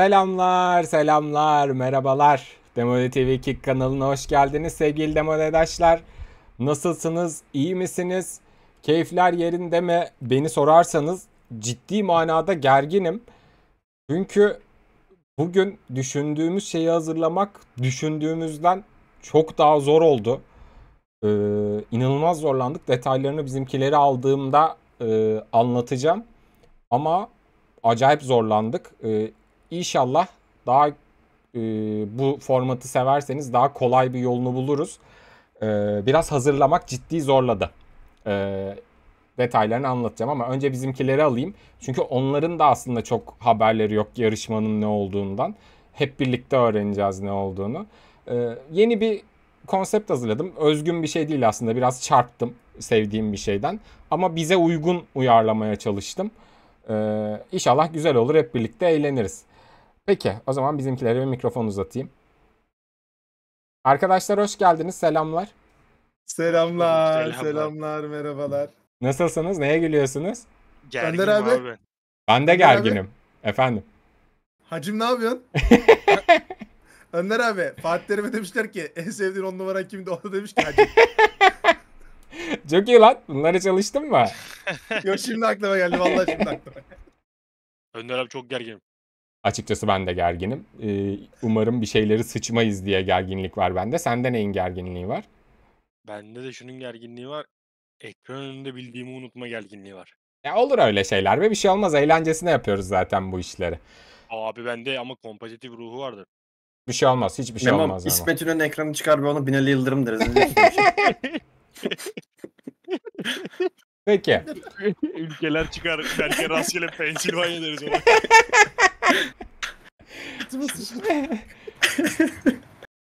Selamlar, selamlar, merhabalar. Demode TV 2 kanalına hoş geldiniz sevgili demodedaşlar. Nasılsınız, iyi misiniz? Keyifler yerinde mi? Beni sorarsanız ciddi manada gerginim. Çünkü bugün düşündüğümüz şeyi hazırlamak düşündüğümüzden çok daha zor oldu. Ee, inanılmaz zorlandık. Detaylarını bizimkileri aldığımda e, anlatacağım. Ama acayip zorlandık. E, İnşallah daha e, bu formatı severseniz daha kolay bir yolunu buluruz. E, biraz hazırlamak ciddi zorladı. E, detaylarını anlatacağım ama önce bizimkileri alayım. Çünkü onların da aslında çok haberleri yok yarışmanın ne olduğundan. Hep birlikte öğreneceğiz ne olduğunu. E, yeni bir konsept hazırladım. Özgün bir şey değil aslında. Biraz çarptım sevdiğim bir şeyden. Ama bize uygun uyarlamaya çalıştım. Ee, inşallah güzel olur. Hep birlikte eğleniriz. Peki o zaman bizimkilere bir mikrofon uzatayım. Arkadaşlar hoş geldiniz. Selamlar. Selamlar, selamlar, selamlar merhabalar. Nasılsınız? Neye gülüyorsunuz? Gerginim Önder abi. Ben de gerginim. Abi. Efendim. Hacım ne yapıyorsun? Önder abi, Fatih demişler ki en sevdiğin on numara kimdi? O da demiş ki Hacım. Çok iyi lan. Bunlara çalıştın mı? Yok şimdi aklıma geldi. Vallahi şimdi aklıma. Önder abi çok gerginim. Açıkçası ben de gerginim. Ee, umarım bir şeyleri sıçmayız diye gerginlik var bende. Sende neyin gerginliği var? Bende de şunun gerginliği var. Ekran önünde bildiğimi unutma gerginliği var. Ya olur öyle şeyler ve bir şey olmaz. Eğlencesine yapıyoruz zaten bu işleri. Abi bende ama kompetitif ruhu vardır. Bir şey olmaz. Hiçbir şey Memo, olmaz İsmet İnönü ekranı çıkar ve onu Binali Yıldırım deriz. Şey. Peki. Ülkeler çıkar. Belki rastgele Pensilvanya deriz ona.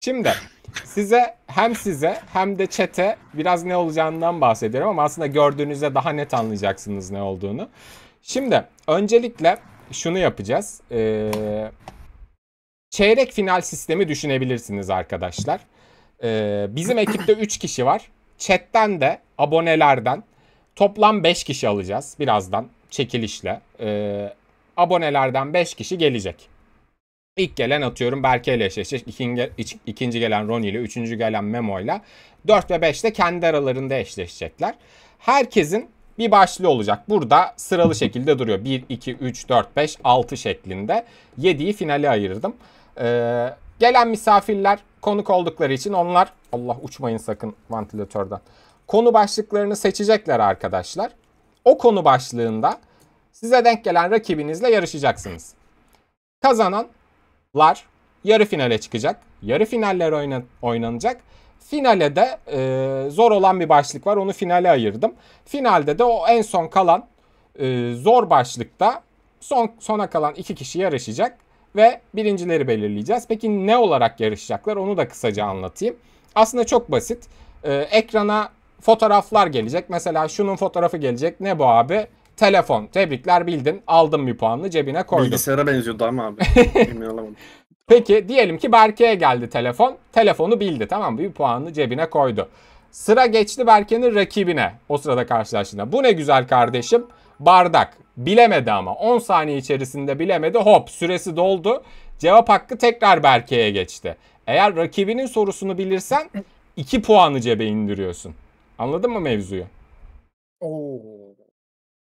Şimdi size hem size hem de çete biraz ne olacağından bahsediyorum ama aslında gördüğünüzde daha net anlayacaksınız ne olduğunu. Şimdi öncelikle şunu yapacağız. Ee, çeyrek final sistemi düşünebilirsiniz arkadaşlar. Ee, bizim ekipte 3 kişi var. Chatten de abonelerden toplam 5 kişi alacağız birazdan çekilişle. Ee, abonelerden 5 kişi gelecek. İlk gelen atıyorum Berke ile eşleşecek. İkinci, ikinci gelen Ronnie ile, üçüncü gelen Memo ile. 4 ve 5 de kendi aralarında eşleşecekler. Herkesin bir başlığı olacak. Burada sıralı şekilde duruyor. 1, 2, 3, 4, 5, 6 şeklinde. 7'yi finale ayırdım. Ee, gelen misafirler konuk oldukları için onlar... Allah uçmayın sakın vantilatörden. Konu başlıklarını seçecekler arkadaşlar. O konu başlığında size denk gelen rakibinizle yarışacaksınız. Kazananlar yarı finale çıkacak. Yarı finaller oynanacak. Finale de e, zor olan bir başlık var. Onu finale ayırdım. Finalde de o en son kalan e, zor başlıkta son sona kalan iki kişi yarışacak ve birincileri belirleyeceğiz. Peki ne olarak yarışacaklar onu da kısaca anlatayım. Aslında çok basit. E, ekrana fotoğraflar gelecek. Mesela şunun fotoğrafı gelecek. Ne bu abi? Telefon. Tebrikler bildin. Aldın bir puanını cebine koydun. Bilgisayara benziyordu ama abi. Emin olamadım. Peki diyelim ki Berke'ye geldi telefon. Telefonu bildi tamam Bir puanını cebine koydu. Sıra geçti Berke'nin rakibine o sırada karşılaştığında. Bu ne güzel kardeşim. Bardak. Bilemedi ama 10 saniye içerisinde bilemedi. Hop süresi doldu. Cevap hakkı tekrar Berke'ye geçti. Eğer rakibinin sorusunu bilirsen 2 puanı cebe indiriyorsun. Anladın mı mevzuyu? Oo.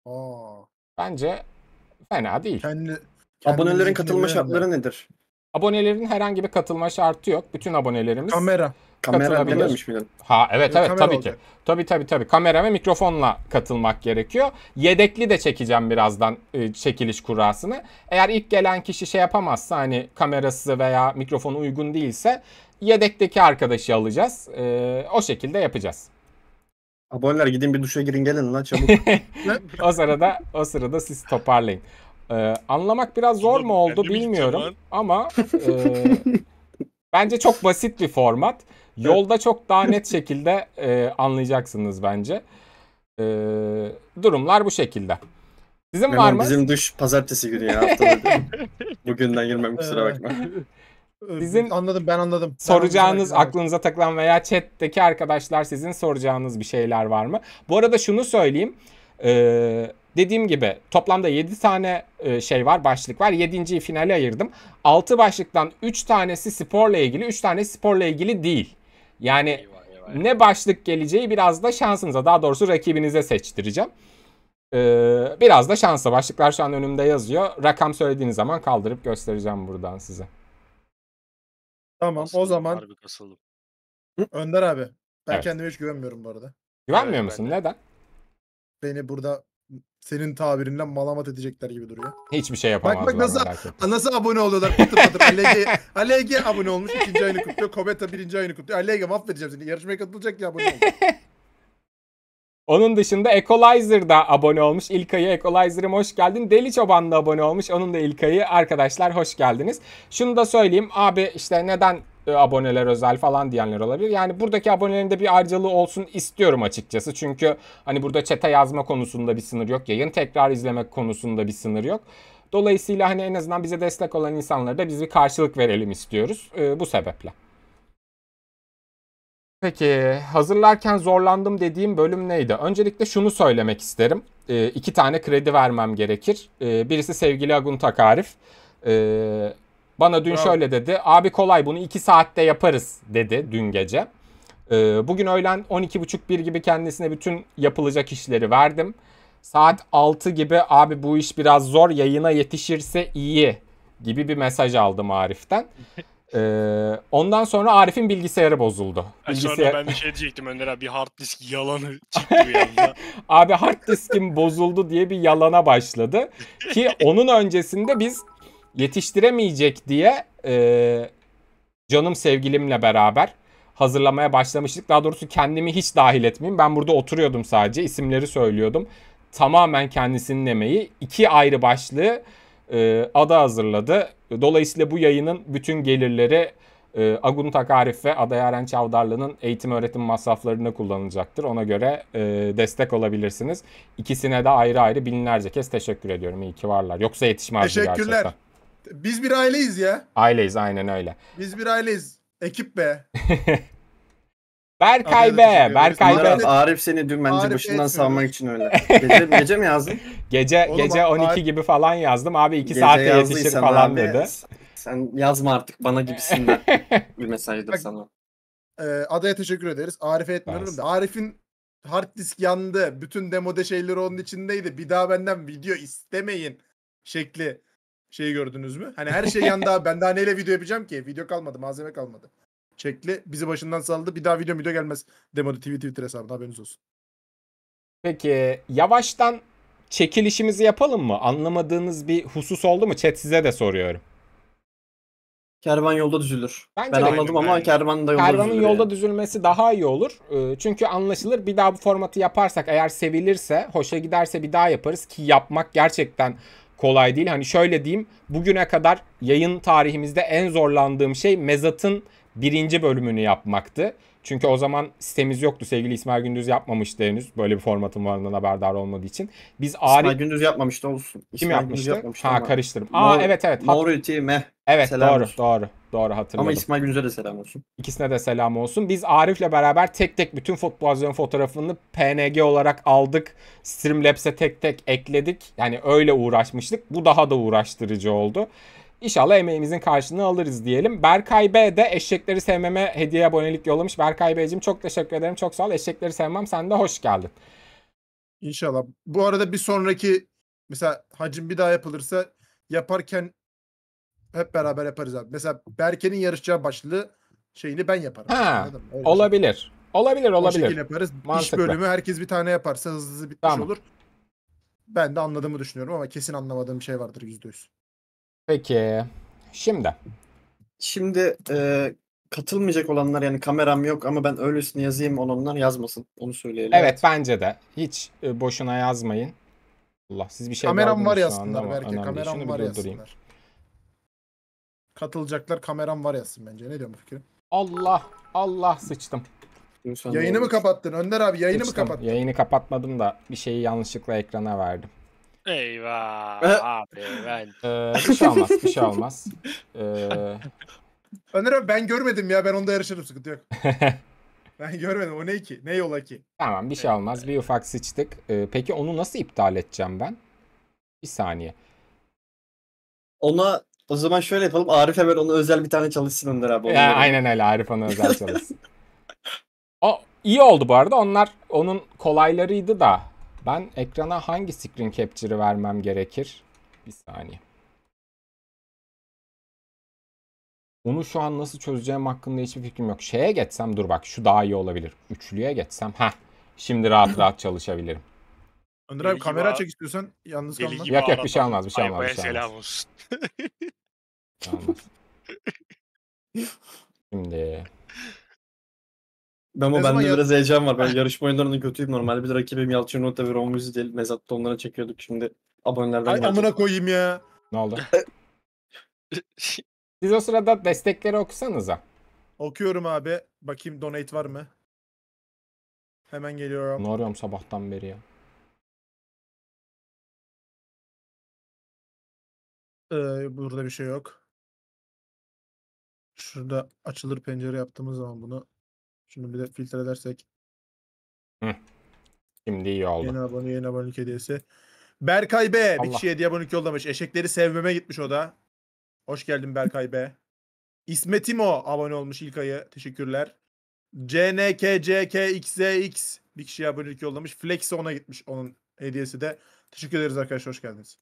Aa. Bence fena değil. Kendi, Abonelerin katılma şartları nedir? Abonelerin herhangi bir katılma şartı yok. Bütün abonelerimiz Kamera. Kamera dememiş Ha evet evet Kamera tabii olacak. ki. Tabii tabii tabii. Kamera ve mikrofonla katılmak gerekiyor. Yedekli de çekeceğim birazdan e, çekiliş kurasını. Eğer ilk gelen kişi şey yapamazsa hani kamerası veya mikrofonu uygun değilse yedekteki arkadaşı alacağız. E, o şekilde yapacağız. Aboneler gidin bir duşa girin gelin lan çabuk. o sırada o sırada siz toparlayın. Ee, anlamak biraz zor mu oldu şey bilmiyorum ama e, bence çok basit bir format. Yolda çok daha net şekilde e, anlayacaksınız bence. E, durumlar bu şekilde. Sizin Memon, var mı? Bizim duş pazartesi günü ya Bugünden girmem kusura bakma. Sizin anladım ben anladım. Soracağınız anladım. aklınıza takılan veya chat'teki arkadaşlar sizin soracağınız bir şeyler var mı? Bu arada şunu söyleyeyim. Ee, dediğim gibi toplamda 7 tane e, şey var başlık var. 7.yi finale ayırdım. 6 başlıktan 3 tanesi sporla ilgili 3 tane sporla ilgili değil. Yani eyvah, eyvah. ne başlık geleceği biraz da şansınıza daha doğrusu rakibinize seçtireceğim. Ee, biraz da şansa başlıklar şu an önümde yazıyor. Rakam söylediğiniz zaman kaldırıp göstereceğim buradan size. Tamam o zaman harbi kasalım. Önder abi. Ben Evet. kendime hiç güvenmiyorum bu arada. Güvenmiyor Evet, musun? Neden? Beni burada senin tabirinle malamat edecekler gibi duruyor. Hiçbir şey yapamazlar. bak nasıl- Nasıl abone oluyorlar patır patır. Alege, Alege abone olmuş ikinci ayını kutluyor. Kobeta birinci ayını kutluyor. Alege mahvedeceğim seni. Yarışmaya katılacak ya abone oldu. Onun dışında da abone olmuş. İlk ayı Equalizer'ım hoş geldin. Deli Çoban da abone olmuş. Onun da ilk ayı. Arkadaşlar hoş geldiniz. Şunu da söyleyeyim. Abi işte neden e, aboneler özel falan diyenler olabilir. Yani buradaki abonelerin de bir ayrıcalığı olsun istiyorum açıkçası. Çünkü hani burada çete yazma konusunda bir sınır yok. Yayın tekrar izlemek konusunda bir sınır yok. Dolayısıyla hani en azından bize destek olan insanlara da biz bir karşılık verelim istiyoruz. Ee, bu sebeple. Peki hazırlarken zorlandım dediğim bölüm neydi? Öncelikle şunu söylemek isterim. E, iki tane kredi vermem gerekir. E, birisi sevgili Aguntak Takarif E, ee, bana dün Bravo. şöyle dedi. Abi kolay bunu iki saatte yaparız dedi dün gece. E, bugün öğlen 12.30-1 gibi kendisine bütün yapılacak işleri verdim. Saat 6 gibi abi bu iş biraz zor yayına yetişirse iyi gibi bir mesaj aldım Arif'ten. Ee, ondan sonra Arif'in bilgisayarı bozuldu. Bilgisayar... Sonra ben de şey diyecektim Önder abi bir hard disk yalanı çıktı bir Abi hard diskim bozuldu diye bir yalana başladı. Ki onun öncesinde biz yetiştiremeyecek diye e, canım sevgilimle beraber hazırlamaya başlamıştık. Daha doğrusu kendimi hiç dahil etmeyeyim. Ben burada oturuyordum sadece isimleri söylüyordum. Tamamen kendisinin emeği. iki ayrı başlığı e, ada hazırladı. Dolayısıyla bu yayının bütün gelirleri e, Agun Takarif ve Aday Aren Çavdarlı'nın eğitim öğretim masraflarına kullanılacaktır. Ona göre e, destek olabilirsiniz. İkisine de ayrı ayrı binlerce kez teşekkür ediyorum. İyi ki varlar. Yoksa yetişmezdi Teşekkürler. gerçekten. Teşekkürler. Biz bir aileyiz ya. Aileyiz aynen öyle. Biz bir aileyiz. Ekip be. Berkay B. Berkay B. Arif, seni dün bence Arif başından savmak için öyle. Gece, gece mi yazdın? Gece Oğlum, gece 12 Arif... gibi falan yazdım. Abi 2 saatte yetişir falan abi, dedi. Sen yazma artık bana gibisinden bir mesajdır Bak, sana. E, adaya teşekkür ederiz. Arif'e etmiyorum da. Arif'in hard disk yandı. Bütün demode şeyleri onun içindeydi. Bir daha benden video istemeyin şekli şeyi gördünüz mü? Hani her şey yandı abi. Ben daha neyle video yapacağım ki? Video kalmadı, malzeme kalmadı. Çekli bizi başından saldı. Bir daha video video gelmez. Demodu TV Twitter hesabına haberiniz olsun. Peki yavaştan çekilişimizi yapalım mı? Anlamadığınız bir husus oldu mu? Chat size de soruyorum. Kervan yolda düzülür. Bence ben de anladım ama yani. kervan da yolda Kervanın yolda yani. düzülmesi daha iyi olur. Ee, çünkü anlaşılır. Bir daha bu formatı yaparsak eğer sevilirse, hoşa giderse bir daha yaparız ki yapmak gerçekten kolay değil. Hani şöyle diyeyim. Bugüne kadar yayın tarihimizde en zorlandığım şey Mezat'ın birinci bölümünü yapmaktı. Çünkü o zaman sitemiz yoktu. Sevgili İsmail Gündüz yapmamıştı henüz. Böyle bir formatın varlığından haberdar olmadığı için. Biz Arif... İsmail Gündüz yapmamıştı olsun. İsmail Kim yapmıştı? Gündüz yapmamıştı ha karıştırdım. Aa Mor, evet evet. Hat... Mor Meh. Evet selam doğru olsun. doğru. Doğru hatırladım. Ama İsmail Gündüz'e de selam olsun. İkisine de selam olsun. Biz Arif'le beraber tek tek bütün futbolcuların fotoğrafını PNG olarak aldık. Streamlabs'e tek tek ekledik. Yani öyle uğraşmıştık. Bu daha da uğraştırıcı oldu. İnşallah emeğimizin karşılığını alırız diyelim. Berkay B de eşekleri sevmeme hediye abonelik yollamış. Berkay B'cim çok teşekkür ederim. Çok sağ ol. Eşekleri sevmem. Sen de hoş geldin. İnşallah. Bu arada bir sonraki mesela hacim bir daha yapılırsa yaparken hep beraber yaparız abi. Mesela Berke'nin yarışacağı başlığı şeyini ben yaparım. Ha, olabilir. Şey. Olabilir, olabilir. O şekilde yaparız. Mantıklı. İş bölümü herkes bir tane yaparsa hızlı hızlı bitmiş tamam. olur. Ben de anladığımı düşünüyorum ama kesin anlamadığım bir şey vardır %100. Peki. Şimdi. Şimdi e, katılmayacak olanlar yani kameram yok ama ben öylesine yazayım olanlar yazmasın. Onu söyleyelim. Evet bence de. Hiç e, boşuna yazmayın. Allah siz bir şey Kameram var yazsınlar belki. Kameram var yazsınlar. Katılacaklar kameram var yazsın bence. Ne diyorum bu fikrim? Allah Allah sıçtım. Yayını mı kapattın? Önder abi yayını sıçtım. mı kapattın? Yayını kapatmadım da bir şeyi yanlışlıkla ekrana verdim. Eyvah abi ben. Ee, bir şey olmaz, bir şey olmaz. Ee, Öner abi ben görmedim ya ben onda yarışırım sıkıntı yok. ben görmedim o ne ki? Ne yola ki? tamam bir şey olmaz. Bir ufak sıçtık. Ee, peki onu nasıl iptal edeceğim ben? Bir saniye. Ona o zaman şöyle yapalım. Arif hemen ona özel bir tane çalışsın Önder abi. Onu Ya, aynen öyle Arif onu özel çalışsın. o iyi oldu bu arada. Onlar onun kolaylarıydı da ben ekrana hangi screen capture'ı vermem gerekir? Bir saniye. Onu şu an nasıl çözeceğim hakkında hiçbir fikrim yok. Şeye geçsem dur bak şu daha iyi olabilir. Üçlüye geçsem ha şimdi rahat rahat çalışabilirim. Önder abi kamera çek istiyorsan yalnız kalma. Yok yok bir şey olmaz, bir şey olmaz. Bir şey selam olsun. Şey şimdi ben Ama bende ya... biraz heyecan var. Ben yarışma oyunlarında kötüyüm. Normalde bir rakibim Yalçın Nota ve Romuzi değil. da onlara çekiyorduk. Şimdi abonelerden Ay amına koyayım ya. Ne oldu? Siz o sırada destekleri okusanıza. Okuyorum abi. Bakayım donate var mı? Hemen geliyorum. Ne arıyorum sabahtan beri ya? Ee, burada bir şey yok. Şurada açılır pencere yaptığımız zaman bunu Şimdi bir de filtrelersek. Hı. Şimdi iyi oldu. Yeni abone, yeni abonelik hediyesi. Berkay B. Allah. Bir kişi hediye abonelik yollamış. Eşekleri sevmeme gitmiş o da. Hoş geldin Berkay B. İsmetimo abone olmuş ilk ayı. Teşekkürler. CNKCKXZX bir kişiye abonelik yollamış. Flex'e ona gitmiş onun hediyesi de. Teşekkür ederiz arkadaşlar. Hoş geldiniz.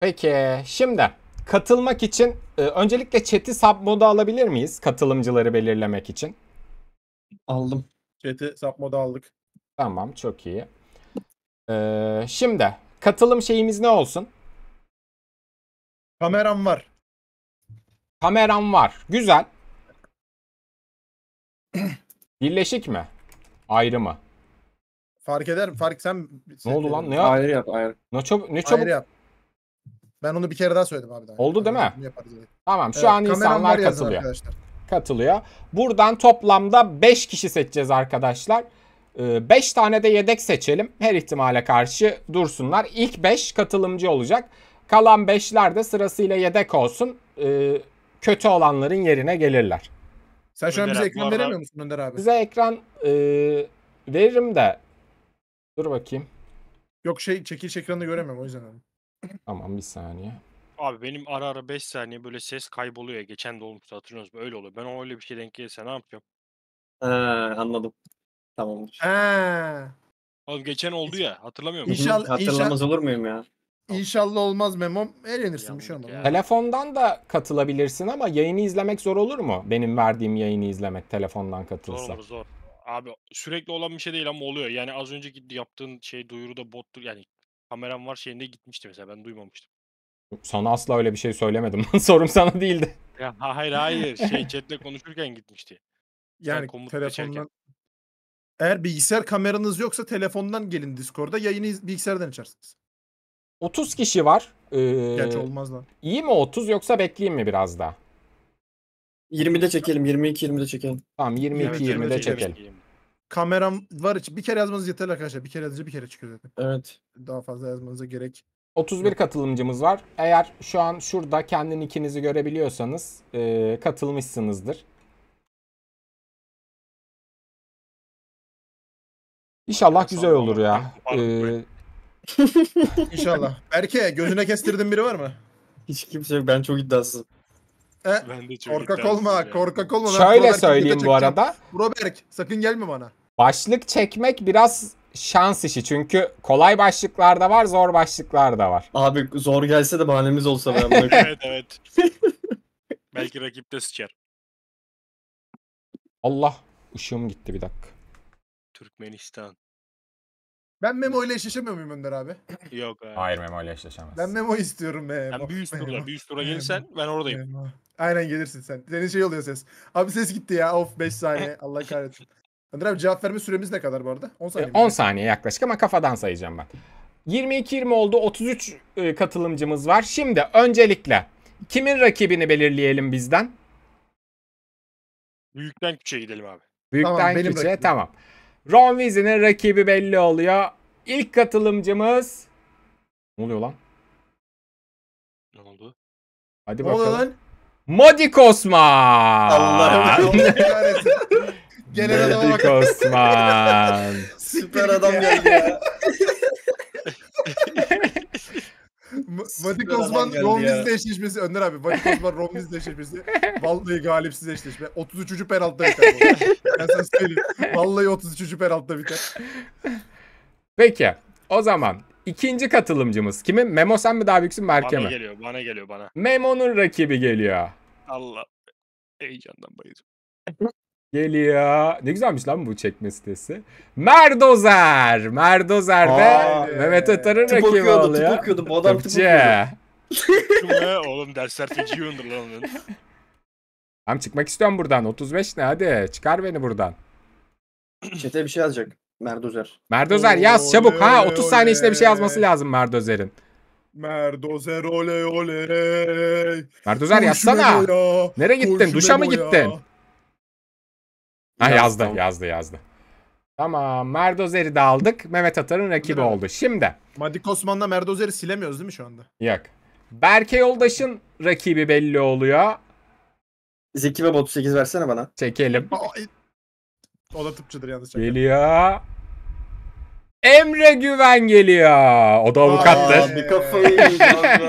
Peki şimdi katılmak için e, öncelikle chat'i sub moda alabilir miyiz katılımcıları belirlemek için? Aldım. Chat'i sapmoda aldık. Tamam çok iyi. Ee, şimdi katılım şeyimiz ne olsun? Kameram var. Kameram var. Güzel. Birleşik mi? Ayrı mı? Fark eder. Fark sen... Ne oldu lan? Ne yap? Ayrı yap ayrı. Ne çabuk, ne çabuk Ayrı yap. Ben onu bir kere daha söyledim abi. Daha. Oldu değil hani mi? Tamam şu Evet, an insanlar katılıyor. arkadaşlar katılıyor. Buradan toplamda 5 kişi seçeceğiz arkadaşlar. 5 ee, tane de yedek seçelim. Her ihtimale karşı dursunlar. İlk 5 katılımcı olacak. Kalan 5'ler de sırasıyla yedek olsun. Ee, kötü olanların yerine gelirler. Sen şu an bize ekran veremiyor musun Önder abi? Bize ekran e, veririm de. Dur bakayım. Yok şey çekiliş ekranını göremiyorum o yüzden. Tamam bir saniye. Abi benim ara ara 5 saniye böyle ses kayboluyor. ya. Geçen de olmuştu hatırlıyorsunuz. mu? Öyle oluyor. Ben o öyle bir şey denk gelirse ne yapacağım? Ha, anladım. Tamamdır. He. Oğlum geçen oldu ya. Hatırlamıyor musun? İnşallah- Hatırlamaz olur muyum ya? İnşallah olmaz Memo. Eğlenirsin bir şey olmaz. Telefondan da katılabilirsin ama yayını izlemek zor olur mu? Benim verdiğim yayını izlemek telefondan Zor katılsa. olur zor. Abi sürekli olan bir şey değil ama oluyor. Yani az önceki yaptığın şey duyuruda bottur. Yani kameram var şeyinde gitmişti mesela ben duymamıştım. Sana asla öyle bir şey söylemedim. Sorum sana değildi. Ya hayır hayır. Şey chatle konuşurken gitmişti. Yani komut telefondan. geçerken. Eğer bilgisayar kameranız yoksa telefondan gelin Discord'a. Yayını iz- bilgisayardan açarsınız. 30 kişi var. Ee, Gerçi olmaz lan. İyi mi 30 yoksa bekleyeyim mi biraz daha? 20'de çekelim. 22-20'de çekelim. Tamam 22-20'de evet, çekelim. Kameram var için. Bir kere yazmanız yeterli arkadaşlar. Bir kere yazınca bir kere çıkıyor zaten. Evet. Daha fazla yazmanıza gerek 31 katılımcımız var. Eğer şu an şurada kendin ikinizi görebiliyorsanız e, katılmışsınızdır. İnşallah güzel olur ya. Ee, İnşallah. Berke gözüne kestirdiğin biri var mı? Hiç kimse yok. Ben çok iddiasızım. He? Ben de çok korkak olma, ya. korkak olma. şöyle buralar söyleyeyim bu arada. Bro sakın gelme bana. Başlık çekmek biraz şans işi. Çünkü kolay başlıklar da var, zor başlıklar da var. Abi zor gelse de bahanemiz olsa ben bunu... evet evet. Belki rakip de sıçar. Allah ışığım gitti bir dakika. Türkmenistan. Ben Memo ile eşleşemiyor muyum Önder abi? Yok abi. Hayır Memo ile eşleşemez. Ben Memo istiyorum Memo. Ben bir üst turda, bir üst tura gelirsen ben oradayım. Memo. Aynen gelirsin sen. Senin şey oluyor ses. Abi ses gitti ya. Of 5 saniye. Allah kahretsin. Önder abi cevap verme süremiz ne kadar bu arada? 10 saniye. 10 e, saniye yaklaşık ama kafadan sayacağım ben. 22-20 oldu. 33 e, katılımcımız var. Şimdi öncelikle kimin rakibini belirleyelim bizden? Büyükten küçüğe gidelim abi. Büyükten tamam, küçüğe rakibim. tamam. Ron Weasley'nin rakibi belli oluyor. İlk katılımcımız... Ne oluyor lan? Ne oldu? Hadi ne bakalım. Oluyor lan? Modikosma. Allah'ım. Genel adama bak. Osman. Süper adam geldi ya. Vadik Osman Romliz'le eşleşmesi Önder abi. Vadik Osman Romliz'le eşleşmesi vallahi galipsiz eşleşme. 33. penaltıda biter. ben sana söyleyeyim. Vallahi 33. penaltıda biter. Peki. O zaman ikinci katılımcımız kimi? Memo sen mi daha büyüksün Merke bana geliyor, bana geliyor bana. Memo'nun rakibi geliyor. Allah. Heyecandan bayılacağım. Geliyor. Ne güzelmiş lan bu çekme sitesi. Merdozer. Merdozer'de Aa, Mehmet Atar'ın tıp rakibi oluyor. Tıp okuyordu. Bu adam tıp okuyordu. ne oğlum dersler feci yönündür lan onun. Tamam çıkmak istiyorum buradan. 35 ne hadi. Çıkar beni buradan. Çete bir şey yazacak. Merdozer. Merdozer yaz çabuk. Ha 30 saniye içinde bir şey yazması lazım Merdozer'in. Merdozer oley oley. Merdozer yazsana. Nereye gittin? Duşa mı gittin? Ha, şey yazdı, yazdı, yazdı, yazdı. Tamam. Merdozer'i de aldık. Mehmet Atar'ın rakibi oldu. Şimdi. Madik Osman'la Merdozer'i silemiyoruz değil mi şu anda? Yok. Berke Yoldaş'ın rakibi belli oluyor. Zeki Baba 38 versene bana. Çekelim. O da tıpçıdır yalnız. Çekelim. Geliyor. Emre Güven geliyor. O da avukattır. Abi kafayı yiyeceğim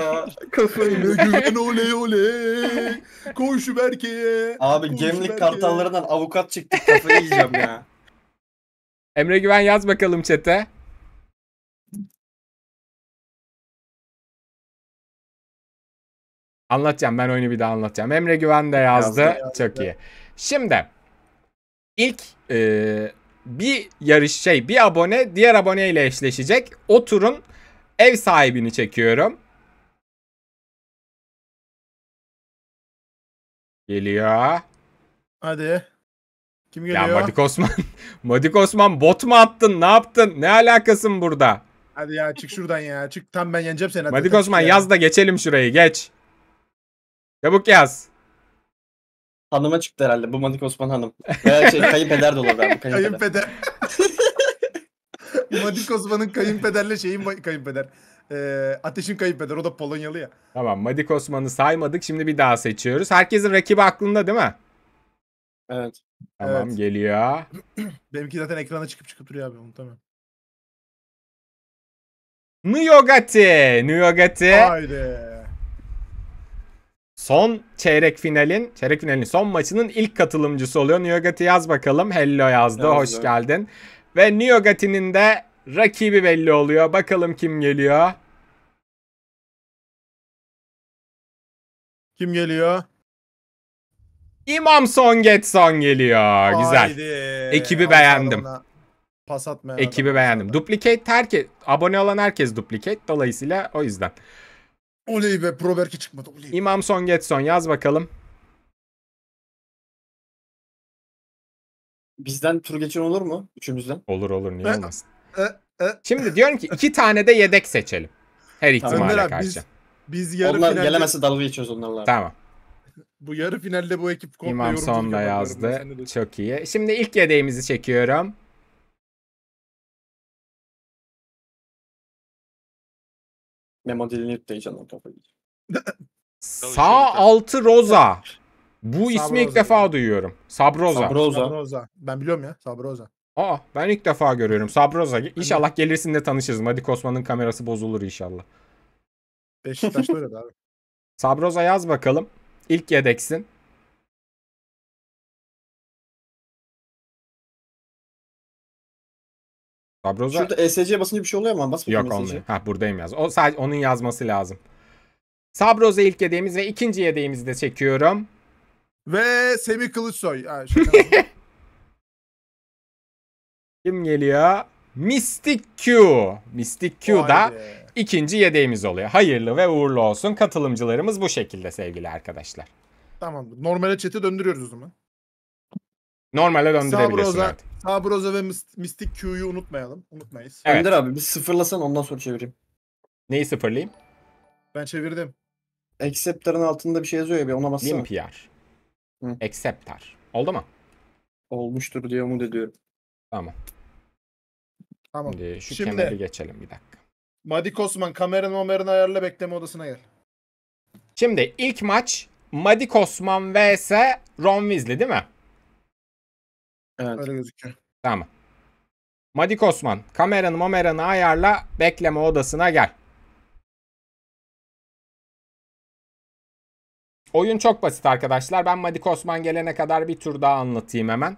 Kafayı Emre Güven oley oley. Koşu Berke'ye. Abi Koşu gemlik Berke'ye. kartallarından avukat çıktı. Kafayı yiyeceğim ya. Emre Güven yaz bakalım çete. Anlatacağım ben oyunu bir daha anlatacağım. Emre Güven de yazdı. yazdı, yazdı. Çok iyi. Şimdi ilk e, bir yarış şey bir abone diğer abone ile eşleşecek. O turun ev sahibini çekiyorum. Geliyor. Hadi. Kim geliyor? Ya Madik Osman. Madik Osman bot mu attın? Ne yaptın? Ne alakasın burada? Hadi ya çık şuradan ya. Çık tam ben yeneceğim seni. Madik Osman yaz da geçelim şurayı. Geç. Çabuk yaz. Hanıma çıktı herhalde. Bu Manik Osman Hanım. Veya şey kayınpeder de olur abi. Kayınpeder. Madik Osman'ın kayınpederle şeyin kayınpeder. Ee, Ateş'in kayınpeder. O da Polonyalı ya. Tamam Madik Osman'ı saymadık. Şimdi bir daha seçiyoruz. Herkesin rakibi aklında değil mi? Evet. Tamam Evet. geliyor. Benimki zaten ekrana çıkıp çıkıp duruyor abi. Onu tamam. Nuyogati. Nuyogati. Haydi son çeyrek finalin, çeyrek finalin son maçının ilk katılımcısı oluyor. Niyogati yaz bakalım. Hello yazdı. Yazdı. Hoş geldin. Ve Niyogati'nin de rakibi belli oluyor. Bakalım kim geliyor. Kim geliyor? İmam Song geliyor. Güzel. Haydi. Ekibi Haydi beğendim. Adamına. Pas atmayan Ekibi beğendim. Duplicate herkes, abone olan herkes duplicate. Dolayısıyla o yüzden. Oley be Proberk'e çıkmadı. Oley. İmam Son Getson yaz bakalım. Bizden tur geçen olur mu? Üçümüzden. Olur olur niye e, olmasın. E, e. Şimdi diyorum ki iki tane de yedek seçelim. Her ihtimale Önder karşı. Biz, biz yarı Onlar finalde... gelemezse dalga geçiyoruz onlarla. Tamam. Bu yarı finalde bu ekip komple İmam Son da yazdı. Çok iyi. Şimdi ilk yedeğimizi çekiyorum. Memo dilinip de heyecandan Sağ altı Roza. Bu ismi ilk defa duyuyorum. Sabroza. Sabroza. Sabroza. Ben biliyorum ya Sabroza. Aa ben ilk defa görüyorum. Sabroza. İnşallah gelirsin de tanışırız. Hadi Kosma'nın kamerası bozulur inşallah. Beşiktaş'ta öyle abi. Sabroza yaz bakalım. İlk yedeksin. Sabroza... Şurada ESC basınca bir şey oluyor mu? Basmıyor Yok e olmuyor. Ha buradayım yaz. O sadece onun yazması lazım. Sabroza ilk yedeğimiz ve ikinci yedeğimizi de çekiyorum. Ve Semih Kılıçsoy. Kim geliyor? Mystic Q. Mystic Q da ikinci yedeğimiz oluyor. Hayırlı ve uğurlu olsun. Katılımcılarımız bu şekilde sevgili arkadaşlar. Tamam. Normale chat'i döndürüyoruz o zaman. Normale döndürebiliyorsun Sabroza, artık. Sabroza ve Mystic Q'yu unutmayalım. Unutmayız. Evet. Ender abi bir sıfırlasan ondan sonra çevireyim. Neyi sıfırlayayım? Ben çevirdim. Acceptor'ın altında bir şey yazıyor ya bir ona bassana. Limpiar. Hı. Acceptor. Oldu mu? Olmuştur diye umut ediyorum. Tamam. Tamam. Şimdi şu Şimdi, kemeri geçelim bir dakika. Madik Osman kameranı mameranı ayarla bekleme odasına gel. Şimdi ilk maç Madik Osman vs Ron Weasley değil mi? Evet. Öyle gözüküyor. Tamam. Madik Osman kameranı mameranı ayarla bekleme odasına gel. Oyun çok basit arkadaşlar. Ben Madik Osman gelene kadar bir tur daha anlatayım hemen.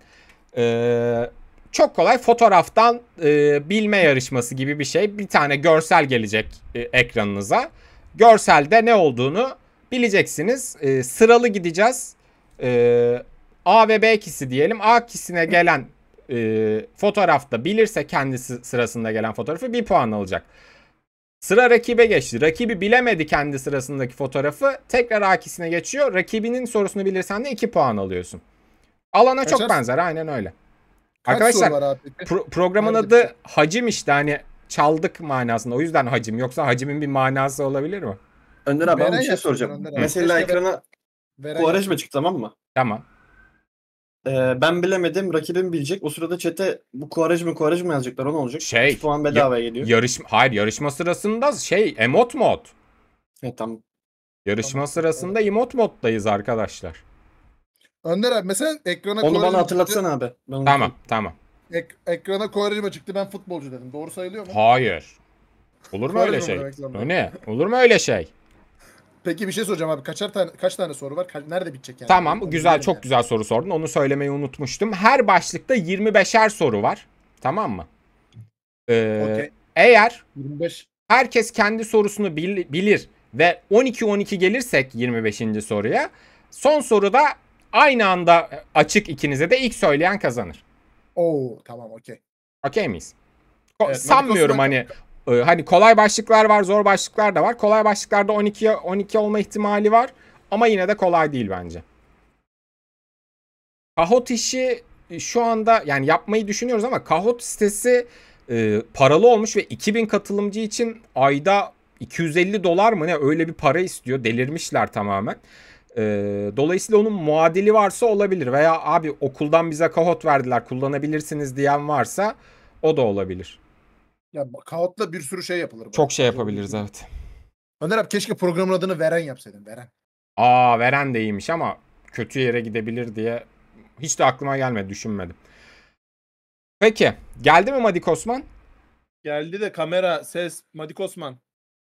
Ee, çok kolay fotoğraftan e, bilme yarışması gibi bir şey. Bir tane görsel gelecek e, ekranınıza. Görselde ne olduğunu bileceksiniz. E, sıralı gideceğiz. E, A ve B kisi diyelim. A kisine gelen e, fotoğrafta bilirse kendisi sırasında gelen fotoğrafı bir puan alacak. Sıra rakibe geçti. Rakibi bilemedi kendi sırasındaki fotoğrafı. Tekrar A kisine geçiyor. Rakibinin sorusunu bilirsen de 2 puan alıyorsun. Alana Kaçarsın. çok benzer aynen öyle. Kaç Arkadaşlar pro- programın Nerede adı şey? hacim işte hani çaldık manasında. O yüzden hacim. Yoksa hacimin bir manası olabilir mi? Önder abi ben bir şey soracağım. Mesela ekrana mı çıktı tamam mı? Tamam. Ee, ben bilemedim. Rakibim bilecek. O sırada çete bu kuaraj mı kuaraj mı yazacaklar? O ne olacak? Şey, 2 puan bedava geliyor. Yarışma, hayır yarışma sırasında şey emot mod. Evet tamam. Yarışma Tamam. sırasında emot moddayız arkadaşlar. Önder abi mesela ekrana Onu bana Kovarejma hatırlatsana abi. Ben onu- Tamam tamam. ek, ekrana Kovarejma çıktı ben futbolcu dedim. Doğru sayılıyor mu? Hayır. Olur mu öyle şey? demek ne? Olur mu öyle şey? Peki bir şey soracağım abi. Kaçar tane kaç tane soru var? nerede bitecek yani? Tamam, yani güzel çok yani? güzel soru sordun. Onu söylemeyi unutmuştum. Her başlıkta 25'er soru var. Tamam mı? Ee, okay. eğer 25 herkes kendi sorusunu bil- bilir ve 12 12 gelirsek 25. soruya son soruda aynı anda açık ikinize de ilk söyleyen kazanır. Oo tamam okey. Okey miyiz? Evet, Sanmıyorum hani e, hani kolay başlıklar var, zor başlıklar da var. Kolay başlıklarda 12 12 olma ihtimali var ama yine de kolay değil bence. Kahoot işi e, şu anda yani yapmayı düşünüyoruz ama Kahoot sitesi e, paralı olmuş ve 2000 katılımcı için ayda 250 dolar mı ne öyle bir para istiyor. Delirmişler tamamen. E, dolayısıyla onun muadili varsa olabilir veya abi okuldan bize Kahoot verdiler kullanabilirsiniz diyen varsa o da olabilir. Ya Kaot'la bir sürü şey yapılır. Çok bak. şey yapabiliriz şey evet. Önder abi keşke programın adını Veren yapsaydın. Veren. Aa Veren de iyiymiş ama kötü yere gidebilir diye hiç de aklıma gelmedi düşünmedim. Peki geldi mi Madik Osman? Geldi de kamera, ses, Madik Osman.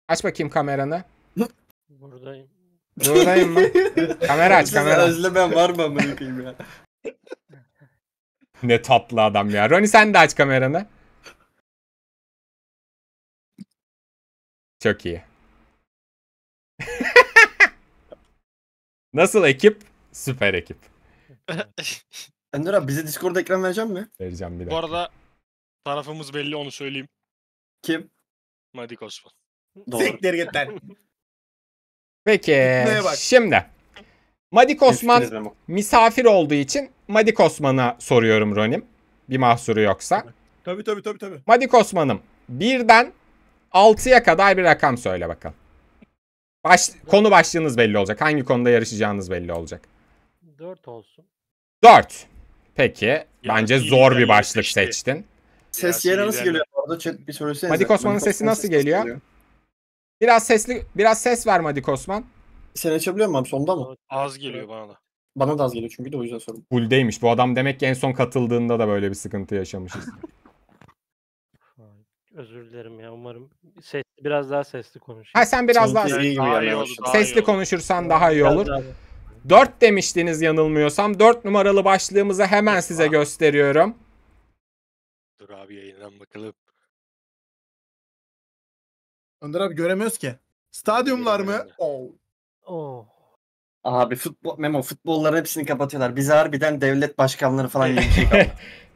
Aç bakayım kameranı. Buradayım. Buradayım mı? kamera aç kamera. Özlemem var mı amına ya? ne tatlı adam ya. Roni sen de aç kameranı. Çok iyi. Nasıl ekip? Süper ekip. Ender abi bize Discord ekran verecek mi? Vereceğim bir dakika. Bu arada tarafımız belli onu söyleyeyim. Kim? Madik Osman. Doğru. Siktir git lan. Peki şimdi. Madik Osman misafir olduğu için Madik Osman'a soruyorum Ronim. Bir mahsuru yoksa. Tabii tabii tabii. tabii. Madik Osman'ım birden 6'ya kadar bir rakam söyle bakalım. Baş, konu başlığınız belli olacak. Hangi konuda yarışacağınız belli olacak. 4 olsun. 4. Peki. Ya, bence zor bir başlık işte. seçtin. Ses yere nasıl geliyor orada? Chat bir söylesenize. Madik Osman'ın sesi nasıl geliyor? geliyor? Biraz sesli biraz ses ver Madik Osman. Sen açabiliyor musun? Sonda mı? Az geliyor bana da. Bana da az geliyor çünkü de o yüzden sorum. Full'deymiş. Bu adam demek ki en son katıldığında da böyle bir sıkıntı yaşamışız. Özür dilerim ya umarım. Ses, biraz daha sesli konuşayım. Ha sen biraz daha, daha, iyi daha, iyi daha sesli olur. konuşursan daha iyi olur. Biraz daha... 4 demiştiniz yanılmıyorsam. 4 numaralı başlığımızı hemen size Aa. gösteriyorum. Dur abi yayından bakalım. Önder abi göremiyoruz ki. Stadyumlar mı? Oo. Oh. Abi futbol memo futbolların hepsini kapatıyorlar. Biz harbiden devlet başkanları falan yiyecek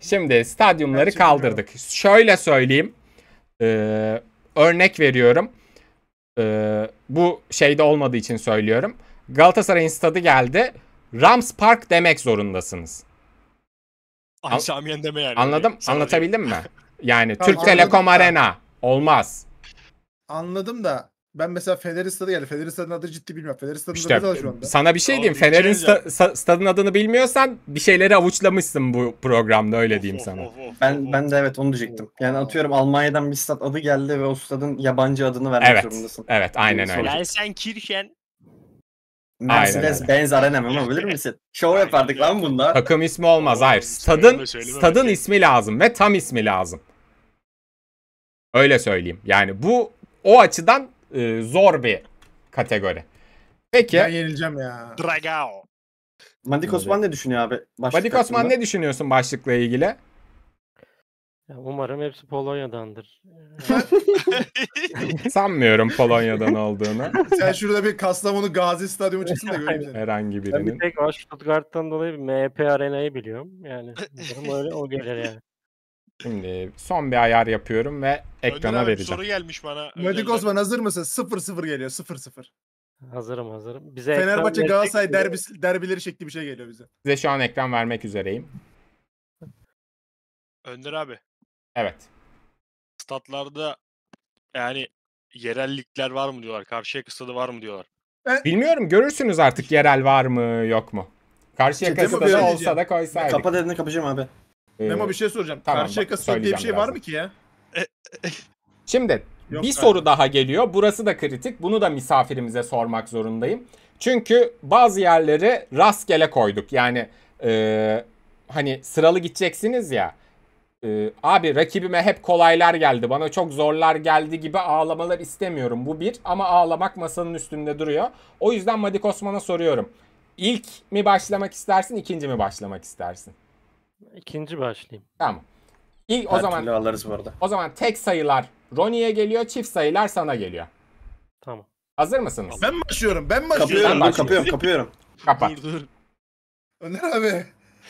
Şimdi stadyumları kaldırdık. Şöyle söyleyeyim. Ee, örnek veriyorum. Ee, bu şeyde olmadığı için söylüyorum. Galatasaray'ın stadı geldi. Rams Park demek zorundasın. Ayşamiyen deme yani. Anladım. Sadece. Anlatabildim mi? Yani Türk Telekom Arena. Olmaz. Anladım da ben mesela Fener'in stadı yani Fener'in stadının adını ciddi bilmiyorum. Fener'in stadının işte, adı da şu anda. Sana bir şey diyeyim. Şey Fener'in sta, stadının adını bilmiyorsan bir şeyleri avuçlamışsın bu programda öyle diyeyim sana. Ben ben de evet onu diyecektim. Yani atıyorum Almanya'dan bir stad adı geldi ve o stadın yabancı adını vermek evet, zorundasın. Evet aynen öyle. Yani Kirchen Mercedes Benz Arena mı bilir misin? Şov yapardık lan bunda. Takım ismi olmaz hayır. Stadın, stadın şey. ismi lazım ve tam ismi lazım. Öyle söyleyeyim. Yani bu o açıdan e, zor bir kategori. Peki. Ben yenileceğim ya. Dragao. Madik Osman ne düşünüyor abi? Başlık Madik Osman hakkında? ne düşünüyorsun başlıkla ilgili? Ya umarım hepsi Polonya'dandır. Sanmıyorum Polonya'dan olduğunu. Sen şurada bir Kastamonu Gazi Stadyumu çıksın da göreyim Herhangi birinin. Ben bir tek o Stuttgart'tan dolayı bir MHP Arena'yı biliyorum. Yani umarım öyle o gelir yani. Şimdi son bir ayar yapıyorum ve ekrana abi, vereceğim. Soru gelmiş bana. Medik Osman hazır mısın? 0-0 geliyor. 0-0. Hazırım hazırım. Bize Fenerbahçe ekran Galatasaray verecek derbileri şekli bir şey geliyor bize. Size şu an ekran vermek üzereyim. Önder abi. Evet. Statlarda yani yerellikler var mı diyorlar. Karşıya kısadı var mı diyorlar. E? Bilmiyorum görürsünüz artık yerel var mı yok mu. Karşıya kısadı olsa da koysaydık. Kapat elini kapacağım abi. Ee, Memo bir şey soracağım. Tamam, Karşıyaka bak, Street diye bir şey birazdan. var mı ki ya? E, e, Şimdi Yok, bir soru daha geliyor. Burası da kritik. Bunu da misafirimize sormak zorundayım. Çünkü bazı yerleri rastgele koyduk. Yani e, hani sıralı gideceksiniz ya. E, abi rakibime hep kolaylar geldi. Bana çok zorlar geldi gibi ağlamalar istemiyorum. Bu bir ama ağlamak masanın üstünde duruyor. O yüzden Madik Osman'a soruyorum. İlk mi başlamak istersin, ikinci mi başlamak istersin? İkinci başlayayım. Tamam. İlk, o Her zaman alırız bu arada. O zaman tek sayılar Roni'ye geliyor, çift sayılar sana geliyor. Tamam. Hazır mısınız? Ben başlıyorum. Ben başlıyorum. Kapıyorum, kapıyorum, kapıyorum. Kapat. Öner abi.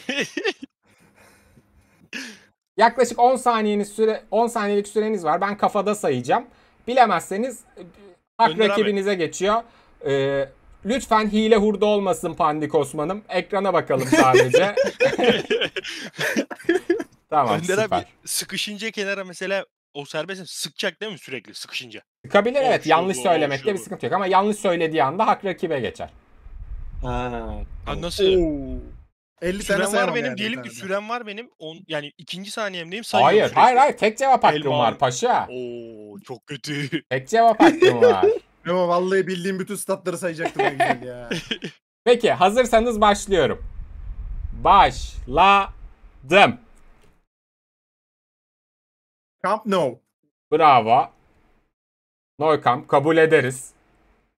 Yaklaşık 10 saniyeniz süre 10 saniyelik süreniz var. Ben kafada sayacağım. Bilemezseniz e, hak Önder rakibinize abi. geçiyor. Ee, Lütfen hile hurda olmasın Pandik Osman'ım. Ekrana bakalım sadece. tamam Önder süper. abi sıkışınca kenara mesela o serbestin sıkacak değil mi sürekli sıkışınca? Sıkabilir evet. Oluşuyor, yanlış söylemekte oluşuyor. bir sıkıntı yok ama yanlış söylediği anda hak rakibe geçer. ha nasıl? Oo. 50 süren tane var benim yani diyelim ki süren var benim. On, yani ikinci saniyemdeyim sayıyorum. Hayır sürekli. hayır hayır tek cevap hakkım Elman. var paşa. Oo çok kötü. Tek cevap hakkım var. Memo vallahi bildiğim bütün statları sayacaktım ne güzel ya. Peki hazırsanız başlıyorum. Başladım. Camp No. Bravo. Neukamp kabul ederiz.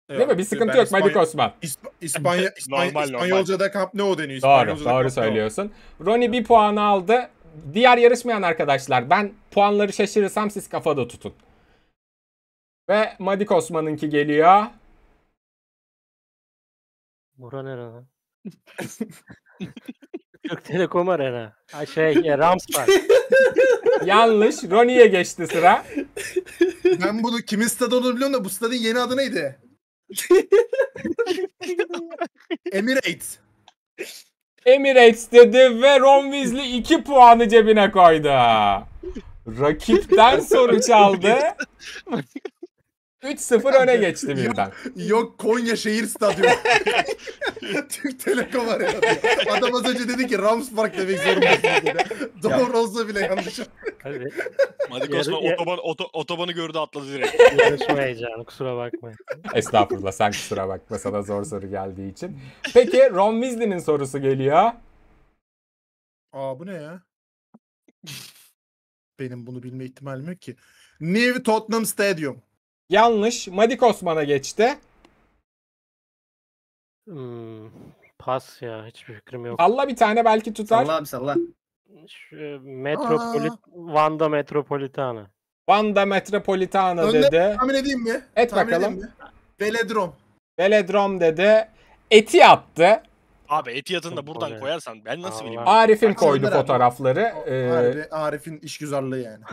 Evet. Değil mi? Bir sıkıntı Ben yok İspanya- Medik Osman. İsp- İspanya, İspanya, İspanyolca'da Camp No deniyor. Doğru, İspanyolca'da Camp doğru No. söylüyorsun. Ronnie bir puan aldı. Diğer yarışmayan arkadaşlar ben puanları şaşırırsam siz kafada tutun. Ve Madik Osman'ınki geliyor. Buran Arena. Türk Telekom Arena. Ha şey Rams var. Yanlış. Roni'ye geçti sıra. Ben bunu kimin stadı olduğunu biliyorum da bu stadın yeni adı neydi? Emirates. Emirates dedi ve Ron Weasley 2 puanı cebine koydu. Rakipten soru çaldı. 3-0 öne geçti birden. Yok Konya Şehir Stadyumu. Türk Telekom var ya. Adam az önce dedi ki Rams Park demek zorundasın Doğru olsa bile yanlış. Hadi. Madik Osman otoban, oto, otobanı gördü atladı direkt. Yarışma heyecanı kusura bakmayın. Estağfurullah sen kusura bakma sana zor soru geldiği için. Peki Ron Weasley'nin sorusu geliyor. Aa bu ne ya? Benim bunu bilme ihtimalim yok ki. New Tottenham Stadium. Yanlış. Madik Osman'a geçti. Hmm, pas ya. Hiçbir fikrim yok. Allah bir tane belki tutar. Salla abi salla. Şu, e, Metropolit Van'da Metropolitana. Van'da Metropolitana Önde dedi. Tahmin edeyim mi? Et tahmin bakalım. Mi? Veledrom. Veledrom dedi. Eti attı. Abi Etiyat'ın da buradan koyarsan ben nasıl bileyim? Arif'in koydu fotoğrafları. Ee, Arif'in işgüzarlığı yani.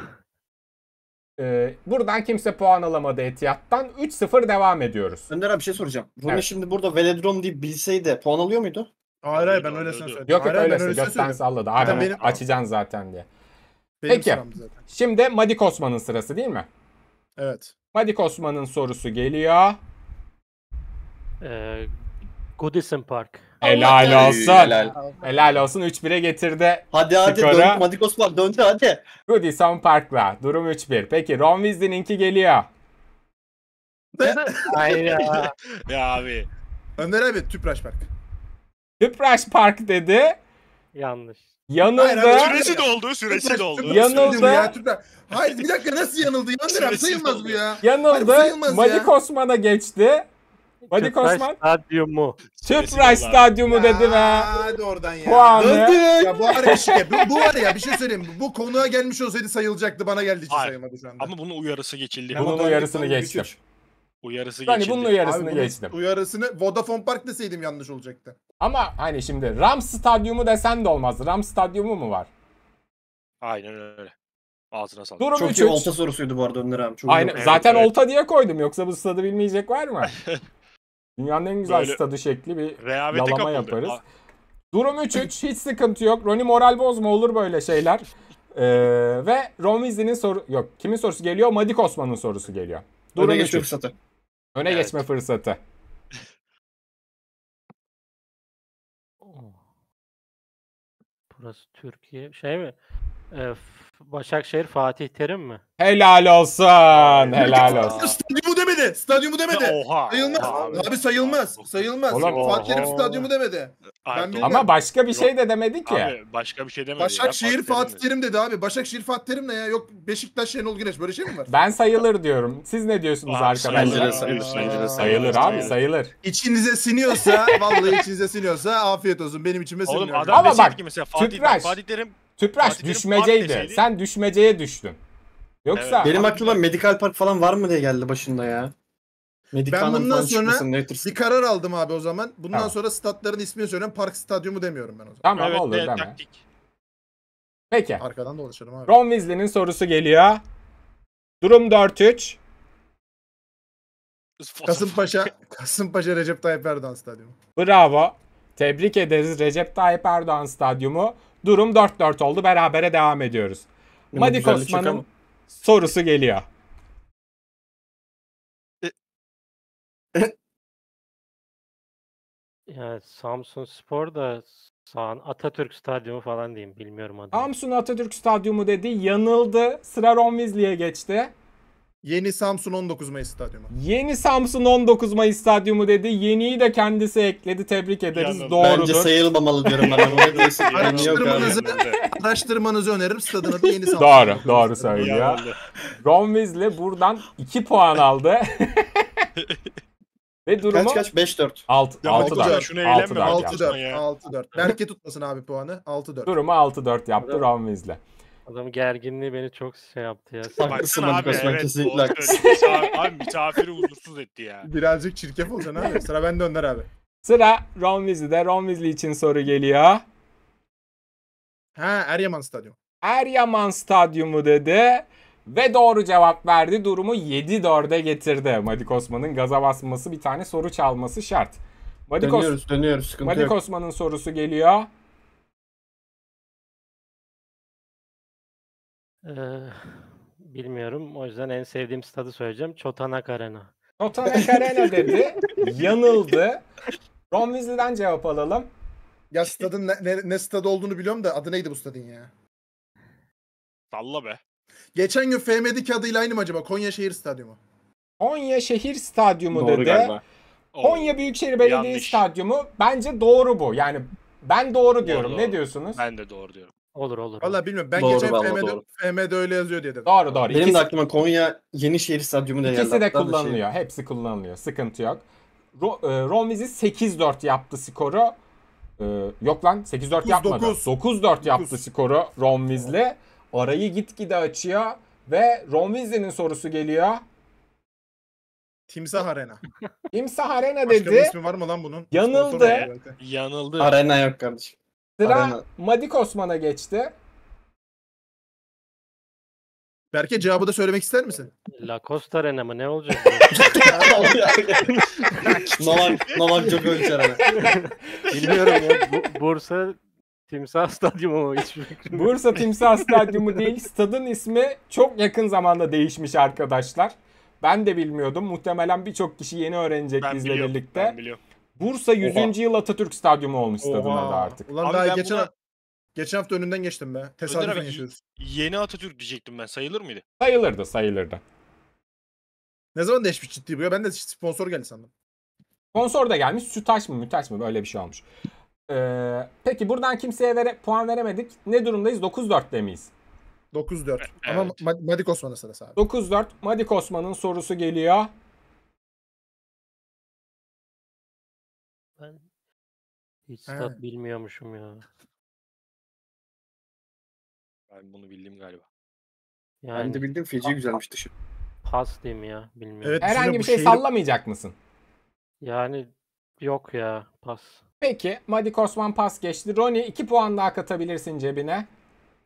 Ee, buradan kimse puan alamadı Etiyat'tan. 3-0 devam ediyoruz. Önder abi bir şey soracağım. Bunu Evet. şimdi burada velodrom deyip bilseydi puan alıyor muydu? Hayır hayır ben Öyle öylesine söyledim. Yok yok Hayır, hayır, ben öylesine öylesi salladı. Abi benim- açacaksın zaten diye. Benim Peki. zaten. Şimdi Madik Osman'ın sırası değil mi? Evet. Madik Osman'ın sorusu geliyor. Ee, Goodison Park. Helal olsun. Helal, helal olsun 3-1'e getirdi. Hadi hadi skoru. dön. Hadi Osman döndü hadi. Goodison Park'la durum 3-1. Peki Ron Weasley'ninki geliyor. Hayır ya. ya abi. Önder abi Tüpraş Park. Tüpraş Park dedi. Yanlış. Yanıldı. Hayır, süresi doldu, süresi doldu. Yanıldı. Ya, Hayır bir dakika nasıl yanıldı? Yanıldı sayılmaz bu ya. Yanıldı. Hayır, Manik ya. geçti. Hadi Kosman. Stadyumu. Tüpraş Stadyumu dedim ha. Hadi oradan ya. Puanı. Döndük. Ya bu var ya şike. Bu, bu var ya bir şey söyleyeyim. Bu konuğa gelmiş olsaydı sayılacaktı. Bana geldi için sayılmadı şu anda. Ama bunun uyarısı geçildi. Bunun Bunun uyarısını geçtim. uyarısı Yani bunun uyarısını bunun geçtim. uyarısını Vodafone Park deseydim yanlış olacaktı. Ama hani şimdi Ram Stadyumu desen de olmaz. Ram Stadyumu mu var? Aynen öyle. Ağzına sağlık. Durum Çok iyi 3-3. olta sorusuydu bu arada Önder abi. Çok Aynen. Zaten evet. olta diye koydum. Yoksa bu stadı bilmeyecek var mı? Dünyanın en güzel Böyle stadı şekli bir yalama kapıldı. yaparız. Durum 3-3 hiç sıkıntı yok. Roni moral bozma olur böyle şeyler. Ee, ve Ron Weasley'nin soru... Yok kimin sorusu geliyor? Madik Osman'ın sorusu geliyor. Durum Öne geçme fırsatı. Öne evet. geçme fırsatı. Oh. Burası Türkiye. Şey mi? E, Başakşehir Fatih Terim mi? Helal olsun. helal olsun. Stadyumu demedi. Stadyumu demedi. Oha. Sayılmaz. Abi, abi sayılmaz. Sayılmaz. Oğlum, Fatih Terim stadyumu demedi. Ben Ama başka bir şey de demedi ki. Abi başka bir şey demedi. Başakşehir ya, Fatih Terim dedi abi. Başakşehir Fatih Terim ne ya? Yok Beşiktaş Şenol Güneş böyle şey mi var? Ben sayılır diyorum. Siz ne diyorsunuz arkadaşlar? Sayılır, sayılır, sayılır, sayılır abi sayılır. İçinize siniyorsa vallahi içinize siniyorsa afiyet olsun. Benim içime siniyor. Oğlum adam Ama bak, mesela Fatih, Fatih Terim Tüpraş Fatih düşmeceydi. Sen düşmeceye düştün. Yoksa evet. benim aklıma Medical Park falan var mı diye geldi başında ya. Medikanın ben bundan sonra bir karar aldım abi o zaman. Bundan tamam. sonra statların ismini söylüyorum. Park Stadyumu demiyorum ben o zaman. Tamam evet, olur deme. Peki. Arkadan dolaşalım abi. Ron Weasley'nin sorusu geliyor. Durum 4-3. Kasımpaşa, Kasımpaşa Recep Tayyip Erdoğan Stadyumu. Bravo. Tebrik ederiz Recep Tayyip Erdoğan Stadyumu. Durum 4-4 oldu. Berabere devam ediyoruz. Yine Madik Osman'ın sorusu geliyor. E, yani Samsun Spor da Sağan Atatürk Stadyumu falan diyeyim. Bilmiyorum adını. Samsun Atatürk Stadyumu dedi. Yanıldı. Sıra Romizli'ye geçti. Yeni Samsun 19 Mayıs Stadyumu. Yeni Samsun 19 Mayıs Stadyumu dedi. Yeniyi de kendisi ekledi. Tebrik ederiz. Yalnız. Doğrudur. Bence sayılmamalı diyorum ben. araştırmanızı, araştırmanızı öneririm. Stadın adı Yeni Samsun. Doğru. Doğru söylüyor. Ron Weasley buradan 2 puan aldı. Ve durumu... Kaç kaç? 5-4. 6 4 Şunu eğlenme. 6-4. 6-4. Berke tutmasın abi puanı. 6-4. Durumu 6-4 yaptı Ron Weasley. Adam gerginliği beni çok şey yaptı ya. Haklısın Baksana abi Manikos, ben evet. kesinlikle haklısın. abi misafiri huzursuz etti ya. Birazcık çirkef olacaksın abi. Sıra bende Önder abi. Sıra Ron Weasley'de. Ron Weasley için soru geliyor. Ha Eryaman Stadyum. Eryaman Stadyumu dedi. Ve doğru cevap verdi. Durumu 7-4'e getirdi. Madik Osman'ın gaza basması bir tane soru çalması şart. Madik, Os- Dönüyoruz dönüyoruz sıkıntı Madik yok. Osman'ın sorusu geliyor. Ee, bilmiyorum. O yüzden en sevdiğim stadı söyleyeceğim. Çotanak Arena. Çotanak Arena dedi. yanıldı. Ron Weasley'den cevap alalım. Ya stadın ne, ne, ne stad olduğunu biliyorum da adı neydi bu stadın ya? Salla be. Geçen gün FM'deki adıyla aynı mı acaba? Konya Şehir Stadyumu. Konya Şehir Stadyumu doğru dedi. Galiba. Konya Büyükşehir Belediye yanlış. Stadyumu bence doğru bu. Yani ben doğru diyorum. Doğru, doğru. Ne diyorsunuz? Ben de doğru diyorum. Olur olur. Valla bilmiyorum. Ben Doğru, geçen vallahi doğru. FM'de, öyle yazıyor diye dedim. Doğru doğru. Benim de aklıma Konya Yenişehir Stadyumu da geldi. de Hatta şey- kullanılıyor. Hepsi kullanılıyor. Sıkıntı yok. Ro, e, Romiz'i 8-4 yaptı skoru. E, yok lan 8-4 yapmadı. dokuz. 9-4 yaptı Dokuz. skoru Romvizle Arayı gitgide açıyor ve Romviz'in sorusu geliyor. Timsah Arena. Kimse Arena Başka bir dedi. ismi var mı lan bunun? Yanıldı. Yanıldı. Arena yok kardeşim. Sıra Madik Osman'a geçti. Berke cevabı da söylemek ister misin? Lacoste Arena mı? Ne olacak? Novak, Novak çok ölçer Bilmiyorum ya. Bu- Bursa Timsah Stadyumu mu? Hiçbir fikrim yok. Bursa Timsah Stadyumu değil. Stadın ismi çok yakın zamanda değişmiş arkadaşlar. Ben de bilmiyordum. Muhtemelen birçok kişi yeni öğrenecek Ben bizle biliyorum. birlikte. Ben biliyorum. Bursa 100. Oha. yıl Atatürk Stadyumu olmuş stadına da artık. Ulan Abi daha geçen, buna- geçen hafta önünden geçtim be. Tesadüfen yaşıyoruz. yeni Atatürk diyecektim ben. Sayılır mıydı? Sayılırdı sayılırdı. Ne zaman değişmiş ciddi bu ya? Ben de sponsor geldi sandım. Sponsor da gelmiş. Sütaş mı mütaş mı böyle bir şey olmuş. Ee, peki buradan kimseye vere, puan veremedik. Ne durumdayız? 9-4'te miyiz? 9-4. E, Ama Evet. Ma- Madikos bana sırası abi. 9-4 Madik Osman'ın sorusu geliyor. Hiç He. stat bilmiyormuşum ya. Ben bunu bildim galiba. Yani Ben de bildim Feci güzelmiş dışı. pas diyeyim ya bilmiyorum. Evet, Herhangi bir şey şeyle- sallamayacak mısın? Yani yok ya pas. Peki Madi Korsman pas geçti. Roni 2 puan daha katabilirsin cebine.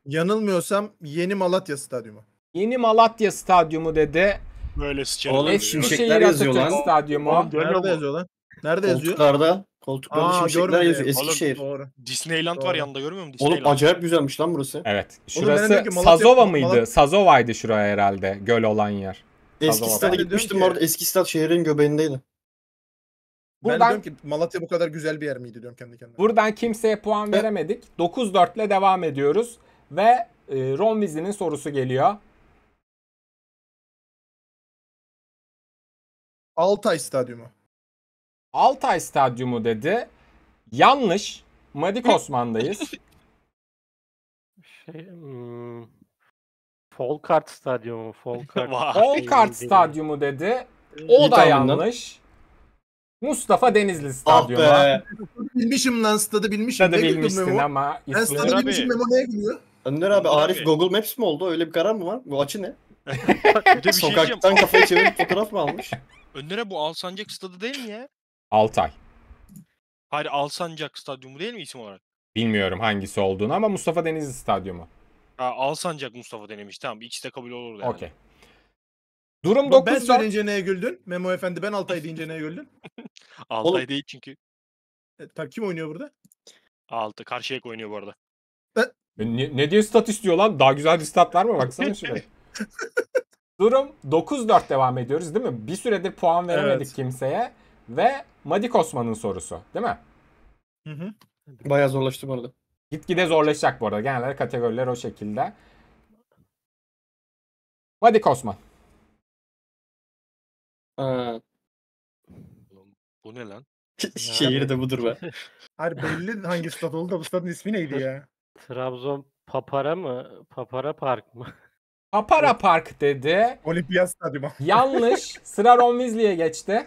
Yanılmıyorsam yeni Malatya stadyumu. Yeni Malatya Stadyumu dedi. Böyle sıçarım. Oğlum, Eskişehir şimşekler yazıyor Atatürk lan. Stadyumu. Nerede yazıyor lan? Nerede yazıyor? Koltuklarda. Koltuklarda Aa, şeyler görmedim. yazıyor. Eskişehir. Oğlum, doğru. Disneyland Doğru. var yanında görmüyor musun? Oğlum acayip güzelmiş lan burası. Evet. Şurası dedim ki Sazova mıydı? Malatya- Sazova'ydı şuraya herhalde. Göl olan yer. Eski Kazama. Ben stada gitmiştim ki- bu Eski stat şehrin göbeğindeydi. Ben Buradan de diyorum ki Malatya bu kadar güzel bir yer miydi diyorum kendi kendime. buradan kimseye puan veremedik. 9-4 ile devam ediyoruz ve e, Ron Weasley'nin sorusu geliyor. Altay Stadyumu. Altay Stadyumu dedi. Yanlış. Madik Osman'dayız. şey, hmm, Folkart Stadyumu. Folkart, Vay. Olkart Stadyumu dedi. O da yanlış. Mustafa Denizli Ah Stadyumu. be. Bilmişim lan stadı bilmişim. Sen Ne güldün bilmiştin Memo? ama Ben ismini- stadı abi. bilmişim Memo neye gülüyor? Önder abi Arif Google Maps mi oldu? Öyle bir karar mı var? Bu açı ne? Bir şey kafayı çevirip fotoğraf mı almış? Öndere bu Alsancak stadı değil mi ya? Altay. Hayır Alsancak Stadyumu değil mi isim olarak? Bilmiyorum hangisi olduğunu ama Mustafa Denizli Stadyumu. Ha, Alsancak Mustafa denemiş. Tamam ikisi de kabul olur yani. Okey. Durum Ben 9'da. söyleyince neye güldün? Memo Efendi ben Altay deyince neye güldün? Altay Oğlum. değil çünkü. E, tabii kim oynuyor burada? Altı. karşıya oynuyor bu arada. E? E, ne, ne diye stat istiyor lan? Daha güzel bir stat var mı? Baksana şuraya. Durum 9-4 devam ediyoruz değil mi? Bir süredir puan veremedik Evet. kimseye ve Madik Osman'ın sorusu değil mi? Hı hı. Bayağı zorlaştı bu arada. Gitgide zorlaşacak bu arada. Genel kategoriler o şekilde. Madik Osman. Ee, Bu ne lan? şehir de budur be. Hayır belli hangi stat oldu da bu stadın ismi neydi ya? Trabzon Papara mı? Papara Park mı? Papara Park dedi. Olimpiyat Stadyumu. Yanlış. Sıra Ron Weasley'e geçti.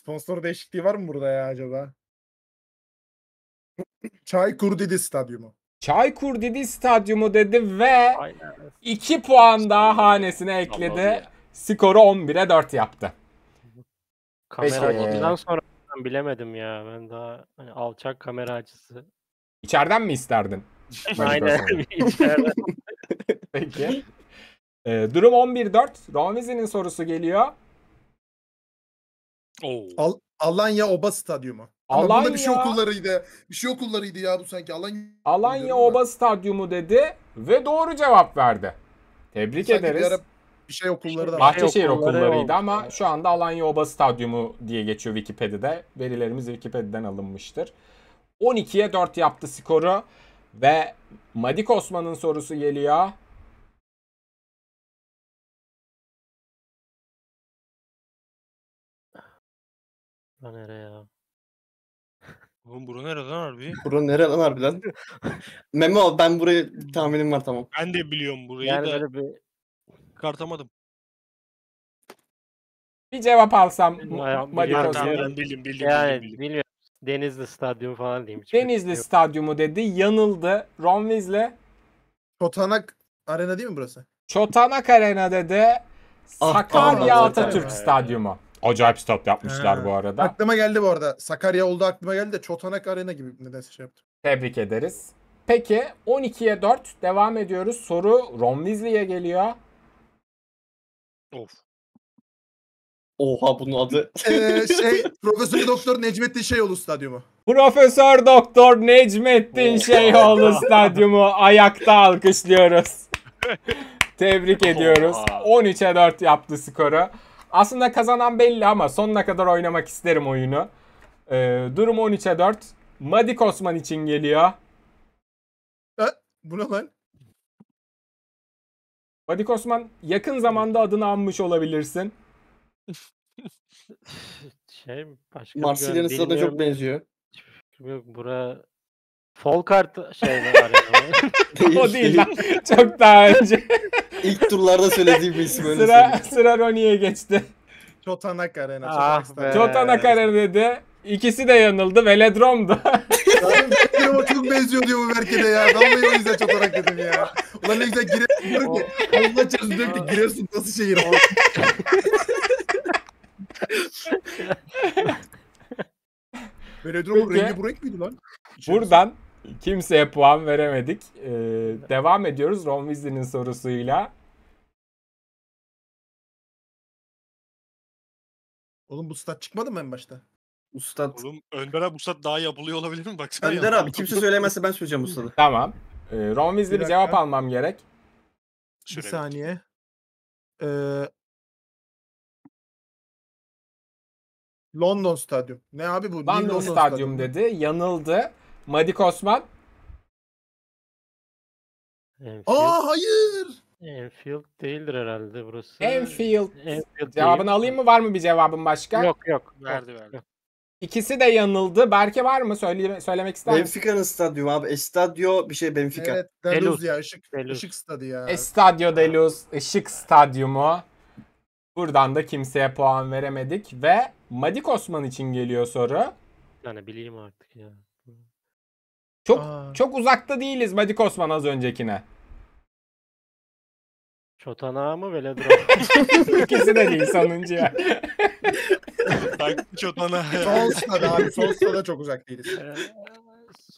Sponsor değişikliği var mı burada ya acaba? Çaykur Didi Stadyumu. Çaykur Didi Stadyumu dedi ve Aynen. 2 puan daha hanesine ekledi. Skoru 11'e 4 yaptı. Kamera açısından sonra ben bilemedim ya. Ben daha hani alçak kamera açısı. İçeriden mi isterdin? Aynen. İçeriden. Peki. Ee, durum 11-4. Romizinin sorusu geliyor. Al Alanya Oba Stadyumu. Alanya... bunda bir şey okullarıydı. Bir şey okullarıydı ya bu sanki. Alanya, Alanya Oba Stadyumu dedi ve doğru cevap verdi. Tebrik sanki ederiz. Bir, bir şey okulları da şey Bahçeşehir okullarıydı ama şu anda Alanya Oba Stadyumu diye geçiyor Wikipedia'da. Verilerimiz Wikipedia'dan alınmıştır. 12'ye 4 yaptı skoru ve Madik Osman'ın sorusu geliyor. Ya nere ya? Oğlum bura nere lan harbi? Bura nere lan harbiden? Memo ben burayı tahminim var tamam. Ben de biliyorum burayı Yani da bir çıkartamadım. Bir cevap alsam Ayağım- Mariko. Ayağım- bildim bildim. yani bildim, bilmiyorum. Denizli Stadyumu falan diyeyim. Denizli fikrim şey Stadyumu dedi. Yanıldı. Ron Weasley. Kotanak Arena değil mi burası? Çotanak Arena dedi. Ah, Sakarya ah, ah Atatürk Atatürk. Stadyumu. Acayip stat yapmışlar He. bu arada. Aklıma geldi bu arada. Sakarya oldu aklıma geldi de Çotanak Arena gibi nedense şey yaptım. Tebrik ederiz. Peki 12'ye 4 devam ediyoruz. Soru Ron Weasley'e geliyor. Of. Oha bunun adı. ee, şey Profesör Doktor Necmettin Şeyoğlu Stadyumu. Profesör Doktor Necmettin Şeyoğlu Stadyumu ayakta alkışlıyoruz. Tebrik ediyoruz. 13'e 4 yaptı skoru. Aslında kazanan belli ama sonuna kadar oynamak isterim oyunu. Ee, durum 13'e 4. Madik Osman için geliyor. Ha, ee, bu ne lan? Madik Osman yakın zamanda adını anmış olabilirsin. şey başka Marsilya'nın sırada çok benziyor. Yok bura Folkart şey var ya. o değil Çok daha önce. İlk turlarda söylediğim bir isim öyle Sıra, söyleyeyim. sıra Roni'ye geçti. Çotanak Arena. Ah be. Çotanak dedi. İkisi de yanıldı. Velodrom'du. Benim o çok benziyor diyor bu merkeze ya. Ben Vallahi o yüzden Çotanak dedim ya. Ulan ne güzel Giresun diyor ki. Allah çarpsın diyor ki Giresun nasıl şehir? Velodrom'un Peki. rengi bu renk miydi lan? Buradan Kimseye puan veremedik. Ee, devam ediyoruz Ron Weasley'nin sorusuyla. Oğlum bu stat çıkmadı mı en başta? Ustad. Oğlum Önder abi Ustad daha yapılıyor olabilir mi? Bak Önder abi kimse söylemezse ben söyleyeceğim Ustad'ı. Tamam. Ee, Ron Weasley bir cevap almam gerek. Süre bir saniye. Ee, London Stadyum. Ne abi bu? London, London Stadyum dedi. Yanıldı. Madik Osman. Enfield, Aa hayır. Enfield değildir herhalde burası. Enfield. Enfield Cevabını değil. alayım mı? Var mı bir cevabın başka? Yok yok. Verdi verdi. İkisi de yanıldı. Berke var mı? Söyle, söylemek ister misin? Benfica'nın stadyumu abi. Estadio bir şey Benfica. Evet. Deluz ya. Işık, Deluz. Işık stadı ya. Estadio Deluz. Işık stadyumu. Buradan da kimseye puan veremedik. Ve Madik Osman için geliyor soru. Yani bileyim artık ya. Çok Aa. çok uzakta değiliz Madik Osman az öncekine. Çotana mı Veledro? İkisi de değil sonuncuya. Bak çotana. Solsta'da abi. Solsta'da çok uzak değiliz. Ee,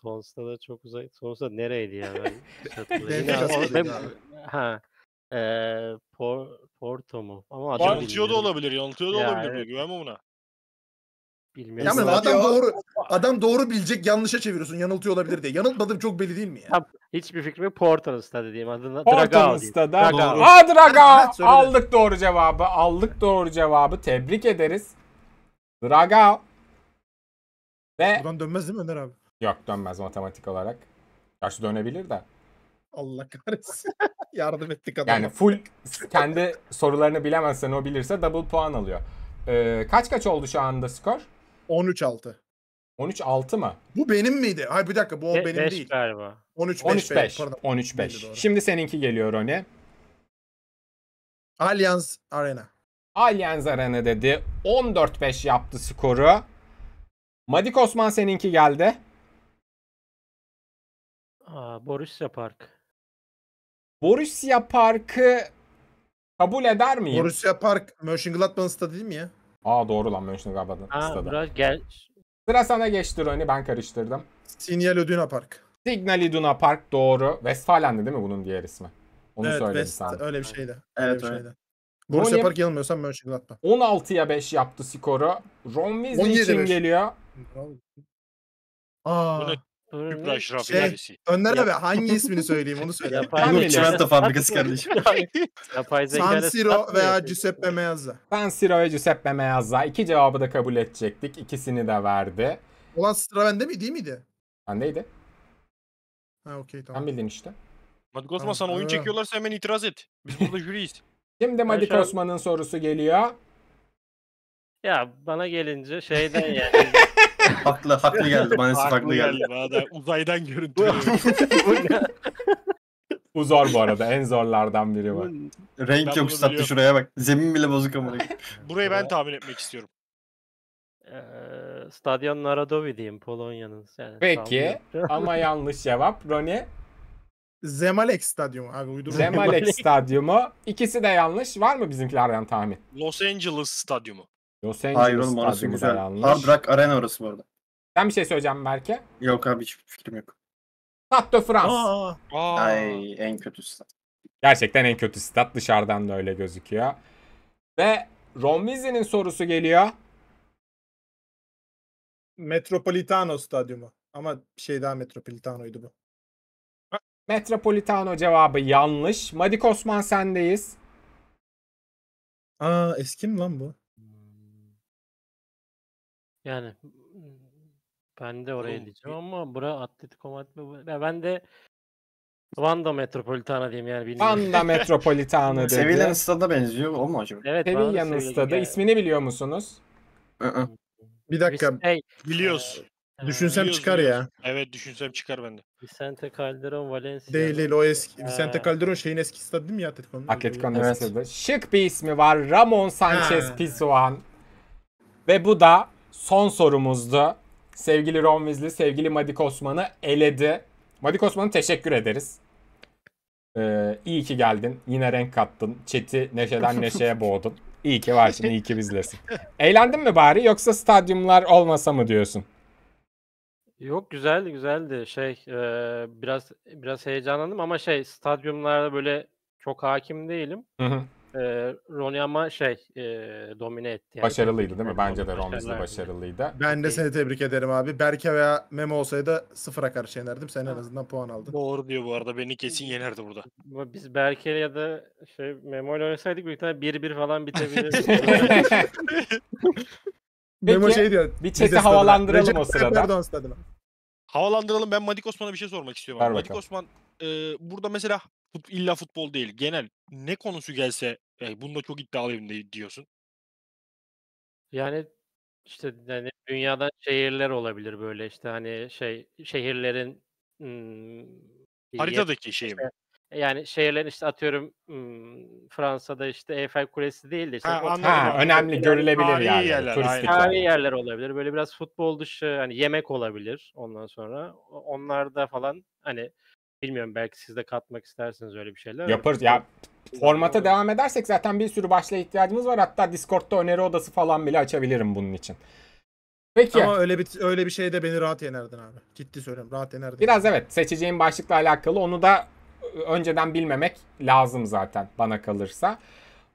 Sonsuza da çok uzak. Sonsuza nereydi ya? Ben, Yine o- ha. Ee, Por- Porto mu? Ama adını Yanıltıyor da olabilir, yanıltıyor da Ya, olabilir. evet. Güvenme buna. Bilmiyorum. Ya adam doğru adam doğru bilecek yanlışa çeviriyorsun. Yanıltıyor olabilir diye. Yanıltmadım çok belli değil mi ya? hiçbir fikrim yok. Portalista dediğim adına. Portalista'da. Draga. Aa Draga. Aldık doğru cevabı. Aldık doğru cevabı. Tebrik ederiz. Draga. Ve... Buradan dönmez değil mi Öner abi? Yok dönmez matematik olarak. Gerçi dönebilir de. Allah kahretsin. Yardım ettik adama. Yani full kendi sorularını bilemezsen o bilirse double puan alıyor. Ee, kaç kaç oldu şu anda skor? 13-6. 13-6 mı? Bu benim miydi? Hayır bir dakika bu o Be- benim beş değil. galiba. 13-5. 13-5. 13-5. Şimdi seninki geliyor Roni. Allianz Arena. Allianz Arena dedi. 14-5 yaptı skoru. Madik Osman seninki geldi. Aa, Borussia Park. Borussia Park'ı kabul eder miyim? Borussia Park Mönchengladbach stadı değil mi ya? Aa doğru lan Mönchengladbach'ın stadı. Biraz gel. Sıra sana geçti Roni ben karıştırdım. Signal Iduna Park. Signal Iduna Park doğru. Westfalen'de değil mi bunun diğer ismi? Onu evet, söyledin West, sen. Öyle bir şeydi. Evet Öyle bir evet. şeydi. Borussia Rony, Park yanılmıyorsam Mönchengladbach. 16'ya 5 yaptı skoru. Ron Weasley için geliyor. Aa. Bunu Kübra Şiraf şey, idaresi. Önder abi hangi ismini söyleyeyim onu söyle. Yok çimento fabrikası kardeşim. San Siro veya Giuseppe Meazza. San Siro ve Giuseppe Meazza. İki cevabı da kabul edecektik. İkisini de verdi. Olan sıra bende mi değil miydi? Bendeydi. Ha okey tamam. Sen bildin işte. Madikosman tamam, sana oyun ee. çekiyorlarsa hemen itiraz et. Biz burada jüriyiz. Şimdi Madikosman'ın sorusu geliyor. Ya bana gelince şeyden yani haklı haklı geldi bana haklı, haklı geldi. geldi. uzaydan görüntü. bu zor bu arada. En zorlardan biri var. Renk ben yok statta şuraya bak. Zemin bile bozuk ama. Burayı ben tahmin etmek istiyorum. Ee, Stadyon Narodowi diyeyim Polonya'nın. Yani Peki ama yanlış cevap. Roni? Zemalek Stadyumu abi uydurma. Zemalek Stadyumu. İkisi de yanlış. Var mı bizimkilerden tahmin? Los Angeles Stadyumu. Los Angeles Hayır oğlum orası güzel. delanmış. Hard Rock Arena orası bu arada. Ben bir şey söyleyeceğim Berke. Yok abi hiçbir fikrim yok. Stade de France. Aa, Aa. Ay en kötü zaten. Gerçekten en kötü stat dışarıdan da öyle gözüküyor. Ve Romvizi'nin sorusu geliyor. Metropolitano stadyumu. Ama bir şey daha Metropolitano'ydu bu. Metropolitano cevabı yanlış. Madik Osman sendeyiz. Aa eski mi lan bu? Yani ben de oraya Oğlum, diyeceğim ama bura Atletico Madrid ya ben de Vanda Metropolitana diyeyim yani bilmiyorum. Vanda Metropolitana dedi. Sevilla'nın stada benziyor o mu acaba? Evet. Sevilla'nın stadı. Yani. İsmini biliyor musunuz? Bir dakika. Hey. Biliyoruz. Ee, düşünsem biliyoruz, çıkar biliyoruz. ya. Evet düşünsem çıkar bende. Vicente Calderon Valencia. Değil değil o eski. Vicente ee. Calderon şeyin eski stadı değil mi ya Atletico'nun? Atletico'nun evet. stadı. Şık bir ismi var. Ramon Sanchez ha. Pizjuan. Ve bu da son sorumuzda Sevgili Ron Weasley, sevgili Madik Osman'ı eledi. Madik Osman'a teşekkür ederiz. Ee, iyi ki geldin. Yine renk kattın. Çeti neşeden neşeye boğdun. İyi ki varsın, iyi ki bizlesin. Eğlendin mi bari yoksa stadyumlar olmasa mı diyorsun? Yok güzeldi güzeldi şey e, biraz biraz heyecanlandım ama şey stadyumlarda böyle çok hakim değilim. Hı hı e, Rooney şey e, domine etti. Yani. Başarılıydı değil mi? Bence de Romizli başarılıydı. Ben de seni tebrik ederim abi. Berke veya Memo olsaydı sıfıra karşı yenerdim. Sen en azından puan aldın. Doğru diyor bu arada. Beni kesin yenerdi burada. Biz Berke ya da şey Memo ile oynasaydık büyük ihtimalle 1-1 falan bitebilirdi. Memo şey diyor. Bir çete havalandıralım Recep o sırada. Pardon stadına. Havalandıralım. Ben Madik Osman'a bir şey sormak istiyorum. Madik Osman e, burada mesela fut, illa futbol değil. Genel ne konusu gelse e, bunda çok iddialıyım de, diyorsun. Yani işte yani dünyadan şehirler olabilir böyle işte hani şey şehirlerin hmm, haritadaki şey mi? yani şehirlerin işte atıyorum hmm, Fransa'da işte Eiffel Kulesi değil de işte ha, anladım. ha, önemli yani, görülebilir yani, yerler, turistik tarihi yani. yerler olabilir. Böyle biraz futbol dışı hani yemek olabilir ondan sonra. Onlarda falan hani Bilmiyorum belki siz de katmak istersiniz öyle bir şeyler. Yaparız ya formata devam edersek zaten bir sürü başlığa ihtiyacımız var. Hatta Discord'da öneri odası falan bile açabilirim bunun için. Peki. Ama öyle bir öyle bir şey de beni rahat yenerdin abi. Ciddi söylüyorum rahat yenerdin. Biraz evet seçeceğim başlıkla alakalı onu da ıı, önceden bilmemek lazım zaten bana kalırsa.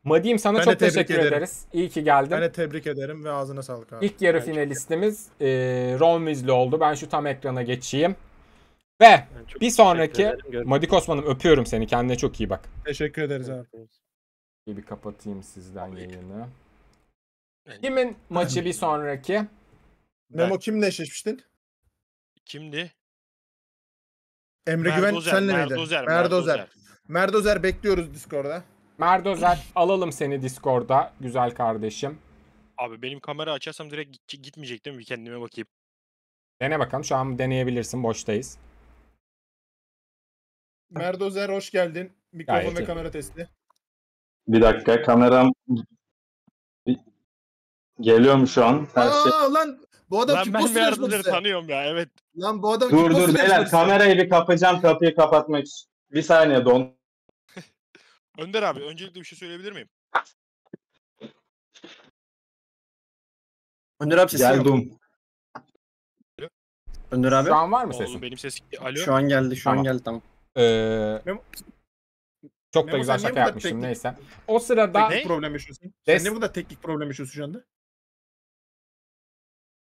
Madim sana ben çok teşekkür ederim. ederiz. İyi ki geldin. Ben de tebrik ederim ve ağzına sağlık abi. İlk yarı ben finalistimiz e, Ron Weasley oldu. Ben şu tam ekrana geçeyim. Ve yani bir sonraki Madik Osman'ım öpüyorum seni. Kendine çok iyi bak. Teşekkür ederiz abi. Bir kapatayım sizden yayını. Kimin maçı bir sonraki? Memo kimle eşleşmiştin? Kimdi? Emre Merdozer, Güven senle miydi? Merdozer, Merdozer. Merdozer bekliyoruz Discord'da. Merdozer alalım seni Discord'da güzel kardeşim. Abi benim kamera açarsam direkt gitmeyecek değil mi? Bir kendime bakayım. Dene bakalım. Şu an deneyebilirsin. Boştayız. Merdozer hoş geldin. Mikrofon Gayet ve iyi. kamera testi. Bir dakika kameram geliyor mu şu an? Her şey... lan bu adam kim ben kimposunu Merdozer'i tanıyorum ya evet. Lan bu adam Dur dur kimposunu beyler kamerayı bir kapayacağım kapıyı kapatmak için. Bir saniye don. Önder abi öncelikle bir şey söyleyebilir miyim? Önder abi sesi yok. Geldim. Önder abi. Şu an var mı Oğlum benim sesim... Alo? Şu an geldi, şu an geldi tamam. Ee, çok Memo, da güzel şaka yapmışım teknik, neyse. O sırada... Teknik ne? problem yaşıyorsun. Des... Sen ne burada teknik problem yaşıyorsun şu anda?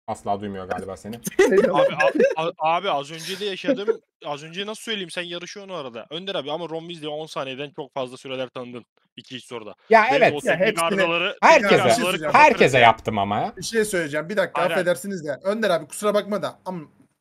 Asla duymuyor galiba seni. abi, abi, abi az önce de yaşadım. Az önce nasıl söyleyeyim sen yarışıyorsun arada. Önder abi ama Rombiz de 10 saniyeden çok fazla süreler tanıdın. iki iş soruda. Ya Benim evet. Ya hepsine, herkese, şey herkese, herkese yaptım ama ya. Bir şey söyleyeceğim. Bir dakika Aynen. affedersiniz de. Önder abi kusura bakma da. Ama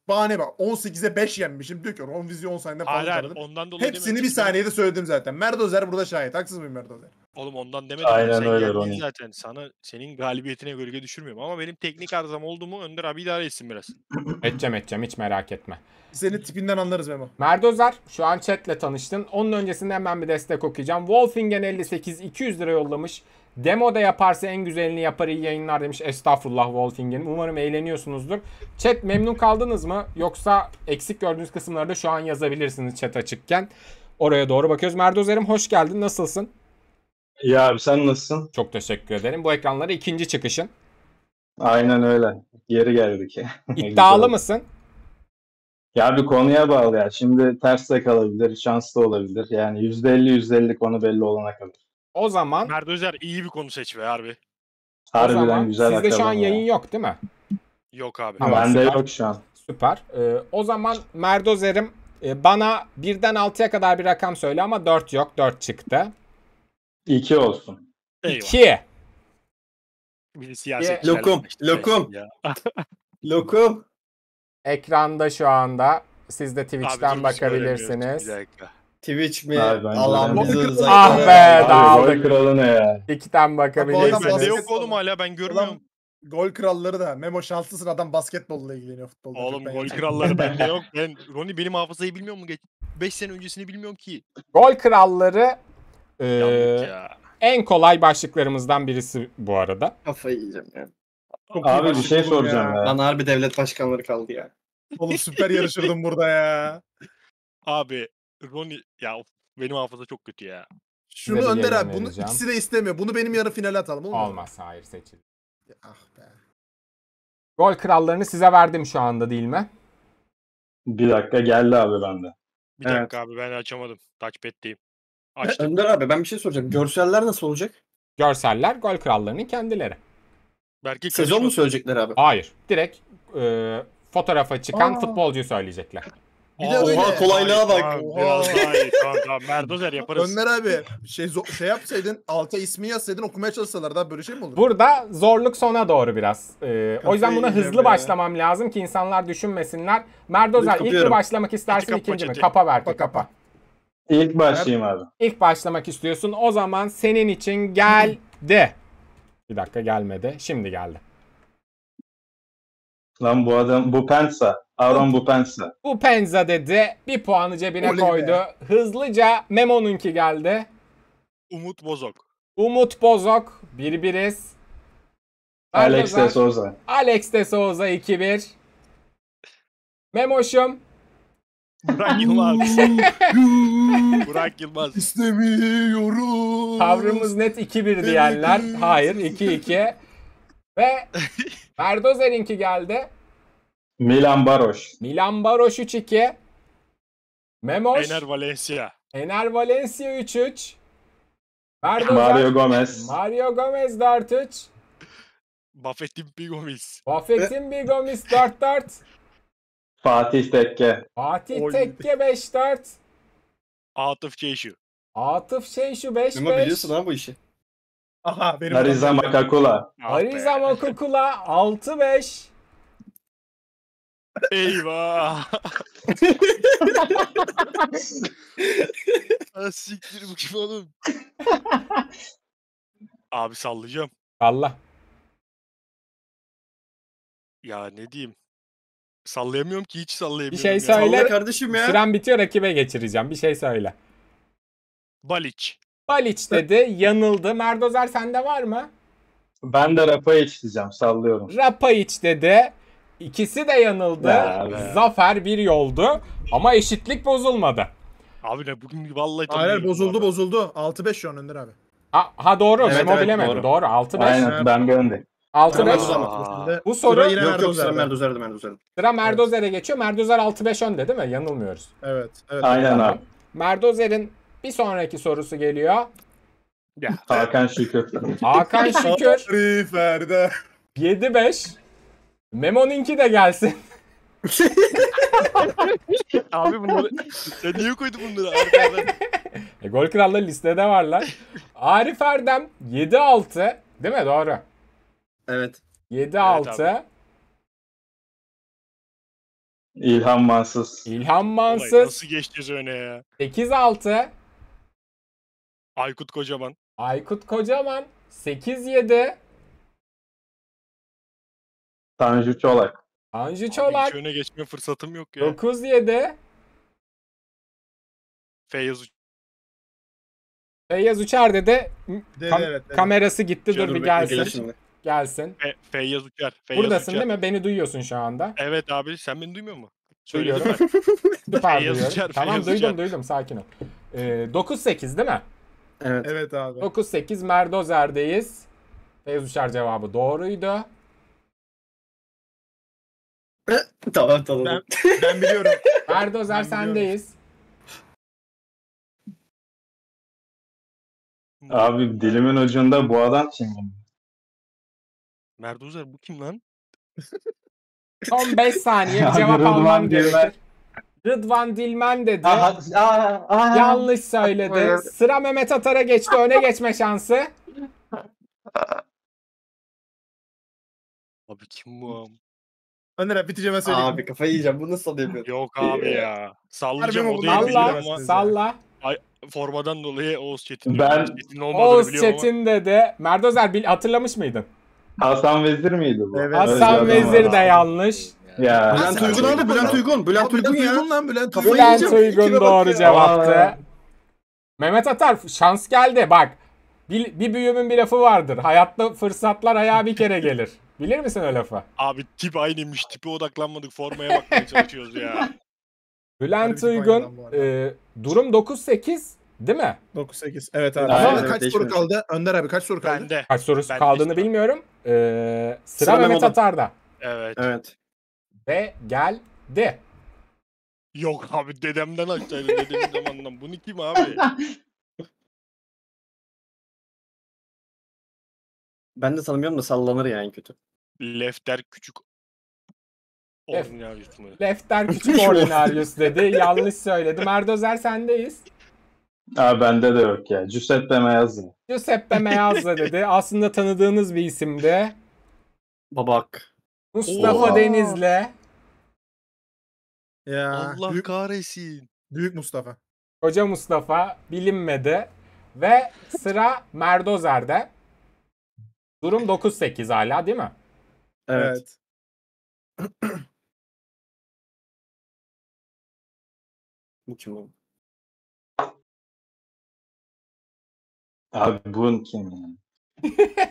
bahane bak. 18'e 5 yenmişim. Diyor ki 10 vizi 10 saniyede falan Hayır, ondan dolayı Hepsini demedim. bir saniyede söyledim zaten. Merdozer burada şahit. Haksız mıyım Merdozer? Oğlum ondan demedim. Aynen Sen öyle, Ronnie. zaten. Sana senin galibiyetine gölge düşürmüyorum. Ama benim teknik arızam oldu mu Önder abi idare etsin biraz. Edeceğim edeceğim hiç merak etme. Senin tipinden anlarız Memo. Merdozer şu an chatle tanıştın. Onun öncesinde hemen bir destek okuyacağım. Wolfingen 58 200 lira yollamış. Demo da yaparsa en güzelini yapar iyi yayınlar demiş. Estağfurullah Volting'in. Umarım eğleniyorsunuzdur. Chat memnun kaldınız mı? Yoksa eksik gördüğünüz kısımları da şu an yazabilirsiniz chat açıkken. Oraya doğru bakıyoruz. Merdozer'im hoş geldin. Nasılsın? Ya abi sen nasılsın? Çok teşekkür ederim. Bu ekranlara ikinci çıkışın. Aynen öyle. Geri geldik. İddialı mısın? Ya bir konuya bağlı ya. Şimdi ters de kalabilir, şanslı olabilir. Yani %50 %50 konu belli olana kadar. O zaman Merdo Özer iyi bir konu seç be harbi. Harbiden güzel sizde şu an ya. yayın yok değil mi? Yok abi. Tamam, Bende yok şu an. Süper. Ee, o zaman Merdo Özer'im e, bana birden 6'ya kadar bir rakam söyle ama 4 yok. 4 çıktı. 2 olsun. 2. Lokum. Lokum. Lokum. Ekranda şu anda. Siz de Twitch'ten Abi, bakabilirsiniz. Bir dakika. Twitch mi? Abi, Alan bizi Ah be dağıldık. Gol kralı ne ya? İkiden bakabiliriz. Bende yok oğlum hala ben görmüyorum. gol kralları da. Memo şanslısın adam basketbolla ilgileniyor futbolda. Oğlum gol yani. kralları bende yok. Ben, Roni benim hafızayı bilmiyor mu? 5 sene öncesini bilmiyorum ki. Gol kralları e, en kolay başlıklarımızdan birisi bu arada. Kafayı yiyeceğim ya. Çok Abi bir şey soracağım ya. ya. Bana harbi devlet başkanları kaldı ya. Oğlum süper yarışırdım burada ya. Abi Roni ya of, benim hafıza çok kötü ya. Şunu Size Önder abi bunu ikisi de istemiyor. Bunu benim yarı finale atalım olur mu? Olmaz. Hayır seçil. Ah be. Gol krallarını size verdim şu anda değil mi? Bir dakika geldi abi bende. Bir Evet. dakika abi ben açamadım. Touchpad'deyim. E, Açtım. Önder abi ben bir şey soracağım. Görseller nasıl olacak? Görseller gol krallarının kendileri. Belki Sezon mu söyleyecekler abi? Hayır. Direkt e, fotoğrafa çıkan Aa. futbolcuyu söyleyecekler. Bir de Aa, öyle. Oha kolaylığa bak. Oha. biraz Merdozer yaparız. Önler abi şey, şey yapsaydın alta ismi yazsaydın okumaya çalışsalar daha böyle şey mi olur? Burada zorluk sona doğru biraz. Ee, o yüzden buna hızlı başlamam lazım ki insanlar düşünmesinler. Merdozer ilk mi başlamak istersin Hadi kapa ikinci mi? Kapa Berke Kapa, kapa. İlk başlayayım abi. İlk başlamak istiyorsun. O zaman senin için geldi. Bir dakika gelmedi. Şimdi geldi. Lan bu adam bu Pensa. Aaron Bupensa. Bupensa dedi. Bir puanı cebine Oley koydu. Be. Hızlıca Memo'nunki geldi. Umut Bozok. Umut Bozok. birbiriz. Alex de Souza. Alex de Souza 2-1. Memoşum. Burak Yılmaz. Burak Yılmaz. İstemiyorum. Tavrımız net 2-1 diyenler. Hayır 2-2. Ve Verdozer'inki geldi. Milan Baroş. Milan Baroş 3-2. Memoş. Ener Valencia. Ener Valencia 3-3. Merdoza. Mario Gomez. Mario Gomez 4-3. Buffett'in Bigomis. Buffett'in Bigomis 4-4. Fatih Tekke. Fatih Tekke 5-4. Atıf Şeyşu. Atıf Şeyşu 5-5. Ama biliyorsun ha bu işi. Aha benim. Nariza Makakula. Nariza ah Makakula 6-5. Eyvah. Ha, Siktir bu kim oğlum? Abi sallayacağım. Allah. Ya ne diyeyim? Sallayamıyorum ki hiç sallayamıyorum. Bir şey söyle. Salla kardeşim ya. Süren bitiyor rakibe geçireceğim. Bir şey söyle. Baliç. Baliç dedi. Yanıldı. Merdozer sende var mı? Ben de rapa içeceğim sallıyorum. iç dedi. İkisi de yanıldı. Ya Zafer bir yoldu ama eşitlik bozulmadı. Abi ne bugün vallahi Hayır bozuldu bozuldu. 6-5 şu an Önder abi. Ha, ha doğru. Evet, Memo evet, bilemedi. Doğru. doğru. 6-5. Aynen ben bir önde. 6-5. Bu soru sıra yine yok, yok sıra Merdozer'de Merdozer'de. Sıra Merdozer'e evet. geçiyor. Merdozer 6-5 önde değil mi? Yanılmıyoruz. Evet. evet Aynen abi. Merdozer'in bir sonraki sorusu geliyor. Ya. Hakan Şükür. Hakan Şükür. 7-5. Memo'ninki de gelsin. Abi bunu sen niye koydun bunları E, gol kralları listede varlar. Arif Erdem 7-6 değil mi? Doğru. Evet. 7-6. Evet, İlhan Mansız. İlhan Mansız. Olay nasıl geçeceğiz öne ya? 8-6. Aykut Kocaman. Aykut Kocaman. 8-7. Tanju Çolak. Tanju Abi Çolak. hiç öne geçme fırsatım yok ya. 9 7. Feyyaz uçar. Feyyaz uçar dede Dede, Kam- evet, evet. kamerası gitti şey, dur bir gelsin. Gelsin. Fe- Feyyaz uçar. Feyyaz Buradasın Uçer. değil mi? Beni duyuyorsun şu anda. Evet abi sen beni duymuyor musun? Söyledim Duyuyorum. Feyyaz uçar. tamam Feyyaz duydum Uçer. duydum sakin ol. Ee, 9-8 değil mi? Evet. Evet abi. 9-8 Merdozer'deyiz. Feyyaz uçar cevabı doğruydu. tamam tamam. Ben, ben biliyorum. Erdozer sendeyiz. Abi dilimin ucunda bu adam kim? Merdozer bu kim lan? Son 5 saniye bir cevap almam gerekir. Rıdvan Dilmen dedi. Aha, aha, aha. Yanlış söyledi. Sıra Mehmet Atar'a geçti. Öne geçme şansı. Abi kim bu Önder abi bitireceğim söyleyeyim. Abi kafayı yiyeceğim. Bunu nasıl yapıyor? Yok abi ya. Sallayacağım Harbi mi? Salla, bileceğim formadan dolayı Oğuz Çetin. Ben- Çetin Oğuz Çetin'de de Mert Özer bil- hatırlamış mıydın? Hasan Vezir miydi bu? Evet. Hasan Vezir de yanlış. Ya. Bülent Uygun abi Bülent Uygun. Bülent Uygun ya. lan Bülent Uygun. Bülent Uygun doğru cevaptı. Mehmet Atar şans geldi bak. Bir, bir büyüğümün bir lafı vardır. Hayatta fırsatlar ayağa bir kere gelir. Bilir misin o lafı? Abi tip aynıymış. Tipe odaklanmadık. Formaya bakmaya çalışıyoruz ya. Bülent Uygun e, durum 9-8 değil mi? 9-8. Evet abi. Aynen, evet, kaç soru kaldı? Önder abi kaç soru kaldı? Bende. Kaç soru ben kaldığını işte. bilmiyorum. Ee, sıra, sıra Mehmet Atar'da. Evet. Evet. Ve geldi. Yok abi dedemden açtaydı dediğim zamanından. Bunu kim abi? Ben de tanımıyorum da sallanır yani kötü. Lefter küçük Ordinaryus mu? Lefter küçük ordinaryus dedi. Yanlış söyledim. Erdozer sendeyiz. Aa, bende de yok ya. Giuseppe Meazza. Giuseppe Meazza dedi. Aslında tanıdığınız bir isimdi. Babak. Mustafa Oha. Deniz'le Ya. Allah büyük, kahretsin. büyük Mustafa. Koca Mustafa bilinmedi. Ve sıra Merdozer'de. Durum 9-8 hala değil mi? Evet. Bu kim oğlum? Abi bunun kim yani?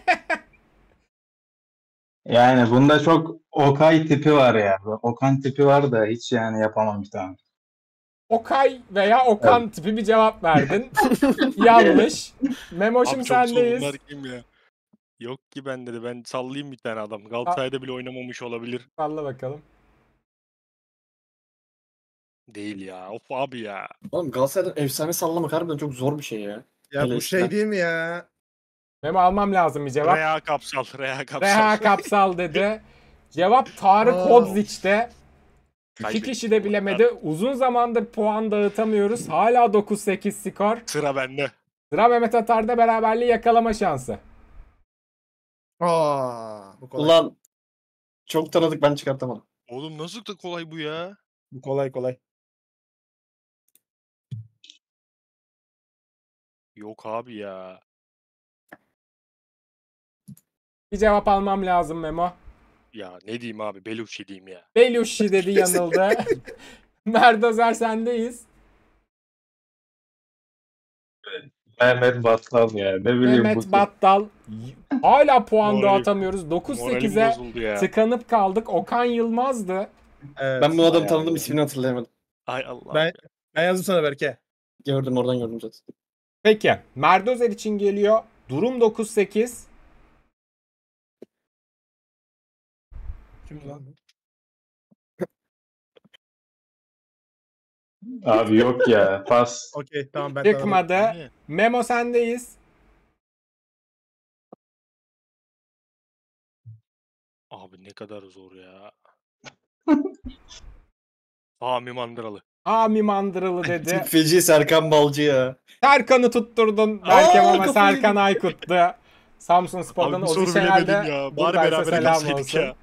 yani bunda çok Okay tipi var ya. Okan tipi var da hiç yani yapamam bir tane. Okay veya Okan tipi bir cevap verdin. Yanlış. Memoşum Abi çok sendeyiz. bunlar kim ya? Yok ki ben dedi. Ben sallayayım bir tane adam. Galatasaray'da bile oynamamış olabilir. Salla bakalım. Değil ya. Of abi ya. Oğlum Galatasaray'dan efsane sallamak harbiden çok zor bir şey ya. Ya bu şey değil mi ya? Memo almam lazım bir cevap. Reha Kapsal. Reha Kapsal. Reha Kapsal dedi. Cevap Tarık Hodziç'te. İki kişi de bilemedi. Uzun zamandır puan dağıtamıyoruz. Hala 9-8 skor. Sıra bende. Sıra Mehmet Atar'da beraberliği yakalama şansı. Aa, bu kolay. Ulan çok tanıdık ben çıkartamadım. Oğlum nasıl da kolay bu ya? Bu kolay kolay. Yok abi ya. Bir cevap almam lazım Memo. Ya ne diyeyim abi Belushi diyeyim ya. Belushi dedi yanıldı. Merdozer sendeyiz. Mehmet Battal yani. Ne bileyim Mehmet bu. Battal hala puan Morali- dağıtamıyoruz. 9-8'e bozuldu tıkanıp kaldık. Okan Yılmaz'dı. Evet. Ben bu adamı tanıdım ismini hatırlayamadım. Ay Allah. Ben, ben yazdım sana Berke. Gördüm oradan gördüm zaten. Peki Merdozer için geliyor. Durum 9-8. Kim lan? Abi yok ya. Pas. Okey tamam ben Çıkmadı. Memo sendeyiz. Abi ne kadar zor ya. Ami Mandıralı. Ami Mandıralı dedi. Feci Serkan Balcı ya. Serkan'ı tutturdun. Belki ama Serkan Aykut'tu. Samsung Spor'dan o şeylerde ya. Bari beraber selam olsun. ya.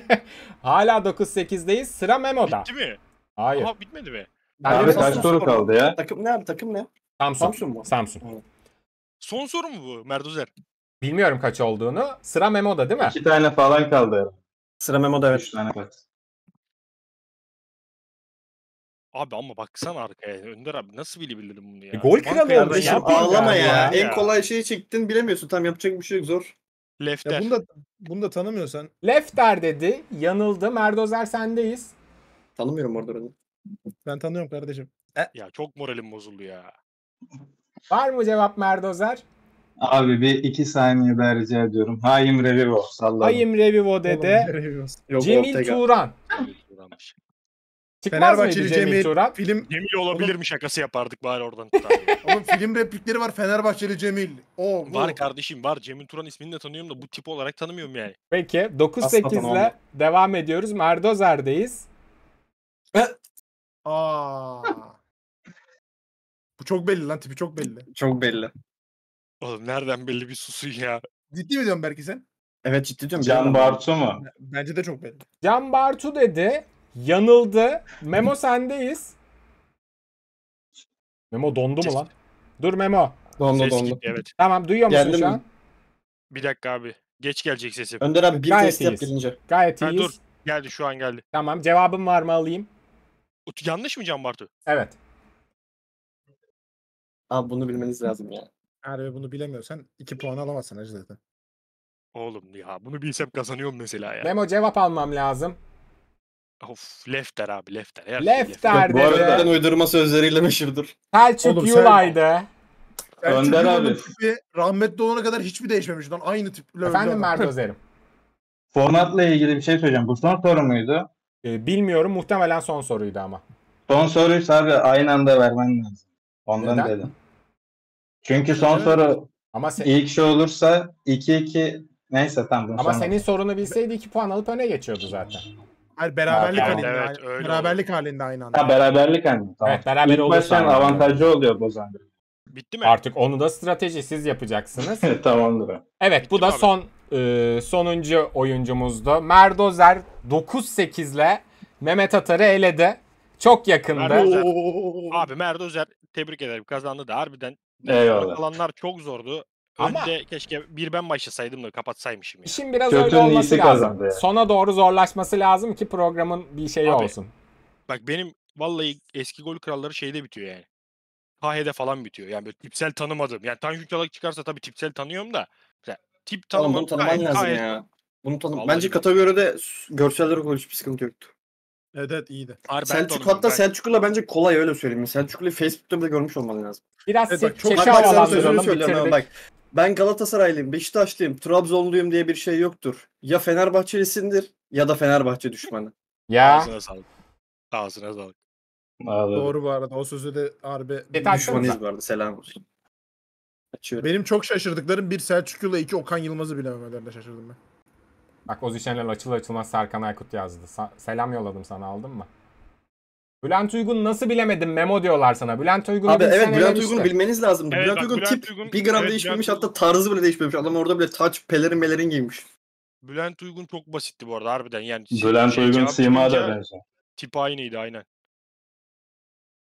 Hala 9-8'deyiz. Sıra Memo'da. Bitti mi? Hayır. Aha bitmedi mi? Ben Abi kaç soru kaldı ya? Takım ne abi takım ne? Samsung Samsung mu? Samsung. Son soru mu bu Merdozer? Bilmiyorum kaç olduğunu. Sıra Memo'da değil mi? İki tane falan kaldı. Sıra Memo'da evet. Üç tane kaldı. Abi ama baksana arkaya. Önder abi nasıl bilebilirim bunu ya? E, gol kralı oldu. Ya, ağlama ya. ya. En kolay şeyi çektin bilemiyorsun. Tam yapacak bir şey yok zor. Lefter. Ya bunu da, bunu da tanımıyorsan. Lefter dedi. Yanıldı. Merdozer sendeyiz. Tanımıyorum orada beni. Ben tanıyorum kardeşim. E ya çok moralim bozuldu ya. Var mı cevap Merdozer? Abi bir iki saniye daha rica ediyorum. Hayim Revivo salladım. Hayim Revivo dede. Yok, Cemil Ortega. Turan. Çıkmaz Fenerbahçeli mıydı Cemil, Cemil Turan? Film... Cemil olabilir mi şakası yapardık bari oradan. Oğlum film replikleri var Fenerbahçeli Cemil. O, bu. Var kardeşim var. Cemil Turan ismini de tanıyorum da bu tip olarak tanımıyorum yani. Peki 9-8 ile devam ediyoruz. Merdozer'deyiz. Aa. Bu çok belli lan tipi çok belli. Çok belli. Oğlum nereden belli bir susun ya. Ciddi mi diyorsun belki sen? Evet ciddi diyorum. Can Bartu mu? Bence de çok belli. Can Bartu dedi. Yanıldı. Memo sendeyiz. Memo dondu mu lan? Dur Memo. Dondu Ses dondu. gitti, evet. Tamam duyuyor musun Geldi şu mi? an? Bir dakika abi. Geç gelecek sesim. Önder abi bir Gayet test yap iyiyiz. gelince. Gayet Ha, dur. Geldi şu an geldi. Tamam cevabım var mı alayım? Yanlış mı Can Bartu? Evet. Abi bunu bilmeniz lazım ya. Eğer bunu bilemiyorsan 2 puan alamazsın Hacı zaten. Oğlum ya bunu bilsem kazanıyorum mesela ya. Memo cevap almam lazım. Of Lefter abi Lefter. Her şey Lefter Bu arada ben uydurma sözleriyle meşhurdur. Selçuk Oğlum, Yulay'dı. Önder abi. Tipi, rahmetli olana kadar hiçbir değişmemiş lan. Aynı tip. Efendim Mert Özer'im. Formatla ilgili bir şey söyleyeceğim. Bu son soru muydu? E, bilmiyorum muhtemelen son soruydu ama. Son soruyu abi aynı anda vermen lazım. Ondan Neden? dedim. Çünkü son evet. soru ama sen... ilk şey olursa 2-2 neyse tamam. Ama sonra... senin sorunu bilseydi 2 puan alıp öne geçiyordu zaten. Hayır beraberlik yani, halinde. Evet, öyle beraberlik oldu. halinde aynı anda. Ha beraberlik halinde. Tamam. Evet beraber İlk olursa. avantajı yani. oluyor Bozan. Bitti mi? Artık onu da strateji siz yapacaksınız. Tamamdır. Evet Bitti bu da abi. son ee, sonuncu oyuncumuzdu. Merdozer 9-8 ile Mehmet Atar'ı eledi. Çok yakındı. Merdozer. Abi Merdozer tebrik ederim kazandı da harbiden. Eyvallah. Kalanlar çok zordu. Ama keşke bir ben başlasaydım da kapatsaymışım. Ya. İşin biraz Kötünün öyle olması lazım. Kazandı Sona doğru zorlaşması lazım ki programın bir şeyi Abi, olsun. Bak benim vallahi eski gol kralları şeyde bitiyor yani. Kahede falan bitiyor. Yani böyle tipsel tanımadım. Yani Tanju Çalak çıkarsa tabii tipsel tanıyorum da. Tip tanımı. bunu tanıman lazım ya. Bunu tanım. Bence kategoride görsel olarak hiçbir sıkıntı yoktu. Evet iyiydi. Selçuk hatta Selçuk'la bence kolay öyle söyleyeyim. Selçuk'la Facebook'ta bile görmüş olman lazım. Biraz evet, bak, çok bak, bak sözünü söylüyorum ama bak. Ben Galatasaraylıyım, Beşiktaşlıyım, Trabzonluyum diye bir şey yoktur. Ya Fenerbahçelisindir ya da Fenerbahçe düşmanı. ya. Ağzına sağlık. Ağzına sağlık. Doğru bu arada. O sözü de harbi düşmanıyız bu arada. Selam olsun. Açıyorum. Benim çok şaşırdıklarım bir Selçuklu'yla iki Okan Yılmaz'ı bilememelerine şaşırdım ben. Bak Ozi Şener açılır açılmaz Serkan Aykut yazdı. Sa- selam yolladım sana aldın mı? Bülent Uygun nasıl bilemedim memo diyorlar sana. Bülent Uygun'u Abi evet Bülent Uygun'u bilmeniz lazım. Evet, Bülent, Uygun Bülent tip Uygun, bir gram evet, değişmemiş Bülent... hatta tarzı bile değişmemiş. Adam orada bile taç pelerin melerin giymiş. Bülent Uygun çok basitti bu arada harbiden. Yani şey- Bülent şey, Uygun sima da benziyor. Tip aynıydı aynen.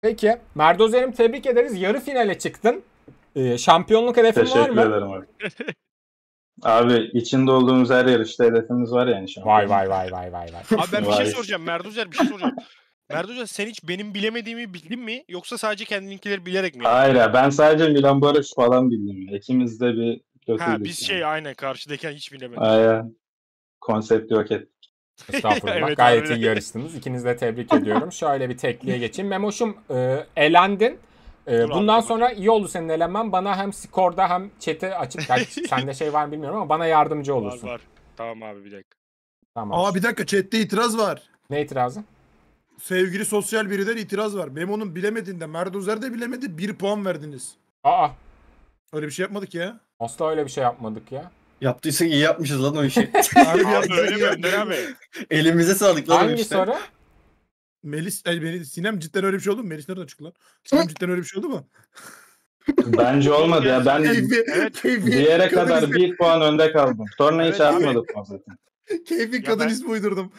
Peki Merdozerim tebrik ederiz. Yarı finale çıktın. Ee, şampiyonluk hedefin var mı? Teşekkür ederim abi. Abi içinde olduğumuz her yarışta hedefimiz var yani şu an. Vay vay vay vay vay vay. Abi ben bir şey soracağım. Merdozer bir şey soracağım. Merdozer sen hiç benim bilemediğimi bildin mi? Yoksa sadece kendininkileri bilerek mi? Hayır ben sadece Milan Barış falan bildim. İkimiz de bir kötüydük. Ha biz yani. şey aynen karşıdayken hiç bilemedik. Aynen. konsept yok et. Estağfurullah. Evet, Gayet iyi harbiden. yarıştınız. İkinizi de tebrik ediyorum. Şöyle bir tekliğe geçeyim. Memoş'um e, elendin. Ee, bundan sonra iyi oldu senin eleman. Bana hem skorda hem chat'e açıp Yani sende şey var mı bilmiyorum ama bana yardımcı olursun. Var var. Tamam abi bir dakika. Tamam. Aa bir dakika chatte itiraz var. Ne itirazı? Sevgili sosyal biriden itiraz var. Memo'nun bilemediğinde Merdozer de bilemedi. Bir puan verdiniz. Aa. Öyle bir şey yapmadık ya. Asla öyle bir şey yapmadık ya. Yaptıysa iyi yapmışız lan o işi. abi, abi öyle mi abi? Elimize sağlık lan Hangi soru? Melis, ay, Melis, Sinem cidden öyle bir şey oldu mu? Melis nerede çıktı Sinem cidden öyle bir şey oldu mu? Bence olmadı ya. Ben Keyfi- Keyfi- bir yere kadar ismi- bir puan önde kaldım. Sonra hiç Evet, atmadık zaten? Keyfi kadın ben- ismi uydurdum.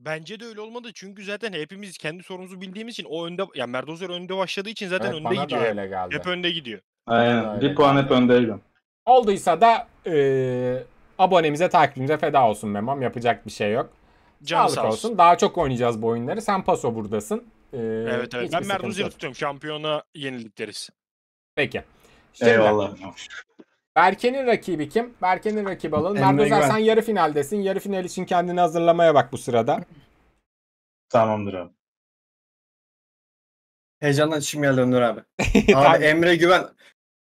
Bence de öyle olmadı çünkü zaten hepimiz kendi sorumuzu bildiğimiz için o önde yani Merdozer önde başladığı için zaten Evet, önde bana gidiyor. hep. öyle geldi. Hep önde gidiyor. Aynen. Bir puan hep öndeydim. Olduysa da e, abonemize takipimize feda olsun Memam. Yapacak bir şey yok. Can sağ olsun. Daha çok oynayacağız bu oyunları. Sen paso buradasın. Ee, evet evet. Ben Merduzi'yi tutuyorum. Şampiyona yenilik deriz. Peki. Şimdi, Eyvallah. Berke'nin rakibi kim? Berke'nin rakibi alalım. Merdozer sen yarı finaldesin. Yarı final için kendini hazırlamaya bak bu sırada. Tamamdır abi. Heyecandan içim geldi Önder abi. abi Emre Güven.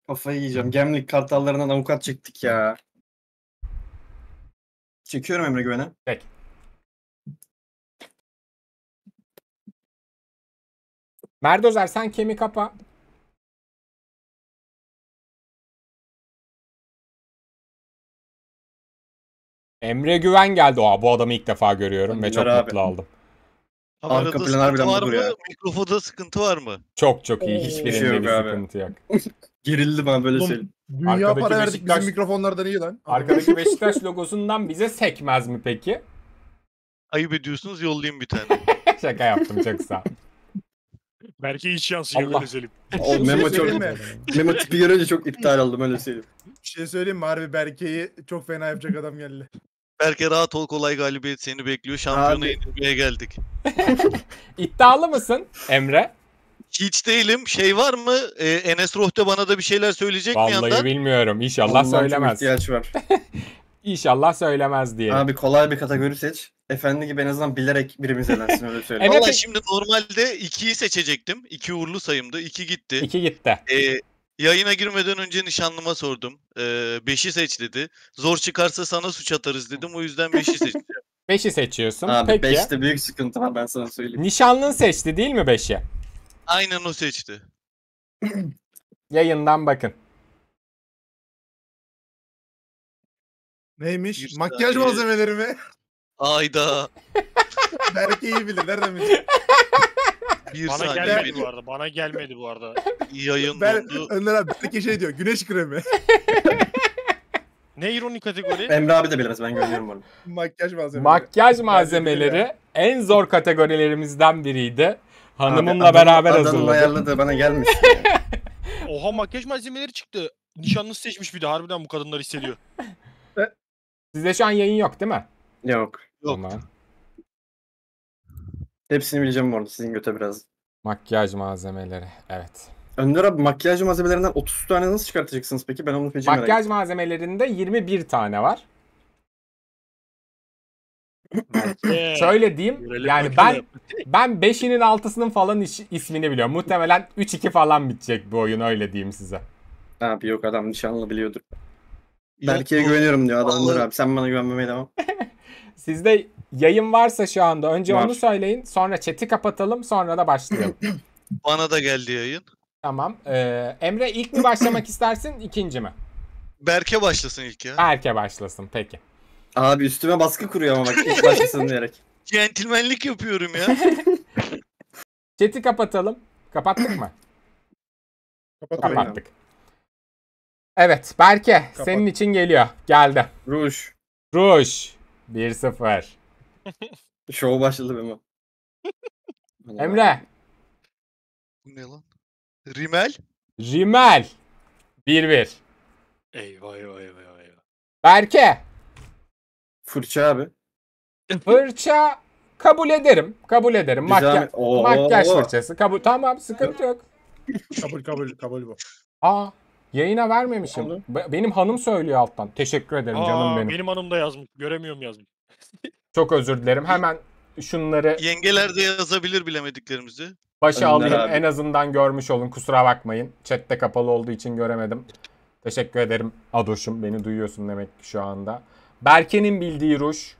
Kafayı yiyeceğim. Gemlik kartallarından avukat çektik ya. Çekiyorum Emre Güven'e. Peki. Merdozer sen kemi kapa. Emre Güven geldi. Aa, bu adamı ilk defa görüyorum Bunlar ve çok abi. mutlu oldum. Arka planar bile var mıdır mı? ya? Mikrofonda sıkıntı var mı? Çok çok iyi. hiçbir şey yok bir sıkıntı yok. Gerildi ben böyle Oğlum, şey. Dünya Arkadaki para verdik Beşiktaş- bizim mikrofonlardan iyi lan. Arkadaki Beşiktaş logosundan bize sekmez mi peki? Ayıp ediyorsunuz yollayayım bir tane. Şaka yaptım çok sağ ol. Belki hiç yansıyor Allah. öyle söyleyeyim. O Memo çok Memo tipi görünce çok iptal oldum öyle söyleyeyim. Bir şey söyleyeyim mi? Harbi Berke'yi çok fena yapacak adam geldi. Berke rahat ol kolay galibiyet seni bekliyor. şampiyonu indirmeye geldik. İddialı mısın Emre? Hiç değilim. Şey var mı? Ee, Enes Rohte bana da bir şeyler söyleyecek Vallahi mi yandan? Vallahi bilmiyorum. İnşallah Ondan söylemez. ihtiyaç var. İnşallah söylemez diye. Abi kolay bir kategori seç efendi gibi en azından bilerek birimiz elensin öyle söyleyeyim. Valla evet. şimdi normalde 2'yi seçecektim. 2 uğurlu sayımdı. 2 gitti. 2 gitti. Ee, yayına girmeden önce nişanlıma sordum. 5'i ee, seç dedi. Zor çıkarsa sana suç atarız dedim. O yüzden 5'i seçeceğim. 5'i seçiyorsun. Abi Peki. 5'te büyük sıkıntı var ben sana söyleyeyim. Nişanlın seçti değil mi 5'i? Aynen o seçti. Yayından bakın. Neymiş? Makyaj malzemeleri mi? Ayda. Berke iyi bilir. Nereden bilir? Bir bana saniye. gelmedi bu arada. Bana gelmedi bu arada. Yayın ben, oldu. Önder abi Berke şey diyor. Güneş kremi. ne ironi kategori? Emre abi de biliriz. Ben görüyorum onu. Makyaj malzemeleri. Makyaj malzemeleri en zor kategorilerimizden biriydi. Hanımımla abi, adam, beraber adam, hazırladım. Adamın ayarladığı bana gelmiş. Oha makyaj malzemeleri çıktı. Nişanlısı seçmiş bir de. Harbiden bu kadınlar hissediyor. Sizde şu an yayın yok değil mi? Yok. Yok. Hepsini bileceğim bu arada sizin göte biraz. Makyaj malzemeleri. Evet. Önder abi makyaj malzemelerinden 30 tane nasıl çıkartacaksınız peki? Ben onu peki merak Makyaj malzemelerinde 21 tane var. Şöyle diyeyim Görelim yani ben bakalım. ben 5'inin 6'sının falan iş, ismini biliyorum. Muhtemelen 3-2 falan bitecek bu oyun öyle diyeyim size. Abi yok adam nişanlı biliyordur. Berke'ye güveniyorum diyor adam. abi sen bana güvenmemeye devam. Sizde yayın varsa şu anda önce Var. onu söyleyin. Sonra chat'i kapatalım. Sonra da başlayalım. Bana da geldi yayın. Tamam. Ee, Emre ilk mi başlamak istersin ikinci mi? Berke başlasın ilk ya. Berke başlasın peki. Abi üstüme baskı kuruyor ama ilk başlasın diyerek. Centilmenlik yapıyorum ya. Chat'i kapatalım. Kapattık mı? Kapatıyorum. Kapattık. Evet Berke senin için geliyor. Geldi. Ruj. Ruj. 1-0. Şov başladı Memo. Emre. Bu ne lan? Rimel? Rimel. 1-1. Eyvah eyvah eyvah eyvah. Berke. Fırça abi. Fırça kabul ederim. Kabul ederim. Makya Oo. makyaj fırçası. Kabul. Tamam sıkıntı yok. kabul kabul kabul bu. Aa Yayına vermemişim. Olur. Benim hanım söylüyor alttan. Teşekkür ederim canım benim. benim. hanım da yazmış. Göremiyorum yazmış. Çok özür dilerim. Hemen şunları Yengeler de yazabilir bilemediklerimizi. başa Önder alayım. En azından görmüş olun. Kusura bakmayın. Chat'te kapalı olduğu için göremedim. Teşekkür ederim Adoş'um. Beni duyuyorsun demek ki şu anda. Berke'nin bildiği ruş,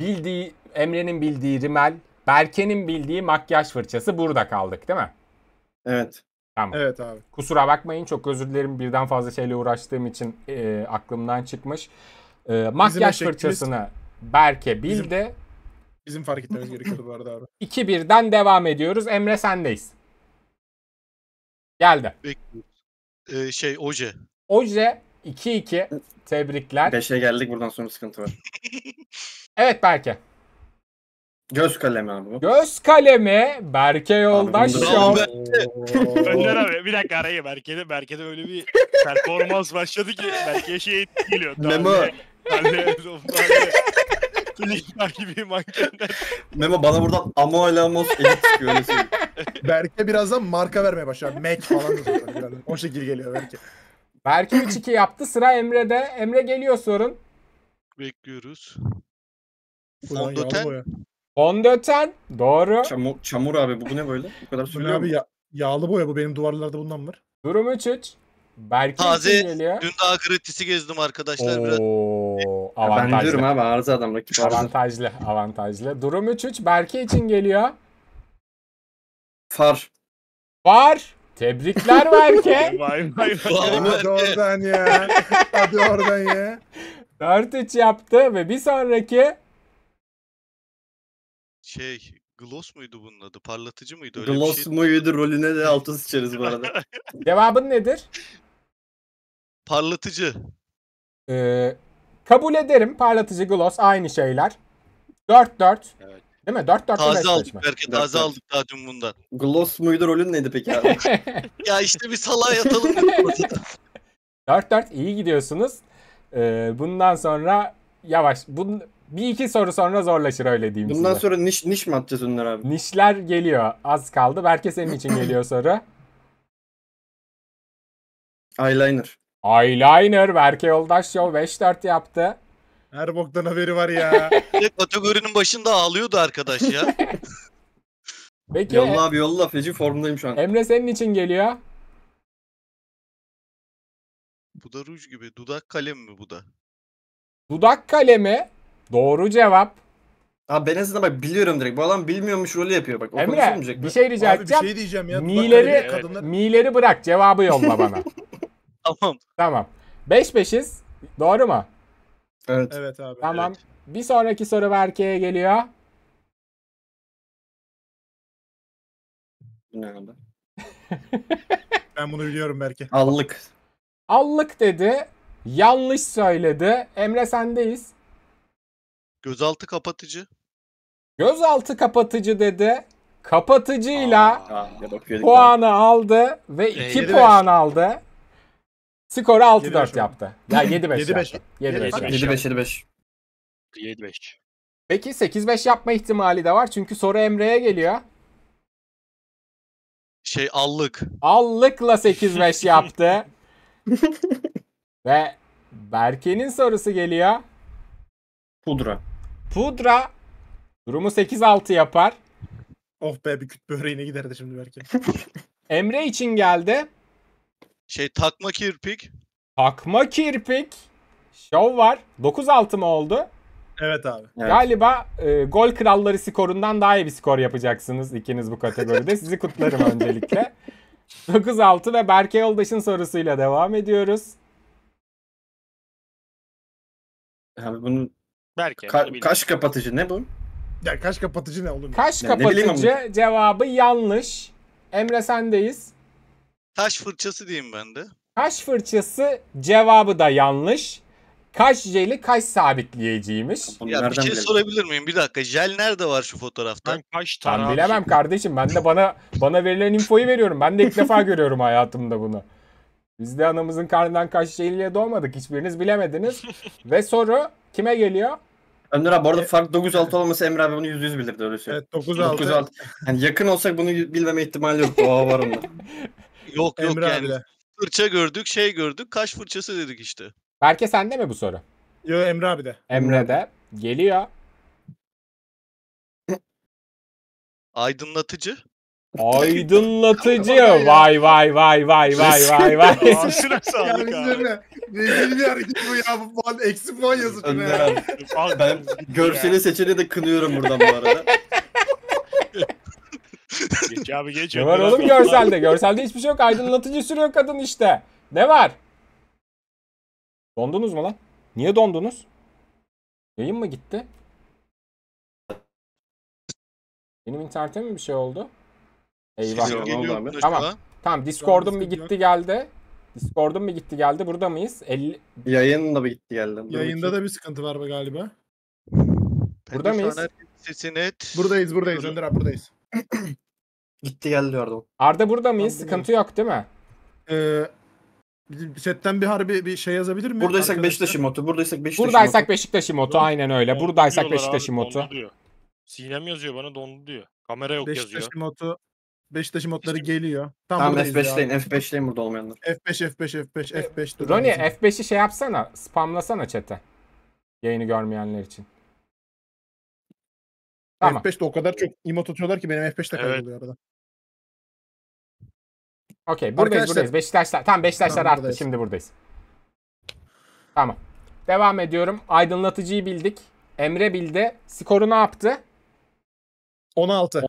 Bildiği Emre'nin bildiği rimel. Berke'nin bildiği makyaj fırçası. Burada kaldık değil mi? Evet. Tamam. Evet abi. Kusura bakmayın çok özür dilerim birden fazla şeyle uğraştığım için e, aklımdan çıkmış. E, makyaj fırçasını Berke bildi. Bizim, bizim fark etmemiz gerekiyordu bu arada abi. 2-1'den devam ediyoruz. Emre sendeyiz. Geldi. Ee, şey Oje. Oje 2-2. Tebrikler. 5'e geldik buradan sonra sıkıntı var. evet Berke. Göz kalemi abi bu. Göz kalemi Berke Yoldaş Abi, Şov. Önder abi bir dakika arayayım. Berke'de, Berke'de öyle bir performans başladı ki Berke'ye şey geliyor. Memo. Halle, Çocuklar gibi mankenler. Memo bana buradan Amo Alamos elit çıkıyor. öyle Berke birazdan marka vermeye başlar. Mac falan. diyor. o şekilde geliyor Berke. Berke 3-2 yaptı. Sıra Emre'de. Emre geliyor sorun. Bekliyoruz. Ulan Fondöten. yavru Fondöten. Doğru. Çamur, çamur abi bu, bu ne böyle? Bu kadar Bu sürüyor abi ya, yağlı boya bu benim duvarlarda bundan var. Durum 3-3. Berk'in Taze- geliyor? Dün daha gratisi gezdim arkadaşlar biraz. Oo, Ben avantajlı. diyorum abi arıza adam rakip arıza. Avantajlı, avantajlı. Durum 3-3 Berke için geliyor. Far. Var. Tebrikler Berke. Vay vay vay. Hadi oradan ya. Hadi oradan ya. 4-3 yaptı ve bir sonraki şey Gloss muydu bunun adı? Parlatıcı mıydı? Öyle Gloss şey... muydu rolüne de altı sıçarız bu arada. Cevabın nedir? Parlatıcı. Ee, kabul ederim parlatıcı gloss aynı şeyler. 4-4. Evet. Değil mi? 4-4 Taze aldık belki taze aldık daha dün bundan. Gloss muydu rolün neydi peki abi? ya işte bir salağa yatalım. 4-4 iyi gidiyorsunuz. Ee, bundan sonra yavaş. Bun, bir iki soru sonra zorlaşır öyle diyeyim Bundan size. sonra niş, niş mi atacağız Önder abi? Nişler geliyor. Az kaldı. Belki senin için geliyor soru. Eyeliner. Eyeliner. Berke Yoldaş Show 5-4 yaptı. Her boktan haberi var ya. Şey, kategorinin başında ağlıyordu arkadaş ya. Peki. Yolla abi yolla. Feci formdayım şu an. Emre senin için geliyor. Bu da ruj gibi. Dudak kalem mi bu da? Dudak kalemi Doğru cevap. Abi ben aslında bak biliyorum direkt. Bu adam bilmiyormuş rolü yapıyor bak. Emre bir şey rica Abi bir şey diyeceğim ya. Mileri- Bak, kadınlar- Mi'leri bırak cevabı yolla bana. Tamam. tamam. beş beşiz. Doğru mu? Evet. Evet abi. Tamam. Bir sonraki soru Berke'ye geliyor. Ben bunu biliyorum belki. Allık. Allık dedi. Yanlış söyledi. Emre sendeyiz. Gözaltı kapatıcı. Gözaltı kapatıcı dedi. Kapatıcıyla Aa, puanı aldı ve 2 e, 7 puan aldı. Skoru 6-4 yaptı. Ya 7-5 yaptı. 7-5. 7-5. 7-5. Peki 8-5 yapma ihtimali de var çünkü soru Emre'ye geliyor. Şey allık. Allıkla 8-5 yaptı. ve Berke'nin sorusu geliyor. Pudra. Pudra durumu 8-6 yapar. Oh be bir küt böreğine giderdi şimdi belki. Emre için geldi. Şey takma kirpik. Takma kirpik. Şov var. 9-6 mı oldu? Evet abi. Galiba e, gol kralları skorundan daha iyi bir skor yapacaksınız ikiniz bu kategoride. Sizi kutlarım öncelikle. 9-6 ve Berke Yoldaş'ın sorusuyla devam ediyoruz. Abi bunun Belki. Ka- kaş kapatıcı ne bu? Ya kaş kapatıcı ne olur? Kaş ya, kapatıcı cevabı yanlış. Emre sendeyiz. Taş fırçası diyeyim ben de. Kaş fırçası cevabı da yanlış. Kaş jeli kaş sabitleyiciymiş. Ya bir şey sorabilir miyim? Bir dakika. Jel nerede var şu fotoğrafta? Ben kaş Ben bilemem kardeşim. Ben de bana bana verilen infoyu veriyorum. Ben de ilk defa görüyorum hayatımda bunu. Biz de anamızın karnından kaş jeliyle doğmadık. Hiçbiriniz bilemediniz. Ve soru Kime geliyor? Önder abi bu arada ee, fark 9-6 olması Emre abi bunu %100 bilirdi öyle şey. Evet 9-6. 9-6. Yani yakın olsak bunu bilmeme ihtimali yok. Doğa var onda. yok yok Emre yani. Abiyle. Fırça gördük, şey gördük, kaş fırçası dedik işte. Berke sende mi bu soru? Yok Emre abi de. Emre de. Geliyor. Aydınlatıcı. Aydınlatıcı. vay vay vay vay vay vay vay. Ağzına sağlık abi. Yani Rezil bir hareket bu ya. Bu puan eksi puan yazıcı ne? Önder Ben görseli seçeni de kınıyorum buradan bu arada. Geç abi geç. Ne var oğlum görselde? Görselde hiçbir şey yok. Aydınlatıcı sürüyor kadın işte. Ne var? Dondunuz mu lan? Niye dondunuz? Yayın mı gitti? Benim internete mi bir şey oldu? Eyvah. Sesim geliyor Tamam. Tamam. Tamam Discord'um bir gitti geldi. Discord'um bir gitti geldi. Burada mıyız? 50 Yayın da bir gitti geldi. Yayında da bir sıkıntı var mı galiba. Burada Şu mıyız? herkesin Sesi Buradayız buradayız Önder abi buradayız. Gitti geldi diyordu. Arda burada mıyız? Tamam, Sıkıntı yok değil mi? Ee, bizim bir harbi bir şey yazabilir mi? Buradaysak Arkadaşlar? Beşiktaş imotu. Buradaysak Beşiktaş Buradaysak Beşiktaş imotu aynen öyle. Dondu Buradaysak diyorlar abi, Beşiktaş dondu imotu. diyor. Sinem yazıyor bana dondu diyor. Kamera yok Beşiktaş yazıyor. emotu Beşiktaş'ın modları geliyor. Tam Tamam F5'leyin. F5'leyin burada olmayanlar. F5 F5 F5 F5. dur. Roni F5'i şey yapsana. Spamlasana chat'e. Yayını görmeyenler için. Tamam. F5'te o kadar çok emot atıyorlar ki benim F5'te Evet. kayboluyor arada. Okey buradayız Arkadaşlar- buradayız. Beşiktaşlar. Tamam Beşiktaşlar Tamam, arttı. buradayız. Şimdi buradayız. Tamam. Devam ediyorum. Aydınlatıcıyı bildik. Emre bildi. Skoru ne yaptı? 16.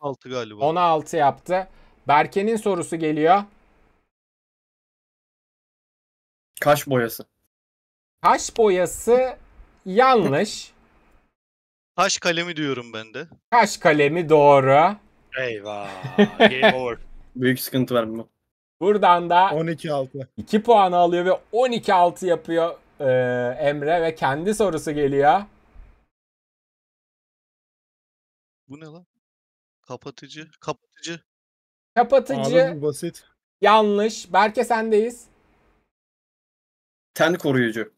16 galiba. 16 yaptı. Berke'nin sorusu geliyor. Kaş boyası. Kaş boyası yanlış. Kaş kalemi diyorum ben de. Kaş kalemi doğru. Eyvah. Game over. Büyük sıkıntı var bu. Buradan da 12-6. 2 puan alıyor ve 12-6 yapıyor e, Emre ve kendi sorusu geliyor. Bu ne lan? Kapatıcı. Kapatıcı. Kapatıcı. Abi bu basit. Yanlış. Berke sendeyiz. Ten koruyucu.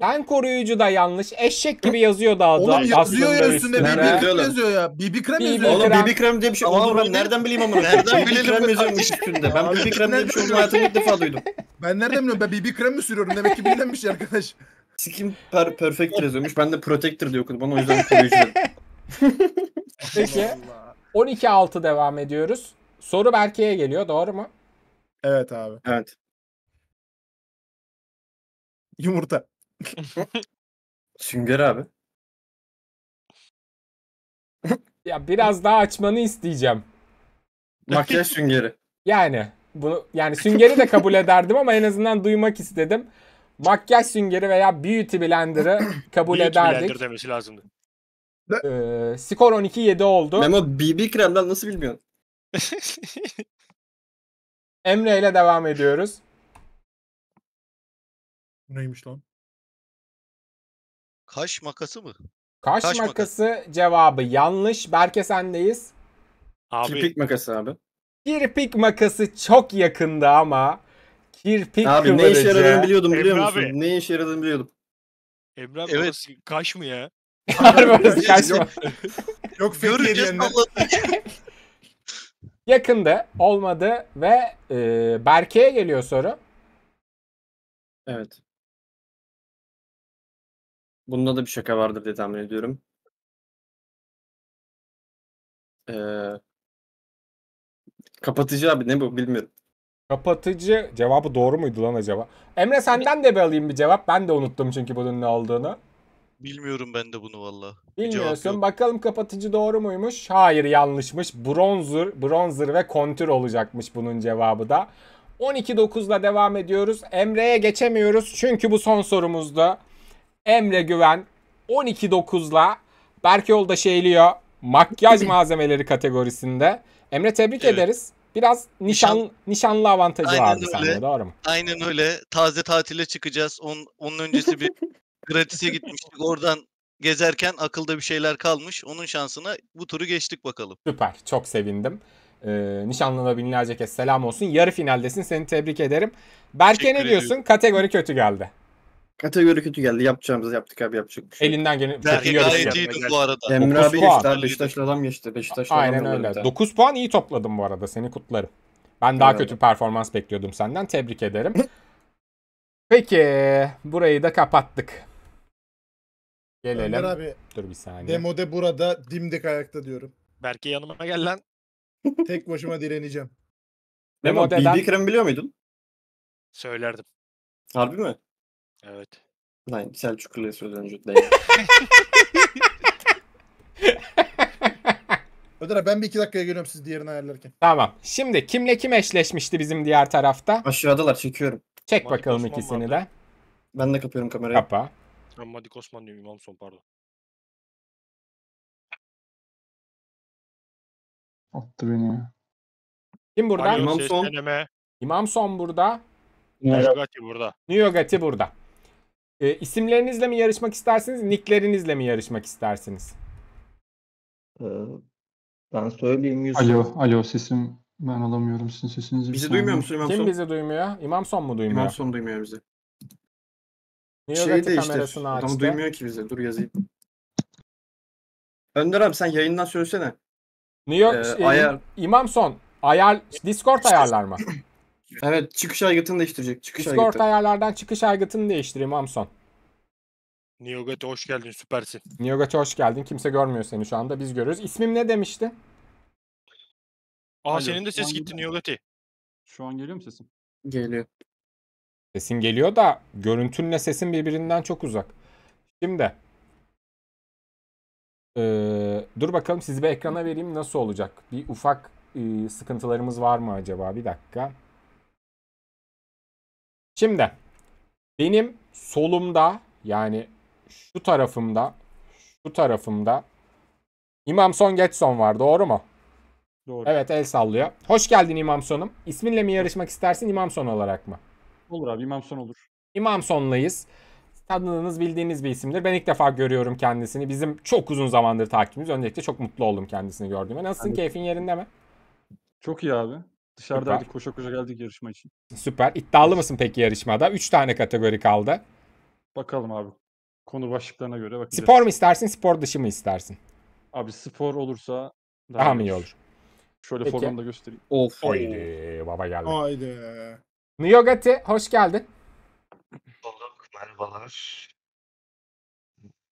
Ben koruyucu da yanlış. Eşek gibi yazıyor daha Oğlum yazıyor ya üstünde BB krem yazıyor ya. BB krem yazıyor. Oğlum BB krem diye bir şey olur mu? Nereden bileyim ama? Nereden bilelim krem yazıyormuş üstünde. Ben BB krem diye bir şey olduğunu hayatımda ilk defa duydum. Ben nereden biliyorum? Ben BB krem mi sürüyorum? Demek ki bilinmiş şey arkadaş. Skin per perfect yazıyormuş. Ben de protector diye okudum. Bana o yüzden koruyucu dedim. Peki. 12-6 devam ediyoruz. Soru Berke'ye geliyor doğru mu? Evet abi. Evet. Yumurta. Sünger abi. Ya biraz daha açmanı isteyeceğim. Makyaj süngeri. Yani bunu yani süngeri de kabul ederdim ama en azından duymak istedim. Makyaj süngeri veya beauty blender'ı kabul Büyük ederdik. Blender demesi lazımdı. Ee, skor 12-7 oldu. Memo BB kremden nasıl bilmiyorsun? Emre ile devam ediyoruz. Neymiş lan? Kaş makası mı? Kaş, Kaş makası makası. cevabı yanlış. Berke sendeyiz. Abi. Kirpik makası abi. Kirpik makası çok yakında ama kirpik Abi kıvırıcı. ne işe yaradığını biliyordum biliyor Emre musun? abi. Ne işe yaradığını biliyordum. Emre abi Evet. kaş mı ya? Harbi Yok Fethiye Olmadı ve e, Berke'ye geliyor soru. Evet. Bunda da bir şaka vardır diye tahmin ediyorum. Ee, kapatıcı abi ne bu bilmiyorum. Kapatıcı cevabı doğru muydu lan acaba? Emre senden de bir alayım bir cevap. Ben de unuttum çünkü bunun ne olduğunu. Bilmiyorum ben de bunu valla. Bilmiyorsun. Bakalım kapatıcı doğru muymuş? Hayır yanlışmış. Bronzer, bronzer ve kontür olacakmış bunun cevabı da. 12.9'la devam ediyoruz. Emre'ye geçemiyoruz çünkü bu son sorumuzdu. Emre Güven 12.9'la. Berk Berkyol'da şeyliyor. Makyaj malzemeleri kategorisinde. Emre tebrik evet. ederiz. Biraz nişan, nişan nişanlı avantajı Aynen vardı öyle. sende doğru mu? Aynen öyle. Taze tatile çıkacağız. On, onun öncesi bir Gratis'e gitmiştik. Oradan gezerken akılda bir şeyler kalmış. Onun şansına bu turu geçtik bakalım. Süper. Çok sevindim. Ee, nişanlına binlerce kez selam olsun. Yarı finaldesin. Seni tebrik ederim. Berke ne diyorsun? Kategori kötü geldi. Kategori kötü geldi. Yapacağımızı yaptık abi yapacak bir şey. Elinden geleni Berke gayet iyiydi bu arada. Emre abi puan. geçti abi. Beşiktaşlı adam geçti. Beşiktaşlı Aynen adam öyle. 9 puan iyi topladım bu arada. Seni kutlarım. Ben daha evet. kötü performans bekliyordum senden. Tebrik ederim. Peki burayı da kapattık. Gelelim. Ömer abi Dur bir saniye. demode burada dimdik ayakta diyorum. Berke yanıma gel lan. Tek başıma direneceğim. Memo Demode'den- BB kremi biliyor muydun? Söylerdim. Harbi mi? Evet. Lan Selçuklu'ya söz önce değil. Öder ben bir iki dakikaya geliyorum siz diğerini ayarlarken. Tamam. Şimdi kimle kim eşleşmişti bizim diğer tarafta? Aşağıdalar çekiyorum. Çek Mani bakalım ikisini vardı. de. Ben de kapıyorum kamerayı. Kapa. Ben Madik Osman diyorum İmam Son pardon. Attı beni Kim burada? Alo, İmam Son. Sesleneme. İmam Son burada. Niyogati burada. Niyogati burada. E, isimlerinizle mi yarışmak istersiniz? Nicklerinizle mi yarışmak istersiniz? Ee, ben söyleyeyim. Yusuf. Alo, alo sesim ben alamıyorum sizin sesinizi. Bizi duymuyor musun İmam Kim Son? bizi duymuyor? İmam Son mu duymuyor? İmam Son duymuyor bizi. Niye Şeyi değiştir. kamerasını Adam açtı? duymuyor ki bizi. Dur yazayım. Önder abi sen yayından söylesene. New York Ee, e, ayar. ayar. İmamson ayar Discord ayarlar mı? Evet çıkış aygıtını değiştirecek. Çıkış Discord aygıtı. ayarlardan çıkış aygıtını değiştir İmamson. Niyogat'a hoş geldin süpersin. Niyogaç hoş geldin. Kimse görmüyor seni şu anda. Biz görüyoruz. İsmim ne demişti? Alo, Aa senin de ses hangi- gitti Niyogat'i. Şu an geliyor mu sesim? Geliyor. Sesin geliyor da görüntünle sesin birbirinden çok uzak. Şimdi ee, dur bakalım sizi bir ekrana vereyim nasıl olacak? Bir ufak e, sıkıntılarımız var mı acaba? Bir dakika. Şimdi benim solumda yani şu tarafımda şu tarafımda İmam Son Getson var doğru mu? Doğru. Evet el sallıyor. Hoş geldin İmam Son'um. İsminle mi yarışmak istersin İmam Son olarak mı? Olur abi İmam Son olur. İmam Son'layız. Tanıdığınız bildiğiniz bir isimdir. Ben ilk defa görüyorum kendisini. Bizim çok uzun zamandır takipimiz. Öncelikle çok mutlu oldum kendisini gördüğüme. Nasılsın? Evet. Keyfin yerinde mi? Çok iyi abi. Dışarıdaydık Süper. koşa koşa geldik yarışma için. Süper. İddialı mısın peki yarışmada? 3 tane kategori kaldı. Bakalım abi. Konu başlıklarına göre bakacağız. Spor mu istersin, spor dışı mı istersin? Abi spor olursa daha, daha mı iyi olur? Şöyle Peki. formamı da göstereyim. Of. Haydi baba geldi. Haydi. Niyogati hoş geldin. Bulduk merhabalar.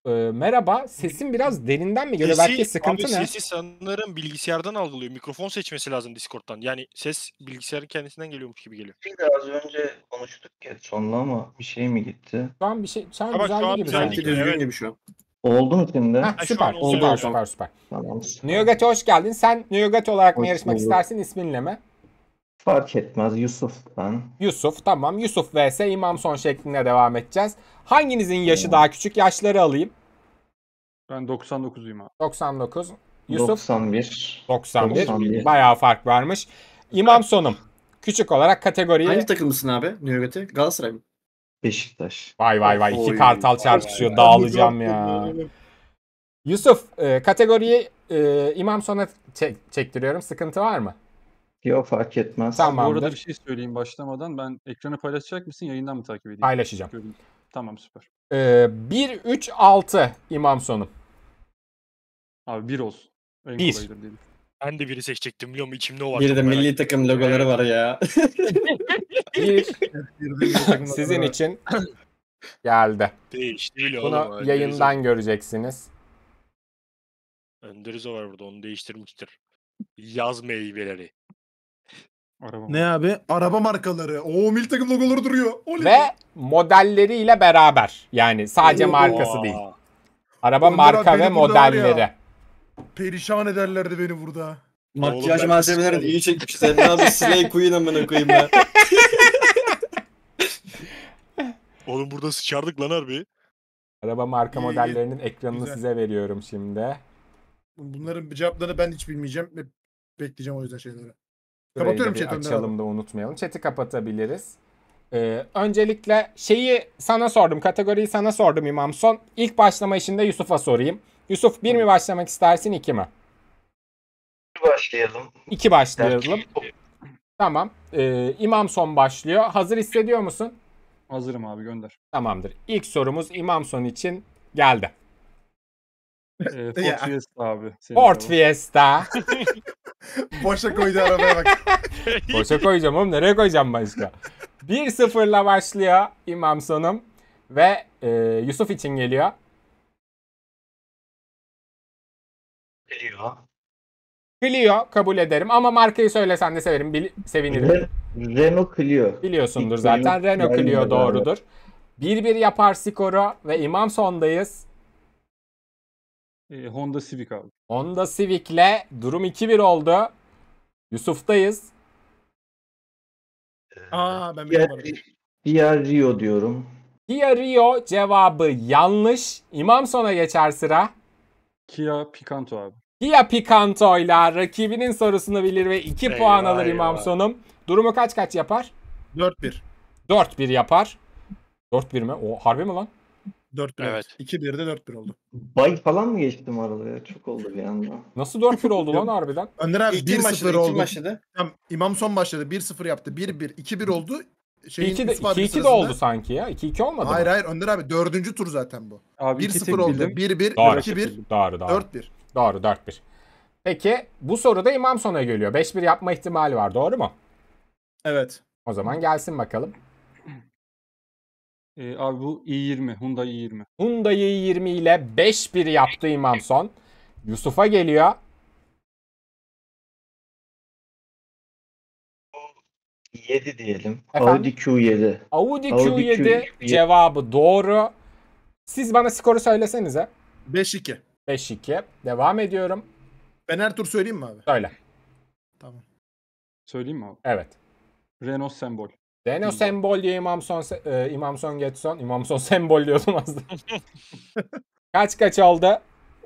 Ee, merhaba. Sesin biraz derinden mi geliyor? Belki sıkıntı abi, ne? Sesi sanırım bilgisayardan algılıyor. Mikrofon seçmesi lazım Discord'dan. Yani ses bilgisayarın kendisinden geliyormuş gibi geliyor. Şimdi az önce konuştuk ya sonla ama bir şey mi gitti? Şu an bir şey, şu an güzel gibi. güzel sanki. Düzgün evet. gibi şu an. Oldu mu şimdi? Heh, süper, oldu süper, süper, süper, Tamam. Niyogati hoş geldin. Sen Niyogati olarak mı yarışmak bulduk. istersin isminle mi? Fark etmez Yusuf ben. Yusuf tamam. Yusuf vs İmam Son şeklinde devam edeceğiz. Hanginizin yaşı daha küçük? Yaşları alayım. Ben 99'uyum abi. 99. Yusuf 91. 91. 91. Bayağı fark varmış. İmam Son'um. Küçük olarak kategoriye... Hangi takımlısın abi Nöbeti? Galatasaray mı? Beşiktaş. Vay vay vay. İki Oy. kartal çarpışıyor. Ay, Dağılacağım ya. Yusuf e, kategoriyi e, İmam Son'a çek- çektiriyorum. Sıkıntı var mı? Yok fark etmez. Tamam. Bu arada bir şey söyleyeyim başlamadan. Ben ekranı paylaşacak mısın? Yayından mı takip edeyim? Paylaşacağım. Tamam süper. Ee, 1-3-6 imam sonu. Abi bir olsun. En Bir. Ben de biri seçecektim biliyor musun? İçimde o var. Bir çok de merak milli takım logoları var ya. Bir sizin için geldi. Değişti bile oğlum. Bunu Önderiz yayından göreceksiniz. o- Önderiz o var burada onu değiştirmiştir. Yaz meyveleri. Araba Ne abi? Araba markaları. Oo mil takım logoları duruyor. Oley. Ve modelleriyle beraber. Yani sadece Oo. markası değil. Araba Önder marka ve modelleri. Perişan ederlerdi beni burada. Makyaj Oğlum malzemelerini iyi çekmiş. Sen ne abi Slay Queen amına koyayım ya. Oğlum burada sıçardık lan harbi. Araba marka İyi, iyi. modellerinin ekranını Güzel. size veriyorum şimdi. Bunların cevaplarını ben hiç bilmeyeceğim. bekleyeceğim o yüzden şeyleri. Kapatıyorum chat'i Açalım da unutmayalım. Chat'i kapatabiliriz. Ee, öncelikle şeyi sana sordum. Kategoriyi sana sordum İmam Son. İlk başlama işinde Yusuf'a sorayım. Yusuf bir mi başlamak istersin iki mi? İki başlayalım. İki başlayalım. Tamam. Ee, İmam Son başlıyor. Hazır hissediyor musun? Hazırım abi gönder. Tamamdır. İlk sorumuz İmam Son için geldi. Ee, Ford Fiesta abi. Ford Fiesta. Boşa koyacağım, arabaya bak. Boşa koyacağım oğlum. Nereye koyacağım başka? 1-0'la başlıyor İmam Sonum. Ve e, Yusuf için geliyor. Geliyor. Clio kabul ederim ama markayı söylesen de severim, bil, sevinirim. Re Renault Clio. Biliyorsundur zaten Renault, Renault Clio doğrudur. 1-1 yapar skoru ve İmam sondayız e, Honda Civic aldı. Honda Civic'le durum 2-1 oldu. Yusuf'tayız. Ee, Aa ben bir Kia Rio diyorum. Kia Rio cevabı yanlış. İmam sona geçer sıra. Kia Picanto abi. Kia Picanto ile rakibinin sorusunu bilir ve 2 puan alır İmam Son'um. Durumu kaç kaç yapar? 4-1. 4-1 yapar. 4-1 mi? O harbi mi lan? 4-1. Evet. 2 de 4-1 oldu. Bay falan mı geçtim arada Çok oldu bir anda. Nasıl 4-1 oldu lan harbiden? Önder abi 1-0 oldu. Başladı. Tam İmam son başladı. 1-0 yaptı. 1-1. 2-1 oldu. Şeyin 2-2 de, 2-2 sırasında... de oldu sanki ya. 2-2 olmadı Hayır mı? hayır Önder abi 4. tur zaten bu. Abi 1-0 oldu. 1-1, 2-1, 4-1. Doğru 4-1. Peki bu soruda İmam sona geliyor. 5-1 yapma ihtimali var doğru mu? Evet. O zaman gelsin bakalım. Ee, abi bu i20, Hyundai i20. Hyundai i20 ile 5-1 yaptı son. Yusuf'a geliyor. Q7 diyelim. Efendim? Audi Q7. Audi, Q7, Q7 cevabı doğru. Siz bana skoru söylesenize. 5-2. 5-2. Devam ediyorum. Ben her tur söyleyeyim mi abi? Söyle. Tamam. Söyleyeyim mi abi? Evet. Renault sembol. Deno sembol diyor İmam Son, e, İmam Son Getson. İmam Son sembol diyordum aslında. kaç kaç oldu?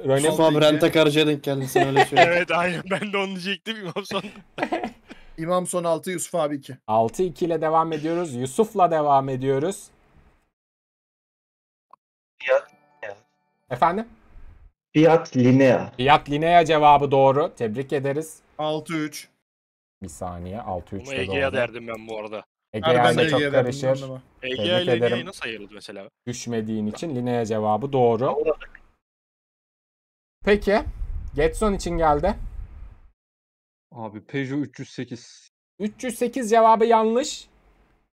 Röne Son Renta Karıcı'ya denk geldin sen öyle söyle. evet aynen ben de onu diyecektim İmam Son. İmam Son 6, Yusuf abi 2. 6-2 ile devam ediyoruz. Yusuf'la devam ediyoruz. Fiyat. Efendim? Fiyat Linea. Fiyat Linea cevabı doğru. Tebrik ederiz. 6-3. Bir saniye. 6-3 de Bunu Ege'ye derdim ben bu arada. Egeyen'de Ege çok Ege'den karışır. Ege ile Ege'yi nasıl ayırdı mesela? Düşmediğin için Lina'ya cevabı doğru. Peki. Getson için geldi. Abi Peugeot 308. 308 cevabı yanlış.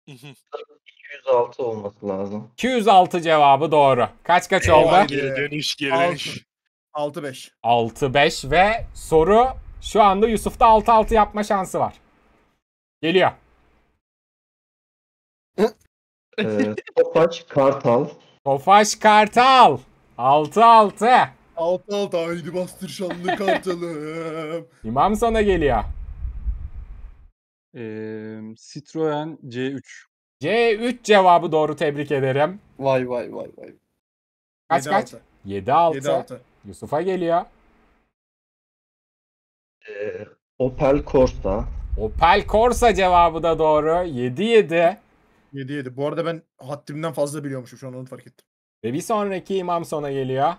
206 olması lazım. 206 cevabı doğru. Kaç kaç oldu? geri dönüş geri dönüş. 6-5. 6-5 ve soru şu anda Yusuf'ta 6-6 yapma şansı var. Geliyor ee, Tofaş Kartal. Tofaş Kartal. 6-6. 6-6 haydi bastır şanlı Kartal'ım. İmam sana geliyor. Ee, Citroen C3. C3 cevabı doğru tebrik ederim. Vay vay vay vay. Kaç 7, kaç? 7-6. Yusuf'a geliyor. Ee, Opel Corsa. Opel Corsa cevabı da doğru. 7-7. 7 7. Bu arada ben haddimden fazla biliyormuşum şu an onu fark ettim. Ve bir sonraki imam sona geliyor.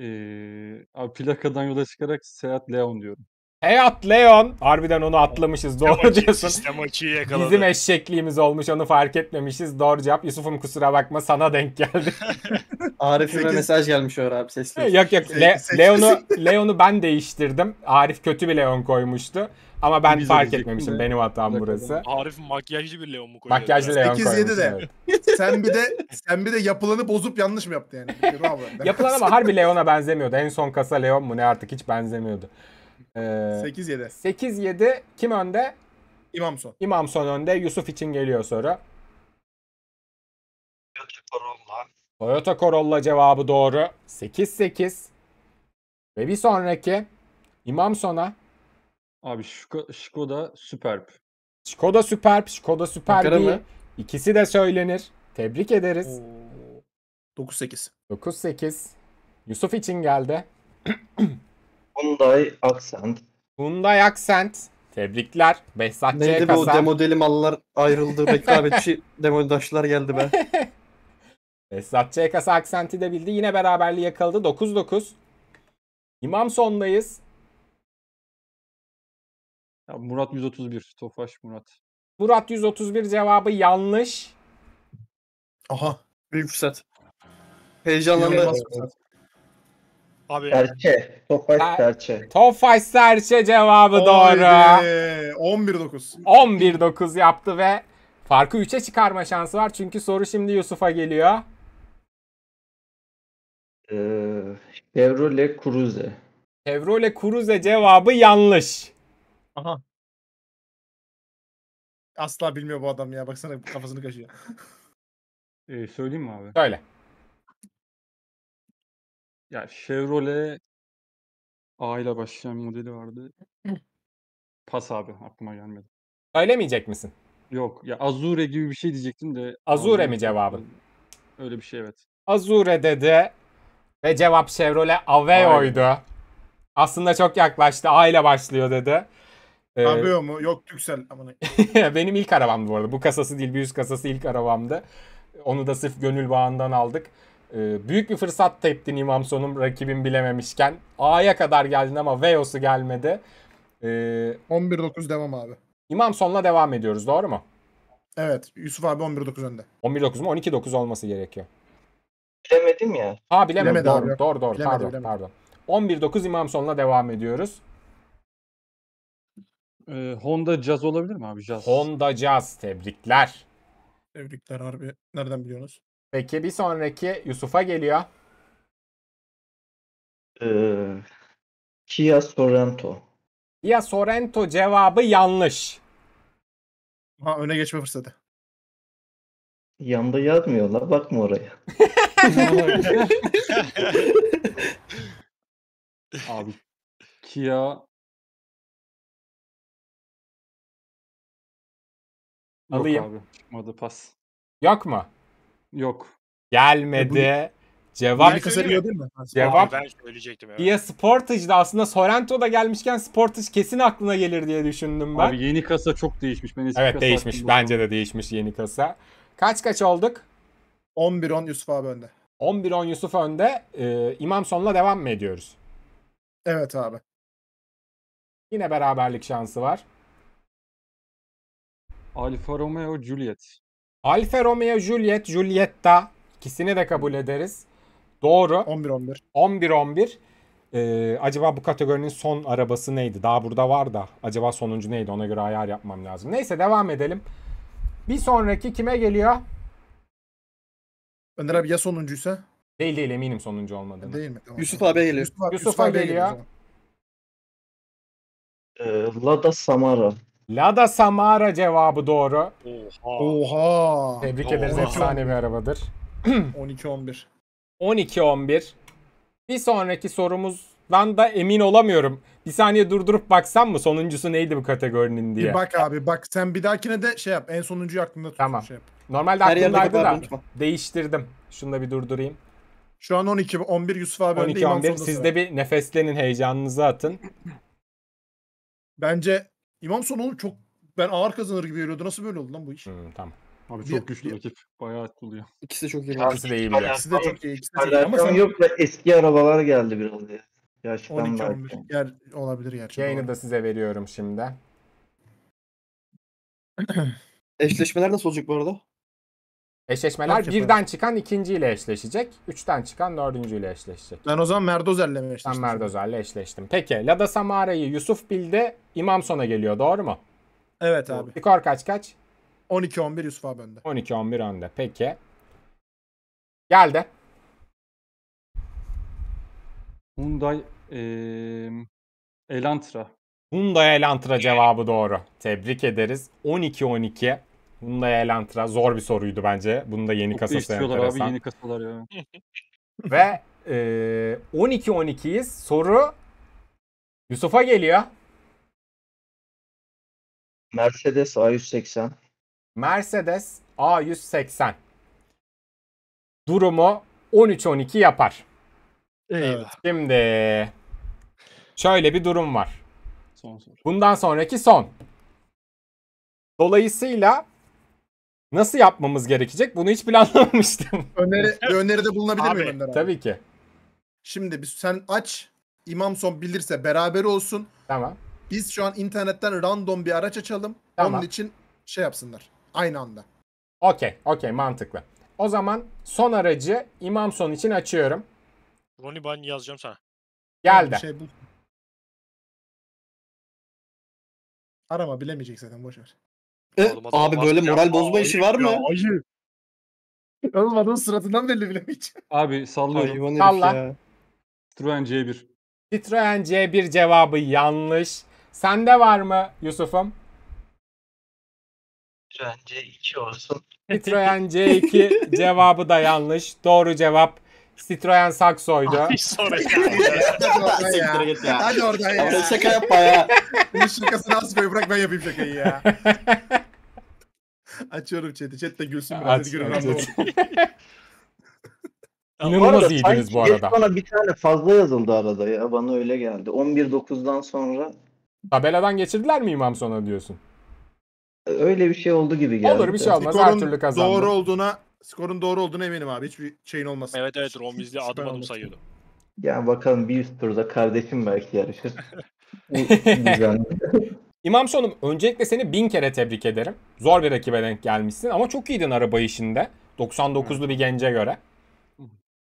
Ee, abi plakadan yola çıkarak Seat Leon diyorum. Heyat Leon. Harbiden onu atlamışız. Doğru diyorsun. Sistem açığı yakaladı. Bizim eşekliğimiz olmuş. Onu fark etmemişiz. Doğru cevap. Yusuf'um kusura bakma sana denk geldi. Arif'ime mesaj gelmiş o abi sesli. yok yok. Le- Leon'u Leon'u ben değiştirdim. Arif kötü bir Leon koymuştu. Ama ben Biz fark etmemişim. Benim hatam burası. Arif makyajlı bir Leon mu koyuyor? Makyajlı Leon 8 7 de. sen bir de sen bir de yapılanı bozup yanlış mı yaptı yani? Bravo. Yapılan ama harbi Leon'a benzemiyordu. En son kasa Leon mu ne artık hiç benzemiyordu. Ee, 8-7. 8-7 kim önde? İmamson. İmamson önde. Yusuf için geliyor sonra. Toyota Corolla. Toyota Corolla cevabı doğru. 8-8. Ve bir sonraki İmamson'a Abi Şko- Skoda Superb. Skoda Superb, Skoda Makara İkisi de söylenir. Tebrik ederiz. Oo. 9-8. 9-8. Yusuf için geldi. Hyundai Accent. Hyundai Accent. Tebrikler. Behzatçı'ya Neydi bu kasa. demodeli mallar ayrıldı rekabetçi demodaşlar geldi be. Behzat Çekas aksenti de bildi. Yine beraberliği yakaladı. 9-9. İmam sondayız. Ya Murat 131. Tofaş Murat. Murat 131 cevabı yanlış. Aha. Büyük fırsat. Heyecanlandı. Abi. Serçe. Tofaş Serçe. Tofaş Serçe cevabı doğru. 11-9. 11-9 yaptı ve farkı 3'e çıkarma şansı var. Çünkü soru şimdi Yusuf'a geliyor. Ee, Chevrolet Cruze. Chevrolet Cruze cevabı yanlış. Aha. Asla bilmiyor bu adam ya. Baksana kafasını kaşıyor. Ee, söyleyeyim mi abi? Öyle. Ya Chevrolet A ile başlayan modeli vardı. Pas abi aklıma gelmedi. Söylemeyecek misin? Yok ya Azure gibi bir şey diyecektim de. Azure mi cevabın? Öyle bir şey evet. Azure dedi ve cevap Chevrolet Aveo'ydu. Aslında çok yaklaştı. A ile başlıyor dedi. Ee, Cabrio mu? Yok Türksel. benim ilk arabamdı bu arada. Bu kasası değil. Bir yüz kasası ilk arabamdı. Onu da sırf gönül bağından aldık. Ee, büyük bir fırsat tepti sonum rakibim bilememişken. A'ya kadar geldin ama Veos'u gelmedi. Ee, 11-9 devam abi. İmam sonla devam ediyoruz doğru mu? Evet. Yusuf abi 11-9 önde. 11-9 mu? 12-9 olması gerekiyor. Bilemedim ya. Ha bilemedim. bilemedi doğru, abi. doğru doğru. Bilemedi, pardon bilemedi. pardon. 11-9 sonla devam ediyoruz. Ee, Honda Jazz olabilir mi abi? Jazz. Honda Jazz tebrikler. Tebrikler harbi. Nereden biliyorsunuz? Peki bir sonraki Yusuf'a geliyor. Ee, Kia Sorento. Kia Sorento cevabı yanlış. Ha, öne geçme fırsatı. Yanda yazmıyorlar. Bakma oraya. abi Kia Yok abi. Çıkmadı pas. Yok mu? Yok. Gelmedi. E Cevap Bianca Sarı'ya değil mi? Cevap ben söyleyecektim evet. Ya Sportage'da aslında Sorrento da gelmişken Sportage kesin aklına gelir diye düşündüm ben. Abi yeni kasa çok değişmiş. Ben evet kasa değişmiş. Bence de değişmiş yeni kasa. Kaç kaç olduk? 11-10 Yusuf abi önde. 11-10 Yusuf önde. Ee, İmam Son'la devam mı ediyoruz? Evet abi. Yine beraberlik şansı var. Alfa Romeo Juliet. Alfa Romeo Juliet, Julietta ikisini de kabul ederiz. Doğru. 11-11. 11-11. Ee, acaba bu kategorinin son arabası neydi? Daha burada var da. Acaba sonuncu neydi? Ona göre ayar yapmam lazım. Neyse devam edelim. Bir sonraki kime geliyor? Önder abi ya sonuncuysa? Değil değil eminim sonuncu olmadı. Değil mi? Tamam. Yusuf abi geliyor. Yusuf, Yusuf, Yusuf abi geliyor. Ee, Lada Samara. Lada Samara cevabı doğru. Oha. Oha. Tebrik Oha. ederiz efsane bir arabadır. 12-11. 12-11. Bir sonraki sorumuzdan da emin olamıyorum. Bir saniye durdurup baksam mı sonuncusu neydi bu kategorinin diye. Bir bak abi bak sen bir dahakine de şey yap en sonuncuyu aklında tut. Tamam. Şey yap. Normalde Her aklımdaydı da unutma. değiştirdim. Şunu da bir durdurayım. Şu an 12 11 Yusuf abi 12 11 siz de bir nefeslenin heyecanınızı atın. Bence İmam Son oğlum çok ben ağır kazanır gibi geliyordu. Nasıl böyle oldu lan bu iş? Hmm, tamam. Abi çok bir, güçlü bir, rakip. Bayağı akıllı ya. İkisi de çok iyi. İkisi de iyi. İkisi de çok iyi. İkisi de iyi. Ama sen... yok da eski arabalar geldi biraz ya. Yaştan 12 11 yer olabilir gerçekten. Yayını da size veriyorum şimdi. Eşleşmeler nasıl olacak bu arada? Eşleşmeler Kaç birden yapıyor? çıkan ikinciyle eşleşecek. Üçten çıkan dördüncüyle eşleşecek. Ben o zaman Merdozer'le mi eşleştim? Ben Merdozer'le eşleştim. Peki Lada Samara'yı Yusuf bildi. İmam sona geliyor doğru mu? Evet abi. Skor kaç kaç? 12-11 Yusuf abi önde. 12-11 önde. Peki. Geldi. Hyundai ee, Elantra. Hyundai Elantra cevabı doğru. Tebrik ederiz. 12-12 bunu Elantra zor bir soruydu bence. Bunu da yeni Çok enteresan. Abi, yeni kasalar ya. Ve e, 12-12'yiz. Soru Yusuf'a geliyor. Mercedes A180. Mercedes A180. Durumu 13-12 yapar. Eyvah. Şimdi şöyle bir durum var. Son soru. Bundan sonraki son. Dolayısıyla Nasıl yapmamız gerekecek? Bunu hiç planlamamıştım. Öneri, bir öneride bulunabilir miyim Önder abi? Tabii ki. Şimdi biz, sen aç. İmam son bilirse beraber olsun. Tamam. Biz şu an internetten random bir araç açalım. Tamam. Onun için şey yapsınlar. Aynı anda. Okey. Okey. Mantıklı. O zaman son aracı İmam son için açıyorum. Ronnie ben yazacağım sana. Geldi. Şey bu. Arama bilemeyecek zaten boşver. E, Oğlum abi böyle ya. moral bozma işi var mı? Ayı. Oğlum adamın suratından belli bile hiç. Abi sallıyorum. Hayvan herif Salla. ya. Citroen C1. Citroen C1 cevabı yanlış. Sende var mı Yusuf'um? Bence 2 olsun. Citroen C2 cevabı da yanlış. Doğru cevap Citroen Saksoy'du. Hiç sonra Hadi oradan Siktir ya. git ya. Hadi oradan ya. şaka yapma ya. Bunun şakasını az koy bırak ben yapayım şakayı ya. Açıyorum chat'i. Chat de gülsün biraz. Aç, Hadi gülün. aç, aç. İnanılmaz iyiydiniz bu şey arada. Bana bir tane fazla yazıldı arada ya. Bana öyle geldi. 11.9'dan sonra Tabeladan geçirdiler mi imam sonra diyorsun? öyle bir şey oldu gibi geldi. Olur bir şey olmaz. Her türlü kazandı. doğru olduğuna skorun doğru olduğuna eminim abi. Hiçbir şeyin olmasın. Evet evet Romizli şey adım adım sayıyordu. Yani bakalım bir üst turda kardeşim belki yarışır. İmam sonum. öncelikle seni bin kere tebrik ederim. Zor bir rakibe denk gelmişsin ama çok iyiydin araba işinde. 99'lu bir gence göre.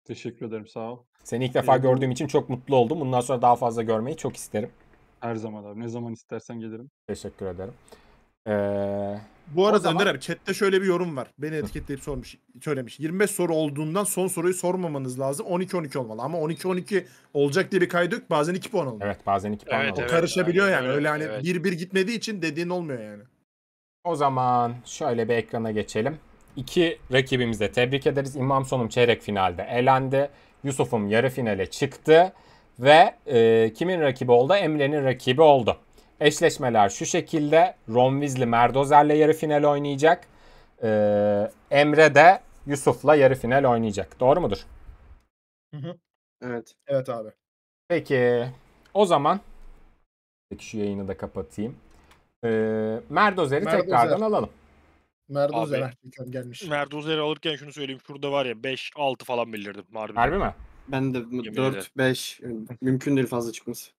Teşekkür ederim sağ ol. Seni ilk defa ee, gördüğüm için çok mutlu oldum. Bundan sonra daha fazla görmeyi çok isterim. Her zaman abi. Ne zaman istersen gelirim. Teşekkür ederim. Ee, bu arada zaman... Önder abi chatte şöyle bir yorum var. Beni etiketleyip sormuş, söylemiş. 25 soru olduğundan son soruyu sormamanız lazım. 12-12 olmalı ama 12-12 olacak diye bir kaydı Bazen 2 puan oluyor. Evet bazen 2 puan evet, oluyor. Evet, karışabiliyor yani. yani. Evet, Öyle hani evet. bir bir gitmediği için dediğin olmuyor yani. O zaman şöyle bir ekrana geçelim. İki rakibimize tebrik ederiz. İmam Sonum çeyrek finalde elendi. Yusuf'um yarı finale çıktı. Ve e, kimin rakibi oldu? Emre'nin rakibi oldu. Eşleşmeler şu şekilde. Ron Weasley Merdozer'le yarı final oynayacak. Ee, Emre de Yusuf'la yarı final oynayacak. Doğru mudur? Evet. Evet abi. Peki o zaman Peki şu yayını da kapatayım. Ee, Merdozer'i Merdozer. tekrardan alalım. Merdozer Abi, gelmiş. Merdozer'i alırken şunu söyleyeyim. Şurada var ya 5-6 falan bilirdim. Harbi, Harbi mi? Ben de 4-5. Mümkün değil fazla çıkması.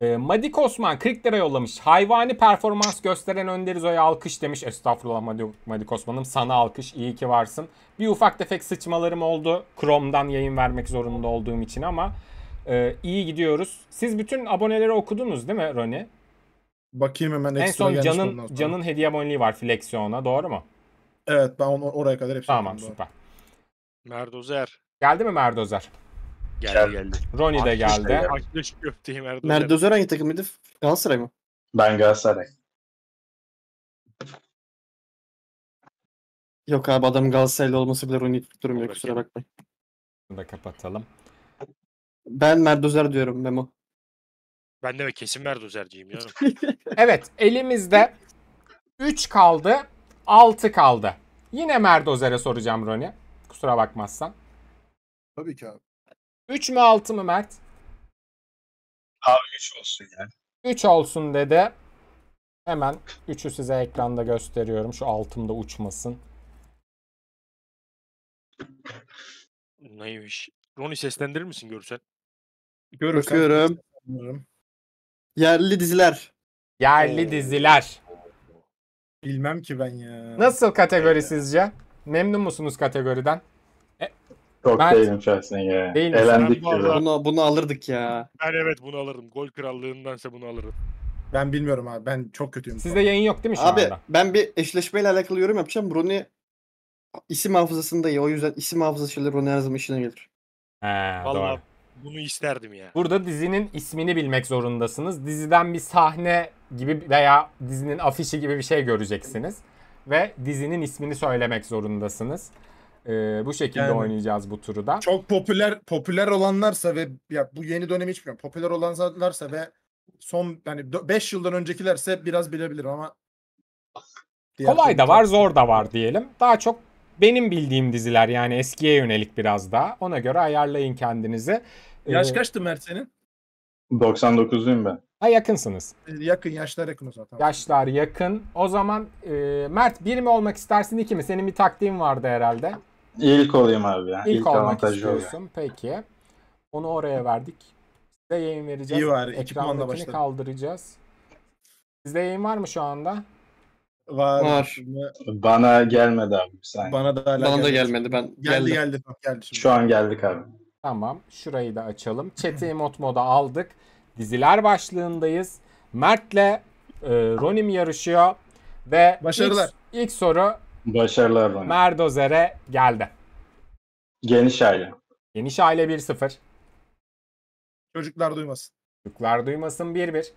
E, Madik Osman 40 lira yollamış. Hayvani performans gösteren Önder Üzoy'a alkış demiş. Estağfurullah Madik, Madik Osman'ım sana alkış iyi ki varsın. Bir ufak tefek sıçmalarım oldu. Chrome'dan yayın vermek zorunda olduğum için ama e, iyi gidiyoruz. Siz bütün aboneleri okudunuz değil mi Roni? Bakayım hemen. En son Can'ın Can'ın hediye aboneliği var Flexion'a doğru mu? Evet ben onu, oraya kadar hepsini Tamam süper. Merdozer. Geldi mi Merdozer? Geldi geldi. Roni de geldi. Akleş köfteyim Erdoğan. Merdozer hangi takımıydı? Galatasaray mı? Ben Galatasaray. Yok abi adam Galatasaraylı olması bile Roni'yi tutturmuyor kusura bakmayın. Bunu da kapatalım. Ben Merdozer diyorum Memo. Ben de kesin Merdozerciyim canım. evet elimizde 3 kaldı 6 kaldı. Yine Merdozer'e soracağım Roni. Kusura bakmazsan. Tabii ki abi. 3 mü 6 mı Mert? Abi 3 olsun ya. 3 olsun dede. Hemen 3'ü size ekranda gösteriyorum. Şu altımda uçmasın. Neymiş? Roni seslendirir misin görsel? Görüyorum. Yerli diziler. Yerli Oo. diziler. Bilmem ki ben ya. Nasıl kategori sizce? Memnun musunuz kategoriden? E, çok Mert, değilim şahsen ya. Değilim. Elendik ya. Bunu, bunu alırdık ya. Ben evet bunu alırım. Gol krallığındansa bunu alırım. Ben bilmiyorum abi. Ben çok kötüyüm. Sizde yayın yok değil mi şu abi, anda? Abi ben bir eşleşmeyle alakalı yorum yapacağım. Rooney isim hafızasında iyi. O yüzden isim hafızası şeyler Rooney her zaman işine gelir. He, Vallahi doğru. bunu isterdim ya. Burada dizinin ismini bilmek zorundasınız. Diziden bir sahne gibi veya dizinin afişi gibi bir şey göreceksiniz. Ve dizinin ismini söylemek zorundasınız. Ee, bu şekilde yani, oynayacağız bu turu da. Çok popüler popüler olanlarsa ve ya bu yeni dönem hiç bilmiyorum. Popüler olanlarsa ve son yani 5 yıldan öncekilerse biraz bilebilirim ama kolay da var, zor da var diyelim. Daha çok benim bildiğim diziler yani eskiye yönelik biraz daha. Ona göre ayarlayın kendinizi. Ee, Yaş ee, kaçtı Mert senin? 99'luyum ben. Ha yakınsınız. Ee, yakın yaşlar yakın o zaten. Yaşlar yakın. O zaman e, Mert bir mi olmak istersin iki mi? Senin bir taktiğin vardı herhalde. İlk olayım abi ya. İlk, İlk olmak istiyorsun. Peki. Onu oraya verdik. Size yayın vereceğiz. İyi var. Ekipmanla başladık. kaldıracağız. Sizde yayın var mı şu anda? Var. var. Bana gelmedi abi bir saniye. Bana da Bana gelmedi. da gelmedi. Ben geldi geldi. Geldi, şimdi. Şu an geldik abi. Tamam. Şurayı da açalım. Chat'i emot moda aldık. Diziler başlığındayız. Mert'le e, Ronim yarışıyor ve Başarılar. Ilk, ilk soru Başarılar bana. Merdozer'e geldi. Geniş aile. Geniş aile 1-0. Çocuklar duymasın. Çocuklar duymasın 1-1.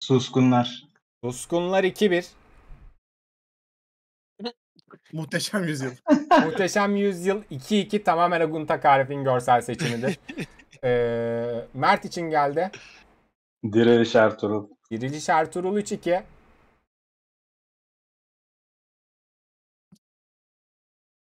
Suskunlar. Suskunlar 2-1. Muhteşem Yüzyıl. Muhteşem Yüzyıl 2-2 tamamen Agunta Karif'in görsel seçimidir. ee, Mert için geldi. Diriliş Ertuğrul. Diriliş Ertuğrul 3-2.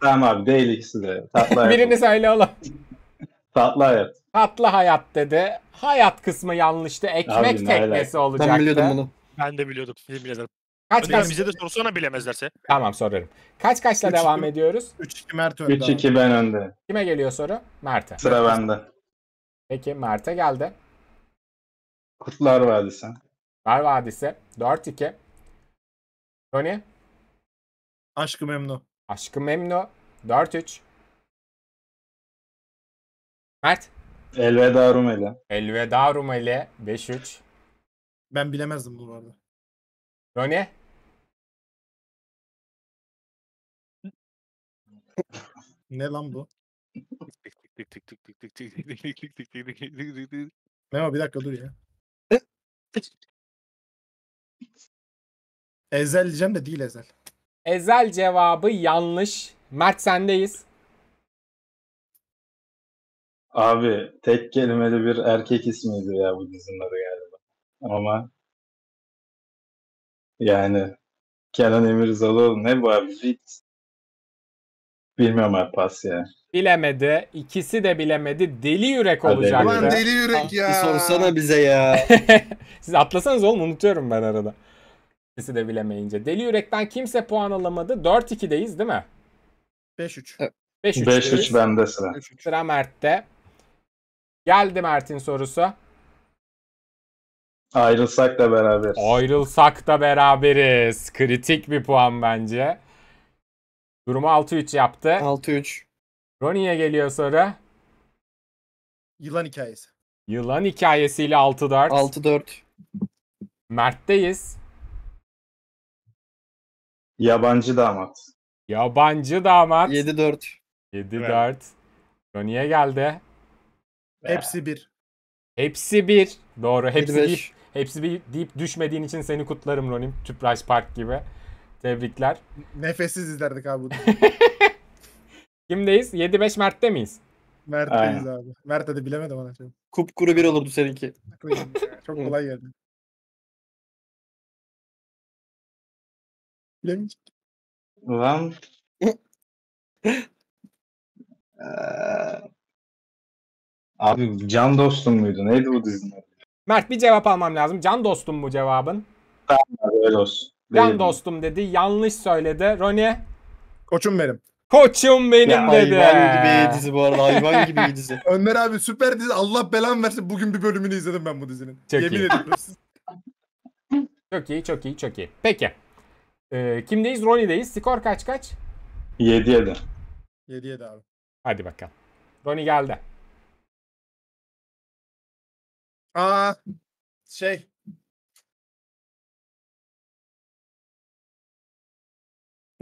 Tamam abi değil ikisi de. Tatlı hayat. Birini söyle oğlum. Tatlı hayat. Tatlı hayat dedi. Hayat kısmı yanlıştı. Ekmek Abi, teknesi olacaktı. Ben biliyordum bunu. Ben de biliyordum. Ben biliyordum. Kaç kaç... Bize de sorsana bilemezlerse. Tamam sorarım. Kaç kaçla üç, devam ediyoruz? 3-2 Mert önde. 3-2 ben önde. Kime geliyor soru? Mert'e. Sıra bende. Peki Mert'e geldi. Kutlar Vadisi. Kutlar Vadisi. 4-2. Tony? Aşkı Memnu. Aşkı Memnu 4-3. Mert. Elveda Rumeli. Elveda Rumeli 5-3. Ben bilemezdim bu arada. Rone. ne lan bu? ne var bir dakika dur ya. ezel diyeceğim de değil ezel. Ezel cevabı yanlış. Mert sendeyiz. Abi tek kelimeli bir erkek ismiydi ya bu dizinin adı galiba. Ama yani Kenan Emirzalıoğlu ne bu abi? Hiç... Bilmiyorum abi pas ya. Bilemedi. İkisi de bilemedi. Deli yürek olacak. Ulan deli yürek ya. Bir sorsana bize ya. Siz atlasanız oğlum unutuyorum ben arada. İkisi de bilemeyince. Deli Yürek'ten kimse puan alamadı. 4-2'deyiz değil mi? 5-3. 5-3 bende sıra. 5-3. Sıra Mert'te. Geldi Mert'in sorusu. Ayrılsak da beraberiz. Ayrılsak da beraberiz. Kritik bir puan bence. Durumu 6-3 yaptı. 6-3. Ronnie'ye geliyor soru. Yılan hikayesi. Yılan hikayesiyle 6-4. 6-4. Mert'teyiz. Yabancı damat. Yabancı damat. 7-4. 7-4. Evet. Johnny'e geldi. Hepsi bir. Hepsi bir. Doğru. Hepsi bir, hepsi bir deyip düşmediğin için seni kutlarım Ronim. Tüpraş Park gibi. Tebrikler. Nefessiz izlerdik abi bunu. Kimdeyiz? 7-5 Mert'te miyiz? Mert'teyiz abi. Mert'te de bilemedim ona. Kupkuru bir olurdu seninki. Çok kolay geldi. Ulan. Ee, abi can dostum muydu? Neydi bu dizinin Mert bir cevap almam lazım. Can dostum bu cevabın. Tamam öyle olsun. Can Değilim. dostum dedi. Yanlış söyledi. Roni. Koçum benim. Koçum benim Ya dedi. hayvan gibi iyi dizi bu arada. Hayvan gibi iyi dizi. Önder abi süper dizi. Allah belan versin. Bugün bir bölümünü izledim ben bu dizinin. Çok Yemin iyi. ediyorum. Çok iyi, çok iyi, çok iyi. Peki. E, kimdeyiz? Ronnie'deyiz. Skor kaç kaç? 7-7. 7-7 abi. Hadi bakalım. Ronnie geldi. Aa şey.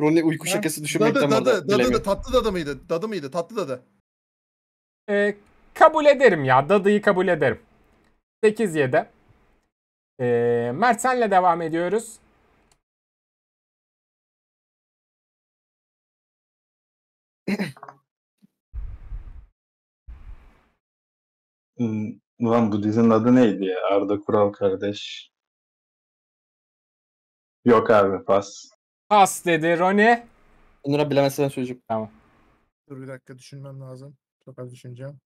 Ronnie uyku şakası düşünmekten Dadı, dadı, dadı, dadı, tatlı dadı mıydı? Dadı mıydı? Tatlı dadı. E, kabul ederim ya. Dadıyı kabul ederim. 8-7. E, ee, Mert senle devam ediyoruz. Ulan bu dizinin adı neydi ya? Arda Kural kardeş. Yok abi pas. Pas dedi Roni. Bunlara bilemezsen çocuk. Tamam. Dur bir dakika düşünmem lazım. Çok az düşüneceğim.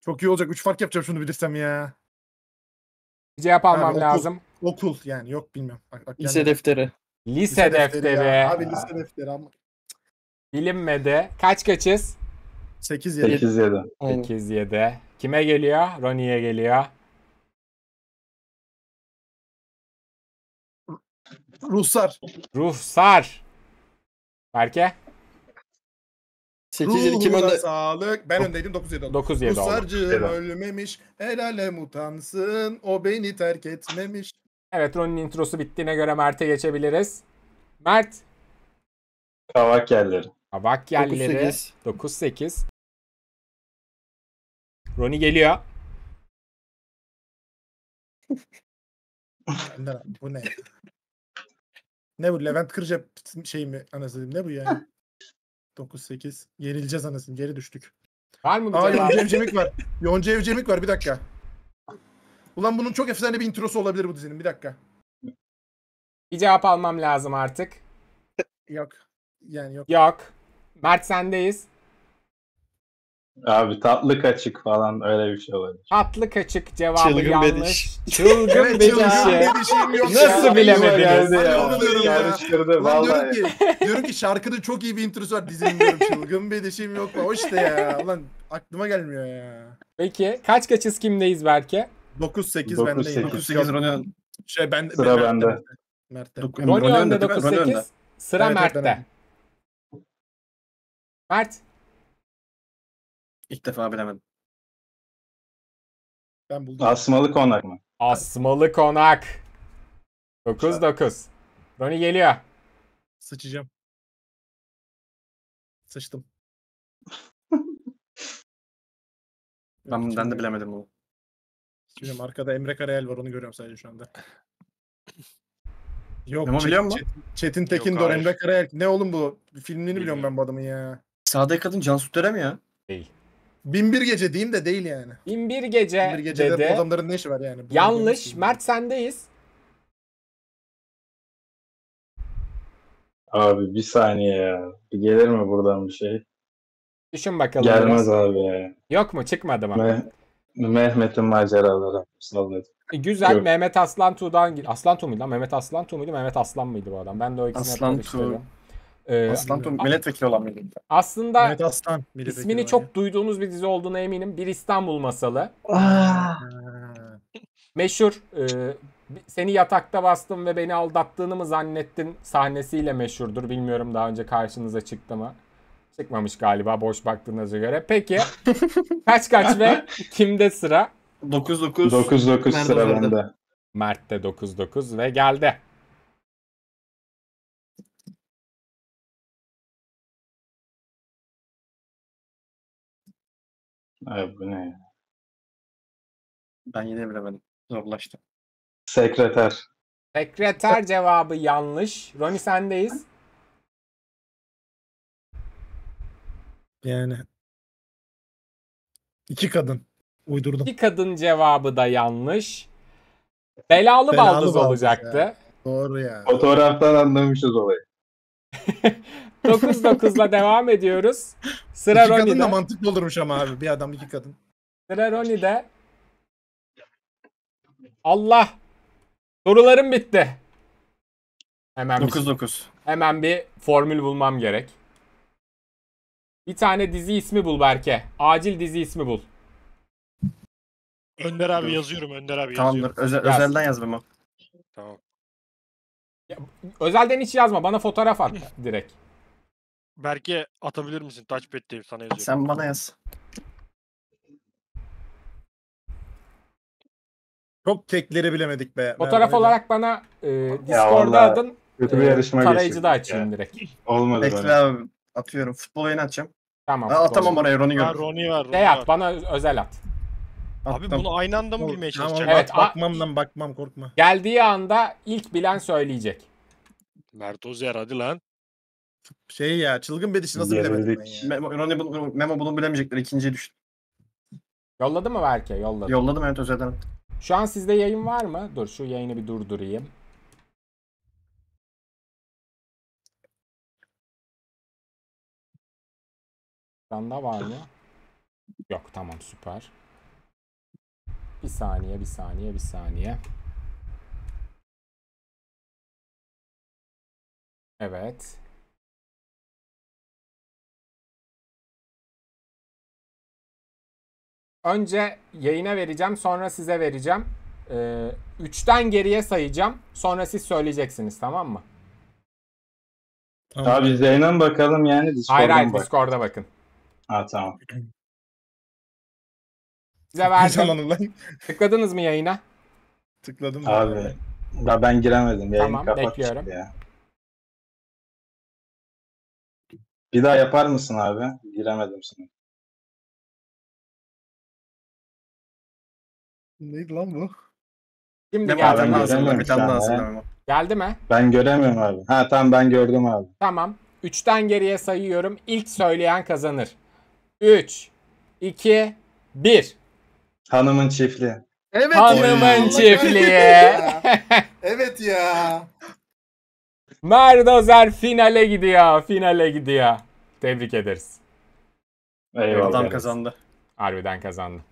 Çok iyi olacak. Üç fark yapacağım şunu bilirsem ya. Cevap almam Abi, okul, lazım. Okul yani yok bilmiyorum. Bak, bak, Lise defteri. Lise, lise defteri. defteri. Abi lise defteri ama. Bilinmedi. Kaç kaçız? 8 7. 8 7. 8 7. Kime geliyor? Ronnie'ye geliyor. Ruhsar. Ruhsar. Berke? 8 7 kim önde? sağlık. Ben öndeydim 9 7 oldu. 9 7 oldu. Ruhsarcığım ölmemiş. El alem utansın. O beni terk etmemiş. Evet Ron'un introsu bittiğine göre Mert'e geçebiliriz. Mert. Kavak yerleri. Kavak yerleri. 9-8. Roni geliyor. bu ne? Ne bu Levent Kırca şey mi anasını ne bu yani? 9-8. Yenileceğiz anasını geri düştük. Var mı bir Aa, cevabı? Yonca Evcemik var. Yonca Evcemik var bir dakika. Ulan bunun çok efsane bir introsu olabilir bu dizinin. Bir dakika. Bir cevap almam lazım artık. Yok. Yani yok. Yok. Mert sendeyiz. Abi tatlı kaçık falan öyle bir şey olabilir. Tatlı kaçık cevabı Çılgın yanlış. Bediş. Çılgın evet, bedişi. Çılgın Nasıl bilemediniz? Ya, ya. Yarıştırdı vallahi. Diyorum ki, diyorum ki şarkının çok iyi bir introsu var dizinin diyorum. Çılgın bedişim yok mu? O işte ya. Ulan aklıma gelmiyor ya. Peki kaç kaçız kimdeyiz belki? 9-8 bende. 9-8 Ronya. Şey ben, Sıra ben, bende. Mert'te. Ronya önde 9-8. Sıra Mert'te. Mert. İlk defa bilemedim. Ben buldum. Asmalı konak mı? Asmalı konak. 9-9. Roni geliyor. Sıçacağım. Sıçtım. ben, ben de bilemedim bunu. Bilmiyorum arkada Emre Karayel var onu görüyorum sadece şu anda. Yok Ama Çetin, biliyor Çetin, Tekin Dor, Emre Karayel. Ne oğlum bu? Filmini biliyorum ben bu adamın ya. Sağdaki kadın Cansu Dönem ya. Değil. Binbir Gece diyeyim de değil yani. Bin bir gece, Binbir Gece'de bu dedi. adamların ne işi var yani? Bu Yanlış. adamın- Mert sendeyiz. Abi bir saniye ya. Bir gelir mi buradan bir şey? Düşün bakalım. Gelmez biraz. abi ya. Yok mu? Çıkmadı mı? Ben, Mehmet'in maceraları salladım. E, güzel Yok. Mehmet Aslan Tuğ'dan Aslan Tu muydu lan? Mehmet Aslan Tu muydu? Mehmet Aslan mıydı bu adam? Ben de o ikisini Aslan Tu. Ee, Aslan Tu milletvekili olan mıydı? Aslında Mehmet Aslan ismini çok duyduğunuz bir dizi olduğuna eminim. Bir İstanbul Masalı. Ah. Meşhur e, seni yatakta bastım ve beni aldattığını mı zannettin sahnesiyle meşhurdur. Bilmiyorum daha önce karşınıza çıktı mı? Çıkmamış galiba boş baktığınıza göre. Peki kaç kaç ve kimde sıra? 9-9. 9-9 sıra bende. Mert'te 9-9 ve geldi. Ay bu ne? Ben yine bilemedim. Zorlaştı. Sekreter. Sekreter cevabı yanlış. Roni sendeyiz. Yani iki kadın uydurdum. İki kadın cevabı da yanlış. Belalı, Belalı baldız, olacaktı. Ya. Doğru ya. Fotoğraftan anlamışız olayı. 9-9'la devam ediyoruz. Sıra iki Roni'de. kadın da mantıklı olurmuş ama abi. Bir adam iki kadın. Sıra Roni'de. Allah. Sorularım bitti. Hemen 9-9. Hemen bir formül bulmam gerek. Bir tane dizi ismi bul Berke. Acil dizi ismi bul. Önder abi yazıyorum Önder abi Tamamdır. yazıyorum. Özel, Yaz. özelden yaz mı? Tamam. Ya, özelden hiç yazma. Bana fotoğraf at direkt. Berke atabilir misin? Touchpad deyip sana yazıyorum. Sen bana yaz. Çok tekleri bilemedik be. Fotoğraf Merve olarak bana e, Discord'da vallahi adın Kötü bir e, yarışma geçirdik tarayıcıda açayım ya. direkt. Olmadı Bekle abi. Atıyorum. Futbol oyunu atacağım. Tamam. Aa, atamam oraya Ron'u gör. Ha, Ronnie var. Ronnie Şey at var. bana özel at. Abi Attım. bunu aynı anda mı bilmeye Tamam, çalışacaksın? Evet, bak, bakmam lan bakmam korkma. Geldiği anda ilk bilen söyleyecek. Mert Ozer hadi lan. Şey ya çılgın bedişi nasıl bilemedim ben Ronnie bunu, Memo bunu bilemeyecekler. İkinciye düştü. Yolladı mı Berke? Yolladı. Yolladım evet özelden. Şu an sizde yayın var mı? Dur şu yayını bir durdurayım. Sanda var mı? Yok tamam süper. Bir saniye bir saniye bir saniye. Evet. Önce yayına vereceğim sonra size vereceğim. Ee, üçten geriye sayacağım. Sonra siz söyleyeceksiniz tamam mı? Tamam. Abi biz yayına bakalım yani? Discord'a hayır hayır Discord'a bakın. Ha tamam. Size verdim. Tıkladınız mı yayına? Tıkladım. ben. Abi. daha ben giremedim. Yayını Tamam, kapat bekliyorum. ya. Bir daha yapar mısın abi? Giremedim sana. Neydi lan bu? Şimdi Devam geldi. Ben mi? göremiyorum Bir Geldi mi? Ben göremiyorum abi. Ha tamam ben gördüm abi. Tamam. Üçten geriye sayıyorum. İlk söyleyen kazanır. 3, 2, 1. Hanımın çiftliği. Evet Hanımın çiftliği. evet ya. Merdozer finale gidiyor. Finale gidiyor. Tebrik ederiz. Eyvallah. Adam kazandı. Harbiden kazandı.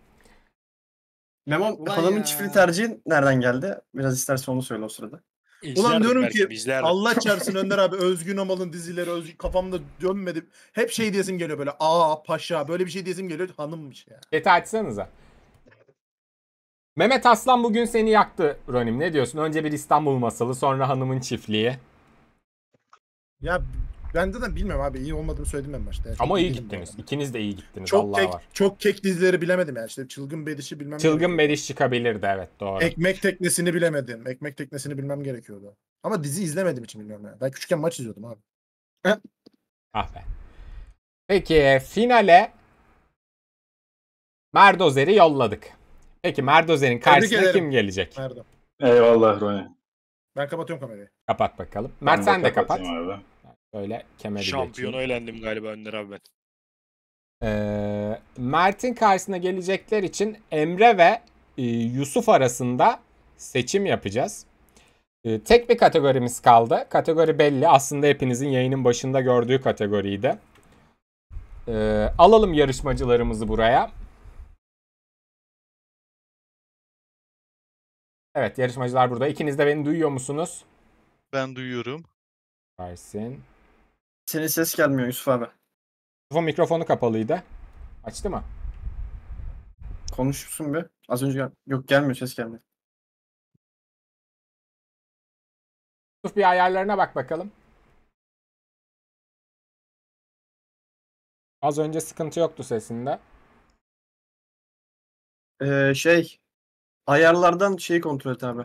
Memo hanımın ya. çiftliği tercihin nereden geldi? Biraz istersen onu söyle o sırada. İzler Ulan diyorum ki izler. Allah çarpsın Önder abi Özgün Amal'ın dizileri Özgün, kafamda dönmedi. Hep şey diyesim geliyor böyle aa paşa böyle bir şey diyesim geliyor hanımmış ya. Chat'i açsanıza. Mehmet Aslan bugün seni yaktı Ronim. Ne diyorsun? Önce bir İstanbul masalı sonra hanımın çiftliği. Ya ben de bilmiyorum abi iyi olmadığımı söyledim ben başta. Ama iyi gittiniz. İkiniz de iyi gittiniz. Çok Allah kek, var. Çok kek dizileri bilemedim yani. İşte çılgın bedişi bilmem. Çılgın bediş çıkabilirdi evet doğru. Ekmek teknesini bilemedim. Ekmek teknesini bilmem gerekiyordu. Ama dizi izlemedim için bilmiyorum yani. Ben küçükken maç izliyordum abi. ah be. Peki e, finale Merdozer'i yolladık. Peki Merdozer'in karşısına kim gelecek? Merdo. Eyvallah Rony Ben kapatıyorum kamerayı. Kapat bakalım. Mert sen de kapat. Abi. Öyle kemeri Şampiyonu geçeyim. elendim galiba Önder abi ben. Ee, Mert'in karşısına gelecekler için Emre ve e, Yusuf arasında seçim yapacağız. E, tek bir kategorimiz kaldı. Kategori belli. Aslında hepinizin yayının başında gördüğü kategoriydi. E, alalım yarışmacılarımızı buraya. Evet yarışmacılar burada. İkiniz de beni duyuyor musunuz? Ben duyuyorum. Versin. Senin ses gelmiyor Yusuf abi. Yusuf'un mikrofonu kapalıydı. Açtı mı? Konuşsun bir. Az önce gel yok gelmiyor ses gelmiyor. Yusuf bir ayarlarına bak bakalım. Az önce sıkıntı yoktu sesinde. Ee, şey ayarlardan şeyi kontrol et abi.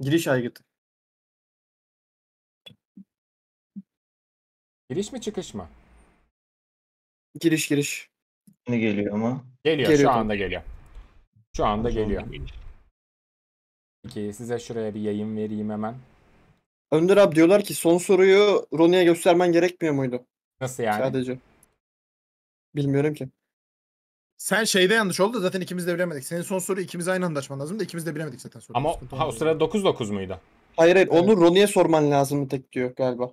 Giriş aygıtı. Giriş mi çıkış mı? Giriş giriş. Ne geliyor ama? Geliyor, Geliyor şu tabii. anda geliyor. Şu anda geliyor. Peki size şuraya bir yayın vereyim hemen. Önder abi diyorlar ki son soruyu Roni'ye göstermen gerekmiyor muydu? Nasıl yani? Sadece. Bilmiyorum ki. Sen şeyde yanlış oldu zaten ikimiz de bilemedik. Senin son soru ikimiz aynı anda açman lazım da ikimiz de bilemedik zaten soruyu. Ama ha, o sırada 9-9 muydu? Hayır hayır onu Roni'ye sorman lazım bir tek diyor galiba.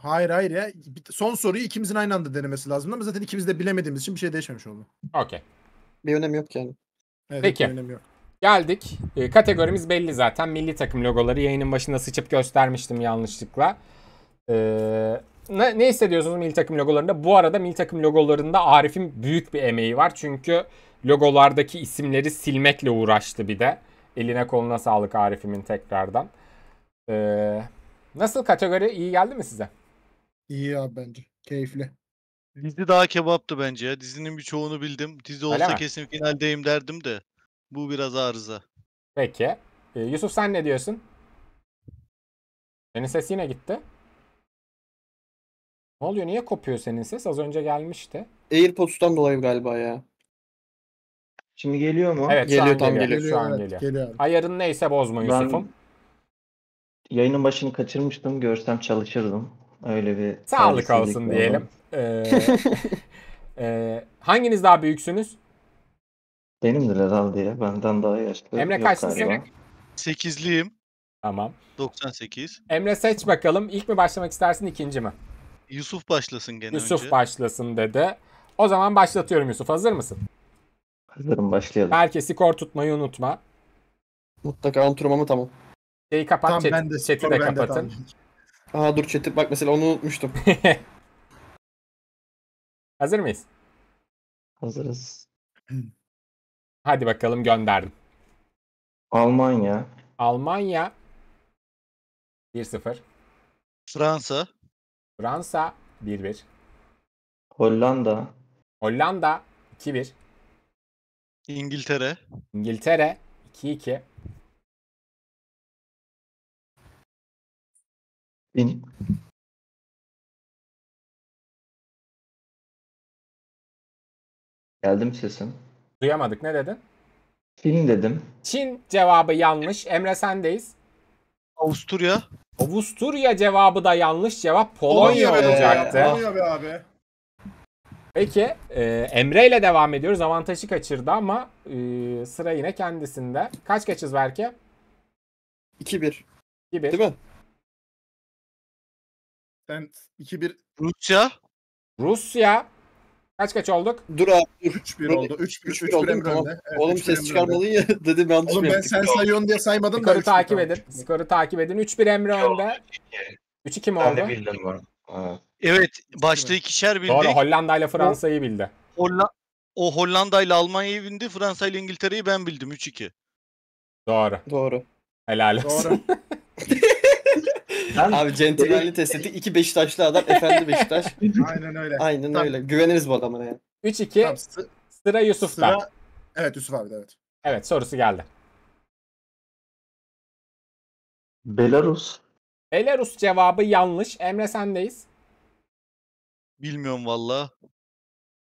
Hayır hayır ya. Son soruyu ikimizin aynı anda denemesi lazım ama zaten ikimiz de bilemediğimiz için bir şey değişmemiş oldu. Okey. Bir önemi yok yani. Evet, Peki. Bir önemi yok. Geldik. Ee, kategorimiz belli zaten. Milli takım logoları yayının başında sıçıp göstermiştim yanlışlıkla. Ee, ne, ne hissediyorsunuz milli takım logolarında? Bu arada milli takım logolarında Arif'in büyük bir emeği var. Çünkü logolardaki isimleri silmekle uğraştı bir de. Eline koluna sağlık Arif'imin tekrardan. Ee, nasıl kategori iyi geldi mi size? İyi abi bence. Keyifli. Dizi daha kebaptı bence ya. Dizinin bir birçoğunu bildim. Dizi Öyle olsa mi? kesin finaldeyim derdim de. Bu biraz arıza. Peki. Ee, Yusuf sen ne diyorsun? Senin ses yine gitti. Ne oluyor? Niye kopuyor senin ses? Az önce gelmişti. AirPods'tan dolayı galiba ya. Şimdi geliyor mu? Evet şu Geliyor, an tam geliyor. Şu an evet, geliyor. geliyor Ayarın neyse bozma Ben- Yusuf'um. Yayının başını kaçırmıştım. Görsem çalışırdım. Öyle bir sağlık olsun diyelim. Ee, e, hanginiz daha büyüksünüz? Benimdir herhalde ya. Benden daha yaşlı. Emre kaçsın? Emre? Sekizliyim. Tamam. 98. Emre seç bakalım. İlk mi başlamak istersin ikinci mi? Yusuf başlasın gene Yusuf önce. başlasın dedi. O zaman başlatıyorum Yusuf. Hazır mısın? Hazırım başlayalım. Herkesi skor tutmayı unutma. Mutlaka unuturum ama tamam. Şeyi kapat. Tamam, chat, ben de, chat'i de kapatın. Tamam. Aha dur chat'i bak mesela onu unutmuştum. Hazır mıyız? Hazırız. Hadi bakalım gönderdim. Almanya. Almanya 1-0. Fransa. Fransa 1-1. Hollanda. Hollanda 2-1. İngiltere. İngiltere 2-2. deneyim. Geldim sesim. Duyamadık. Ne dedin? Çin dedim. Çin cevabı yanlış. Emre sendeyiz. Avusturya. Avusturya cevabı da yanlış. Cevap Polonya, Polonya be. olacaktı. Polonya be abi. Peki e, Emre ile devam ediyoruz. Avantajı kaçırdı ama e, sıra yine kendisinde. Kaç kaçız Berke? 2-1. 2-1. Değil mi? Sen 2-1 Rusya. Rusya. Kaç kaç olduk? Dur abi dur. 3-1 oldu. 3-1 3-1 oldu Tamam. Evet, Oğlum üç bir ses Emre önde. çıkarmalıyın ya dedim yanlış Oğlum ben sen sayıyorsun diye saymadım da. Skoru 3-1 takip edin. Skoru takip edin. 3-1 Emre önde. 3-2 kim Ben de oldu? bildim var. Evet başta ikişer bildik. Doğru Hollanda ile Fransa'yı bildi. Holla- o Hollanda ile Almanya'yı bildi. Fransa ile İngiltere'yi ben bildim 3-2. Doğru. Doğru. Helal olsun. Doğru. Ben, Abi centilmenli testi. iki Beşiktaşlı adam. Efendi Beşiktaş. Aynen öyle. Aynen Tamam. öyle. Güveniriz bu adamına yani. 3-2 Tamam, sı- sıra Yusuf'ta. sıra... Evet Yusuf abi evet. Evet sorusu geldi. Belarus. Belarus cevabı yanlış. Emre sendeyiz. Bilmiyorum valla.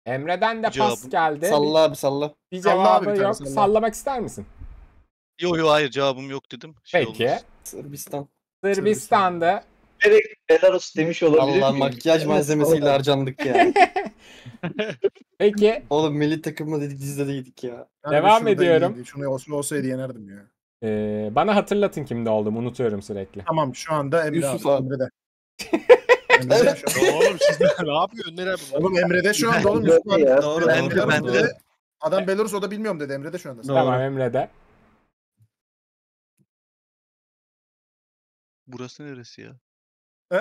Emre'den de pas geldi. Salla abi salla. Bir Salla abi cevabı bir tane, yok. salla. Sallamak ister misin? Yo yo hayır cevabım yok dedim. Şey Peki. olmaz. Sırbistan. Sırbistan'da. Direkt Belarus demiş olabilir Allah miyim? makyaj malzemesiyle harcandık ya. Peki. Oğlum milli takımı dedik dizide değildik ya. Devam ediyorum. iyiydi. Şunu olsa olsaydı yenerdim ya. Ee, bana hatırlatın kimde olduğumu unutuyorum sürekli. Tamam şu anda Emre Yusuf abi. Emre'de. Oğlum siz ne ne yapıyorsun? Nereye bu? Oğlum Emre'de şu anda oğlum. Yusuf abi. Doğru, Emre doğru, bende. doğru. Adam Belarus o da bilmiyorum dedi Emre'de şu anda. Tamam Emre'de. Burası neresi ya? E?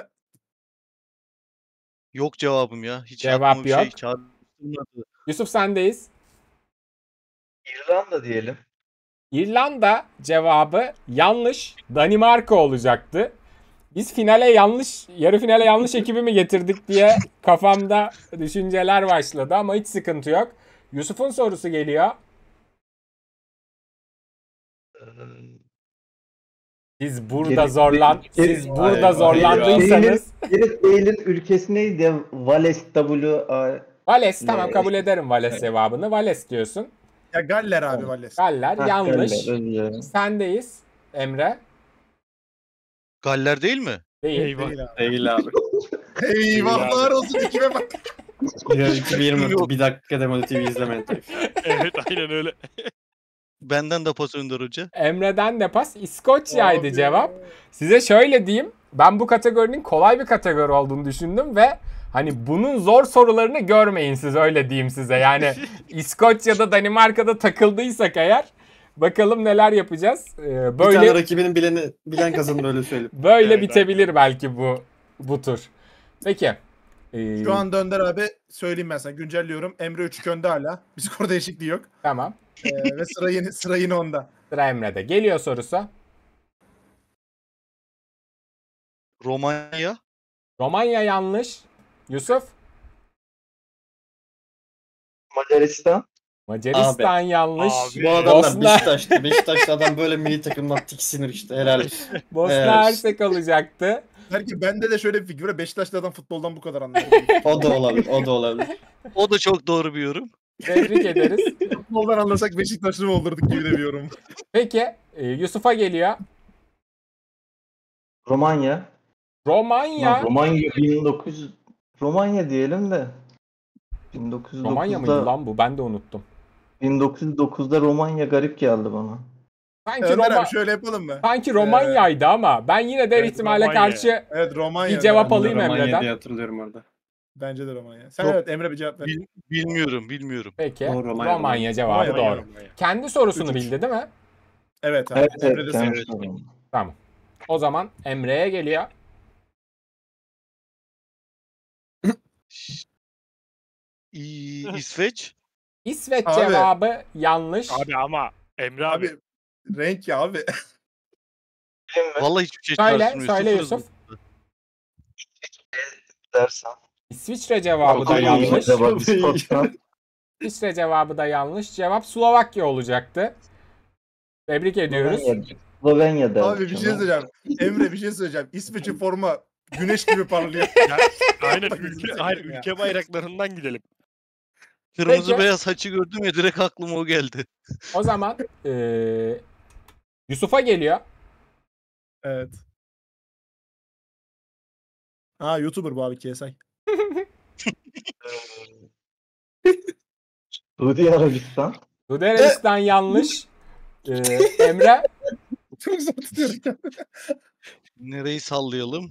Yok cevabım ya. Hiç Cevap aklıma şey yok. çağrıştırmadı. Yusuf sendeyiz. İrlanda diyelim. İrlanda cevabı yanlış Danimarka olacaktı. Biz finale yanlış, yarı finale yanlış ekibi mi getirdik diye kafamda düşünceler başladı ama hiç sıkıntı yok. Yusuf'un sorusu geliyor. Siz burada Gerek- zorlan, siz burada Ay, zorlandıysanız Herif Bale'in ülkesi neydi? Wales W. A- Vales tamam kabul ederim Vales cevabını. Vales diyorsun. Ya Galler abi Valles. Galler Ha, yanlış. gönder, özür Sendeyiz Emre. Galler değil mi? Değil. Eyvah. Değil abi. Eyvahlar olsun ikime bak. Bir, bir, bir, bir dakika Demoli TV izlemeyin. evet aynen öyle. Benden de pas Önder Emre'den de pas. İskoçya'ydı Abi. cevap. Size şöyle diyeyim. Ben bu kategorinin kolay bir kategori olduğunu düşündüm ve hani bunun zor sorularını görmeyin siz öyle diyeyim size. Yani İskoçya'da Danimarka'da takıldıysak eğer bakalım neler yapacağız. Ee, böyle bir tane rakibinin bileni, bilen kazanır öyle söyleyeyim. böyle evet, bitebilir abi. belki bu bu tur. Peki. Ee... Şu an Önder abi söyleyeyim ben sana güncelliyorum. Emre 3 önde hala. Bir skor değişikliği yok. Tamam ee, ve sıra yine, sıra yine onda. Sıra Emre'de. Geliyor sorusu. Romanya. Romanya yanlış. Yusuf. Macaristan. Macaristan Abi. yanlış. Abi. Bu adamlar Bosna... Beşiktaş'tı. adam böyle milli takımdan tiksinir işte herhalde. Bosna helal. Hersek olacaktı. Belki bende de şöyle bir fikir var. Beşiktaşlı adam futboldan bu kadar anlıyor. o da olabilir. O da olabilir. O da çok doğru bir yorum. Tebrik ederiz. Futboldan anlasak Beşiktaşlı mı olurduk gibi de bir yorum. Peki e, Yusuf'a geliyor. Romanya. Romanya. Lan Romanya 1900 Romanya diyelim de. 1909'da Romanya mıydı lan bu? Ben de unuttum. 1909'da Romanya garip geldi bana. Sanki Önder Roma... şöyle yapalım mı? Sanki Romanya'ydı ama ben yine de evet, ihtimale Romanya. karşı evet, Romanya. bir cevap alayım Romanya Emre'den. diye hatırlıyorum orada. Bence de Romanya. Sen Çok- evet Emre bir cevap ver. Bil- bilmiyorum, bilmiyorum. Peki. Doğru, Romanya. Romanya, cevabı Romanya, doğru. Romanya. Kendi sorusunu Üç, bildi değil mi? Evet abi. Evet, Emre de evet, sen. evet. Tamam. O zaman Emre'ye geliyor. İ- İsveç? İsveç Abi. cevabı yanlış. Abi ama Emre abi. Abi renk ya abi. Vallahi hiçbir şey Söyle, çağrıştırmıyor. söyle Sıfırız Yusuf. bu. dersen. İsviçre cevabı da yanlış. İsviçre cevabı da yanlış. Cevap Slovakya olacaktı. Tebrik ediyoruz. Slovenya'da. Abi bir şey söyleyeceğim. Emre bir şey söyleyeceğim. İsveç'in forma güneş gibi parlıyor. Ya, aynen ülke, hayır, ülke bayraklarından gidelim. Kırmızı Peki. beyaz haçı gördüm ya direkt aklıma o geldi. O zaman e, Yusuf'a geliyor. Evet. Ha YouTuber bu abi KSI. Ee, Suudi Arabistan. Suudi Arabistan yanlış. Ee, Emre. Çok zor tutuyorum Nereyi sallayalım?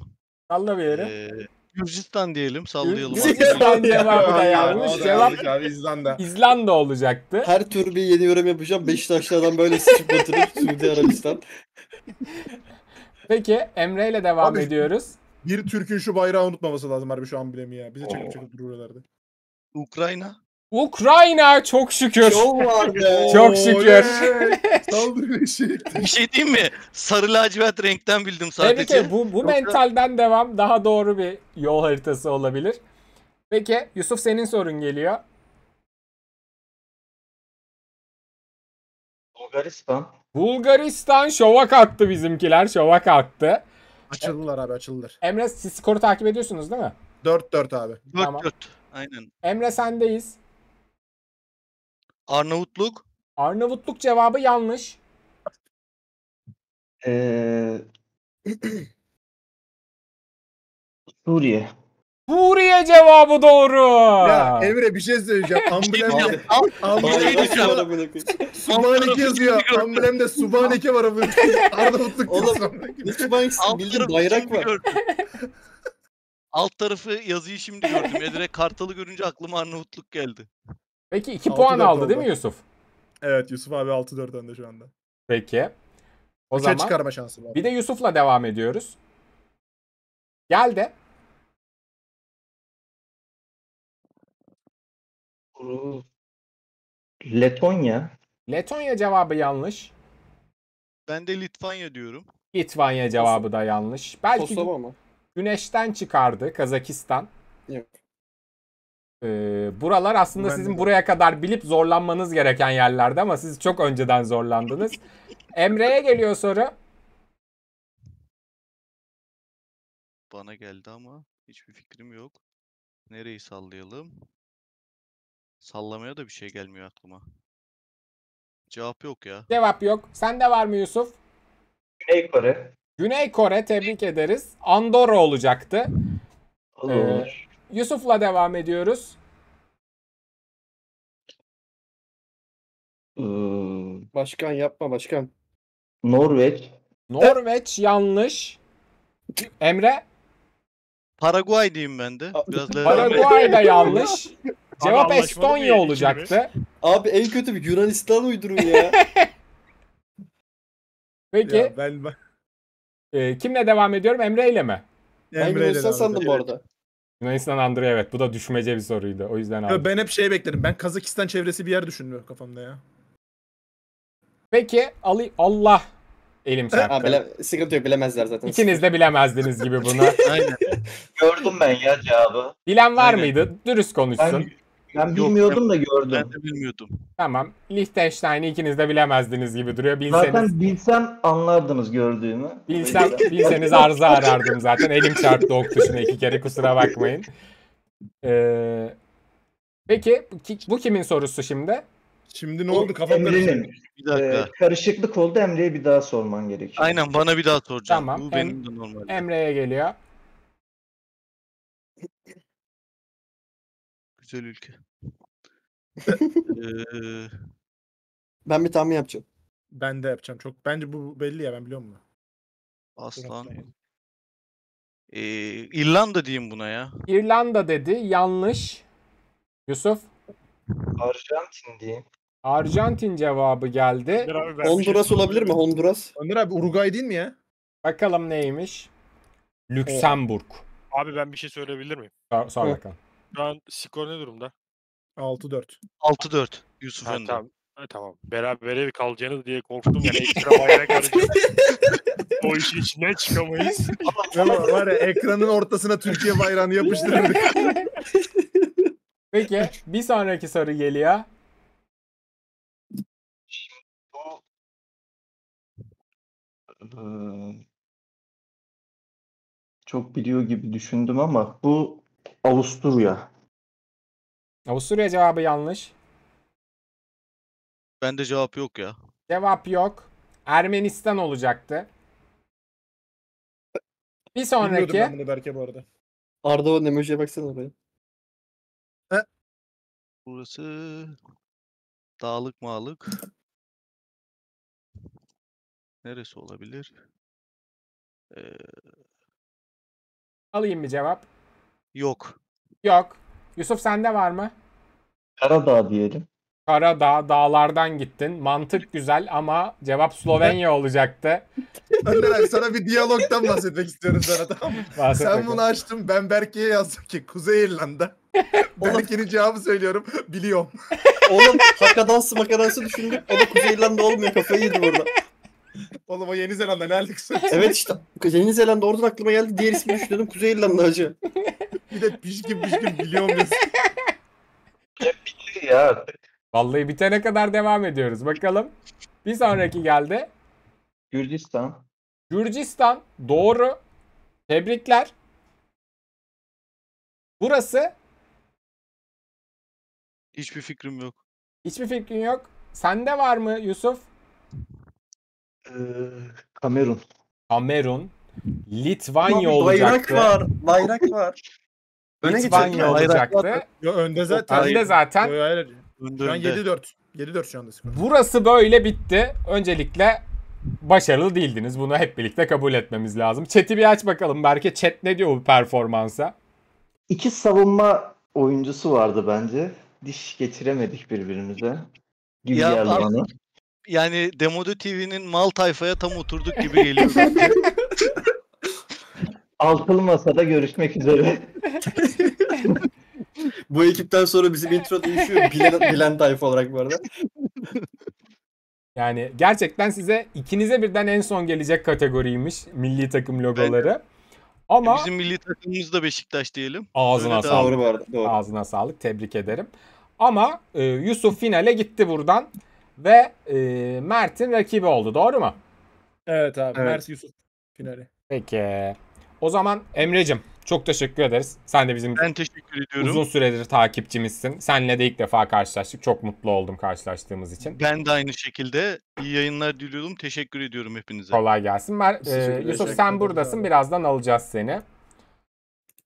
Salla bir yere. Ee, Gürcistan diyelim sallayalım. Gürcistan cevabı da yanlış. Cevap İzlanda. İzlanda olacaktı. Her tür bir yeni yorum yapacağım. Beşiktaşlardan böyle sıçıp batırıp Suudi Arabistan. Peki Emre ile devam abi, ediyoruz. Bir Türk'ün şu bayrağı unutmaması lazım harbi şu an bilemi ya. Bize çekip çekip duruyorlardı. Ukrayna. Ukrayna çok şükür. Çok var be. Çok şükür. Saldırı eşek. Bir şey diyeyim mi? Sarı lacivert renkten bildim sadece. Peki bu, bu mentalden devam daha doğru bir yol haritası olabilir. Peki Yusuf senin sorun geliyor. Bulgaristan. Bulgaristan şova kalktı bizimkiler. Şova kalktı. Açıldılar abi açıldılar. Emre siz skoru takip ediyorsunuz değil mi? 4-4 abi. 4-4. Tamam. Aynen. Emre sendeyiz. Arnavutluk. Arnavutluk cevabı yanlış. Ee, Suriye. Buraya cevabı doğru. Ya Emre bir şey söyleyeceğim. Amblemde amblemde Subaneke yazıyor. Amblemde Subaneke var abi. Arda mutluluk. Oğlum ne Subaneke bildiğin bayrak var. Alt tarafı yazıyı şimdi gördüm. Edre Kartal'ı görünce aklıma Arnavutluk geldi. Peki 2 puan aldı oldu. değil mi Yusuf? Evet Yusuf abi 6-4 önde şu anda. Peki. O Üçe şey zaman çıkarma şansı var. Bir de Yusuf'la devam ediyoruz. Gel de Letonya. Letonya cevabı yanlış. Ben de Litvanya diyorum. Litvanya cevabı da yanlış. Belki Kosova mı? Güneşten çıkardı Kazakistan. Ee, buralar aslında ben sizin de. buraya kadar bilip zorlanmanız gereken yerlerde ama siz çok önceden zorlandınız. Emre'ye geliyor soru. Bana geldi ama hiçbir fikrim yok. Nereyi sallayalım? Sallamaya da bir şey gelmiyor aklıma. Cevap yok ya. Cevap yok. Sende var mı Yusuf? Güney Kore. Güney Kore tebrik ederiz. Andorra olacaktı. Olur. Ee, Yusuf'la devam ediyoruz. Hmm. Başkan yapma başkan. Norveç. Norveç yanlış. Emre? Paraguay diyeyim ben de. Biraz Paraguay da yanlış. Cevap Estonya olacaktı. Abi en kötü bir Yunanistan uydurun ya. Peki. Ya ben... E, kimle devam ediyorum? Emre ile mi? Emre ben Yunanistan sandım bu arada. Yunanistan andırıyor evet. Bu da düşmece bir soruydu. O yüzden aldım. Ben hep şey bekledim. Ben Kazakistan çevresi bir yer düşündüm kafamda ya. Peki Ali Allah elim çarptı. Ha, bile, sıkıntı yok bilemezler zaten. İkiniz de bilemezdiniz gibi bunu. Aynen. Gördüm ben ya cevabı. Bilen var Aynen. mıydı? Dürüst konuşsun. Ben ben bilmiyordum da gördüm. Ben de bilmiyordum. Tamam. Liechtenstein'i ikiniz de bilemezdiniz gibi duruyor. Bilseniz, Zaten bilsem anlardınız gördüğümü. bilsem, bilseniz arıza arardım zaten. Elim çarptı ok tuşuna iki kere kusura bakmayın. Ee, peki bu kimin sorusu şimdi? Şimdi ne oldu kafam karıştı. Emre'nin Bir şey- dakika. e, karışıklık oldu Emre'ye bir daha sorman gerekiyor. Aynen bana bir daha soracağım. Tamam, Bu em- benim de normal. Emre'ye geliyor. güzel ülke. ee, Ben bir tahmin yapacağım. Ben de yapacağım çok. Bence bu belli ya ben biliyor musun? aslan. Ee, İrlanda diyeyim buna ya. İrlanda dedi. Yanlış. Yusuf. Arjantin diyeyim. Arjantin cevabı geldi. Şey Honduras olabilir mi? Honduras. Ömer abi Uruguay değil mi ya? Bakalım neymiş? Lüksemburg. Abi ben bir şey söyleyebilir miyim? Sor, sor bakalım. Şu an skor ne durumda? 6-4. 6-4 Yusuf Ha, önde. tamam. Ha, tamam. Berabere bir kalacağınız diye korktum. Yani ekstra bayrak arayacağım. o işin içinden çıkamayız. Ama var ya ekranın ortasına Türkiye bayrağını yapıştırırdık. Peki bir sonraki soru geliyor. Eee, çok biliyor gibi düşündüm ama bu Avusturya. Avusturya cevabı yanlış. Ben de cevap yok ya. Cevap yok. Ermenistan olacaktı. Bir Bilmiyordum ben sonraki bunu Berke bu arada. Arda o emojiye baksana oraya. Burası dağlık mağlık. Neresi olabilir? Ee, alayım bir cevap. Yok. Yok. Yusuf sende var mı? Karadağ diyelim. Karadağ, dağlardan gittin. Mantık güzel ama cevap Slovenya olacaktı. Önder abi sana bir diyalogdan bahsetmek istiyorum sana tamam mı? Bahset Sen bakalım. bunu açtın ben Berke'ye yazdım ki Kuzey İrlanda. Berke'nin cevabı söylüyorum biliyorum. Oğlum hakadansı makadansı düşündük. O da Kuzey İrlanda olmuyor kafayı yedi burada. Oğlum o Yeni Zelanda ne alakası Evet işte Yeni Zelanda oradan aklıma geldi. Diğer ismi düşünüyordum Kuzey İrlanda acı. Bir de pişkin pişkin biliyor muyuz? Ya bitti ya Vallahi bitene kadar devam ediyoruz. Bakalım. Bir sonraki geldi. Gürcistan. Gürcistan doğru. Tebrikler. Burası Hiçbir fikrim yok. hiçbir fikrin yok. Sende var mı Yusuf? Ee, Kamerun. Kamerun, Litvanya Ama olacaktı. Bayrak var. Bayrak var. Öne İspanya olacaktı. Yo, önde zaten. Hayır. Önde zaten. Yo, hayır. Önde, şu an 7-4. 7-4 şu anda Burası böyle bitti. Öncelikle başarılı değildiniz. Bunu hep birlikte kabul etmemiz lazım. Chat'i bir aç bakalım. Berke chat ne diyor bu performansa? İki savunma oyuncusu vardı bence. Diş getiremedik birbirimize. Gibi ya, geldi bana. Yani Demodo TV'nin mal tayfaya tam oturduk gibi geliyor. altılı masada görüşmek üzere. bu ekipten sonra bizim intro değişiyor. Bilen, bilen tayfa olarak bu arada. Yani gerçekten size ikinize birden en son gelecek kategoriymiş milli takım logoları. Evet. Ama e, bizim milli takımımız da Beşiktaş diyelim. Ağzına Öyle sağlık. Doğru Doğru. Ağzına sağlık. Tebrik ederim. Ama e, Yusuf finale gitti buradan ve e, Mert'in rakibi oldu. Doğru mu? Evet abi. Evet. Mert Yusuf finale. Peki. O zaman Emre'cim çok teşekkür ederiz. Sen de bizim ben teşekkür ediyorum. uzun süredir takipçimizsin. Seninle de ilk defa karşılaştık. Çok mutlu oldum karşılaştığımız için. Ben de aynı şekilde iyi yayınlar diliyorum. Teşekkür ediyorum hepinize. Kolay gelsin. Mer e, Yusuf sen buradasın. Abi. Birazdan alacağız seni.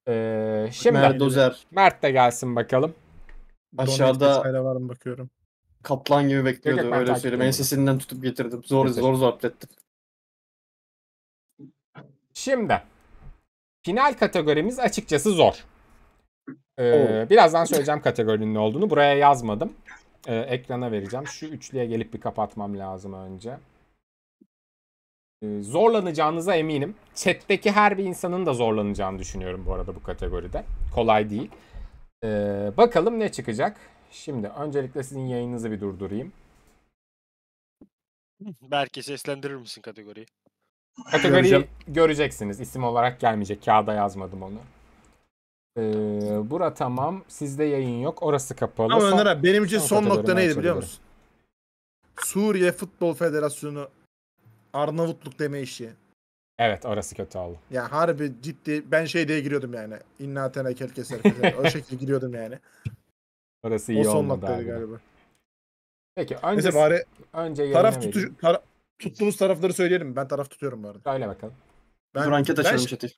Ee, şimdi Mert Dozer. Mert de gelsin bakalım. Aşağıda var mı bakıyorum. Kaplan gibi bekliyordu Yok, öyle söyleyeyim. Ensesinden tutup getirdim. Zor Getir. zor zor atlettim. Şimdi Final kategorimiz açıkçası zor. Ee, birazdan söyleyeceğim kategorinin ne olduğunu. Buraya yazmadım. Ee, ekrana vereceğim. Şu üçlüye gelip bir kapatmam lazım önce. Ee, zorlanacağınıza eminim. Chat'teki her bir insanın da zorlanacağını düşünüyorum bu arada bu kategoride. Kolay değil. Ee, bakalım ne çıkacak. Şimdi öncelikle sizin yayınınızı bir durdurayım. Belki seslendirir misin kategoriyi? Kategoriyi göreceksiniz. İsim olarak gelmeyecek. Kağıda yazmadım onu. Ee, bura tamam. Sizde yayın yok. Orası kapalı. Ama Önder abi benim için son nokta kategorimi neydi biliyor musun? Suriye Futbol Federasyonu Arnavutluk deme işi. Evet orası kötü oldu. Ya harbi ciddi ben şey diye giriyordum yani. İnna tenekel keser. o şekilde giriyordum yani. Orası iyi o son olmadı noktaydı galiba. Peki önce, Neyse bari önce taraf tutucu tar- tuttuğumuz tarafları söyleyelim. Ben taraf tutuyorum bu arada. Söyle bakalım. Ben, Dur anket açalım chat'i.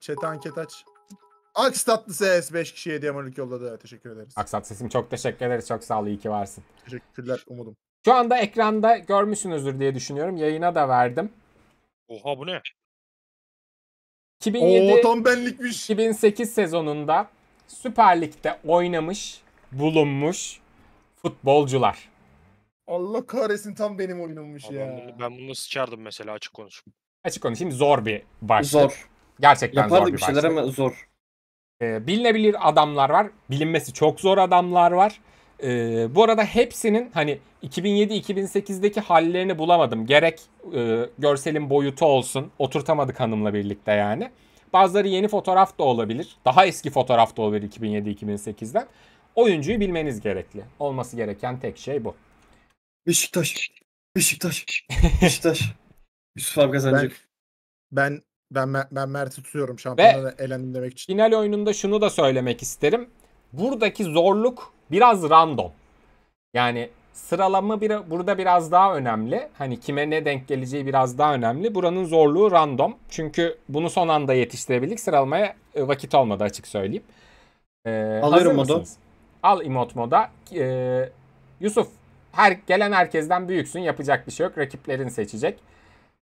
Chat'e anket aç. Aks tatlı ses 5 kişiye diamonik yolladı. Teşekkür ederiz. Aksat sesim çok teşekkür ederiz. Çok sağ ol. İyi ki varsın. Teşekkürler umudum. Şu anda ekranda görmüşsünüzdür diye düşünüyorum. Yayına da verdim. Oha bu ne? 2007 Oo, tam benlikmiş. 2008 sezonunda Süper Lig'de oynamış, bulunmuş futbolcular. Allah kahretsin tam benim oyunummuş ya. Ben bunu sıçardım mesela açık konuşup. Açık konuşayım zor bir başlık. Zor. Gerçekten Yapardık zor bir, bir şeyler ama zor. Ee, bilinebilir adamlar var. Bilinmesi çok zor adamlar var. Ee, bu arada hepsinin hani 2007-2008'deki hallerini bulamadım. Gerek e, görselin boyutu olsun. Oturtamadık hanımla birlikte yani. Bazıları yeni fotoğraf da olabilir. Daha eski fotoğraf da olabilir 2007-2008'den. Oyuncuyu bilmeniz gerekli. Olması gereken tek şey bu. Beşiktaş. Beşiktaş. Beşiktaş. Yusuf abi kazanacak. Ben ben ben, ben Mert'i tutuyorum şampiyonada elendim demek için. Final oyununda şunu da söylemek isterim. Buradaki zorluk biraz random. Yani sıralama bir, burada biraz daha önemli. Hani kime ne denk geleceği biraz daha önemli. Buranın zorluğu random. Çünkü bunu son anda yetiştirebildik. Sıralamaya e, vakit olmadı açık söyleyeyim. Ee, Alırım modu. Al imot moda. Ee, Yusuf her gelen herkesten büyüksün. Yapacak bir şey yok. Rakiplerini seçecek.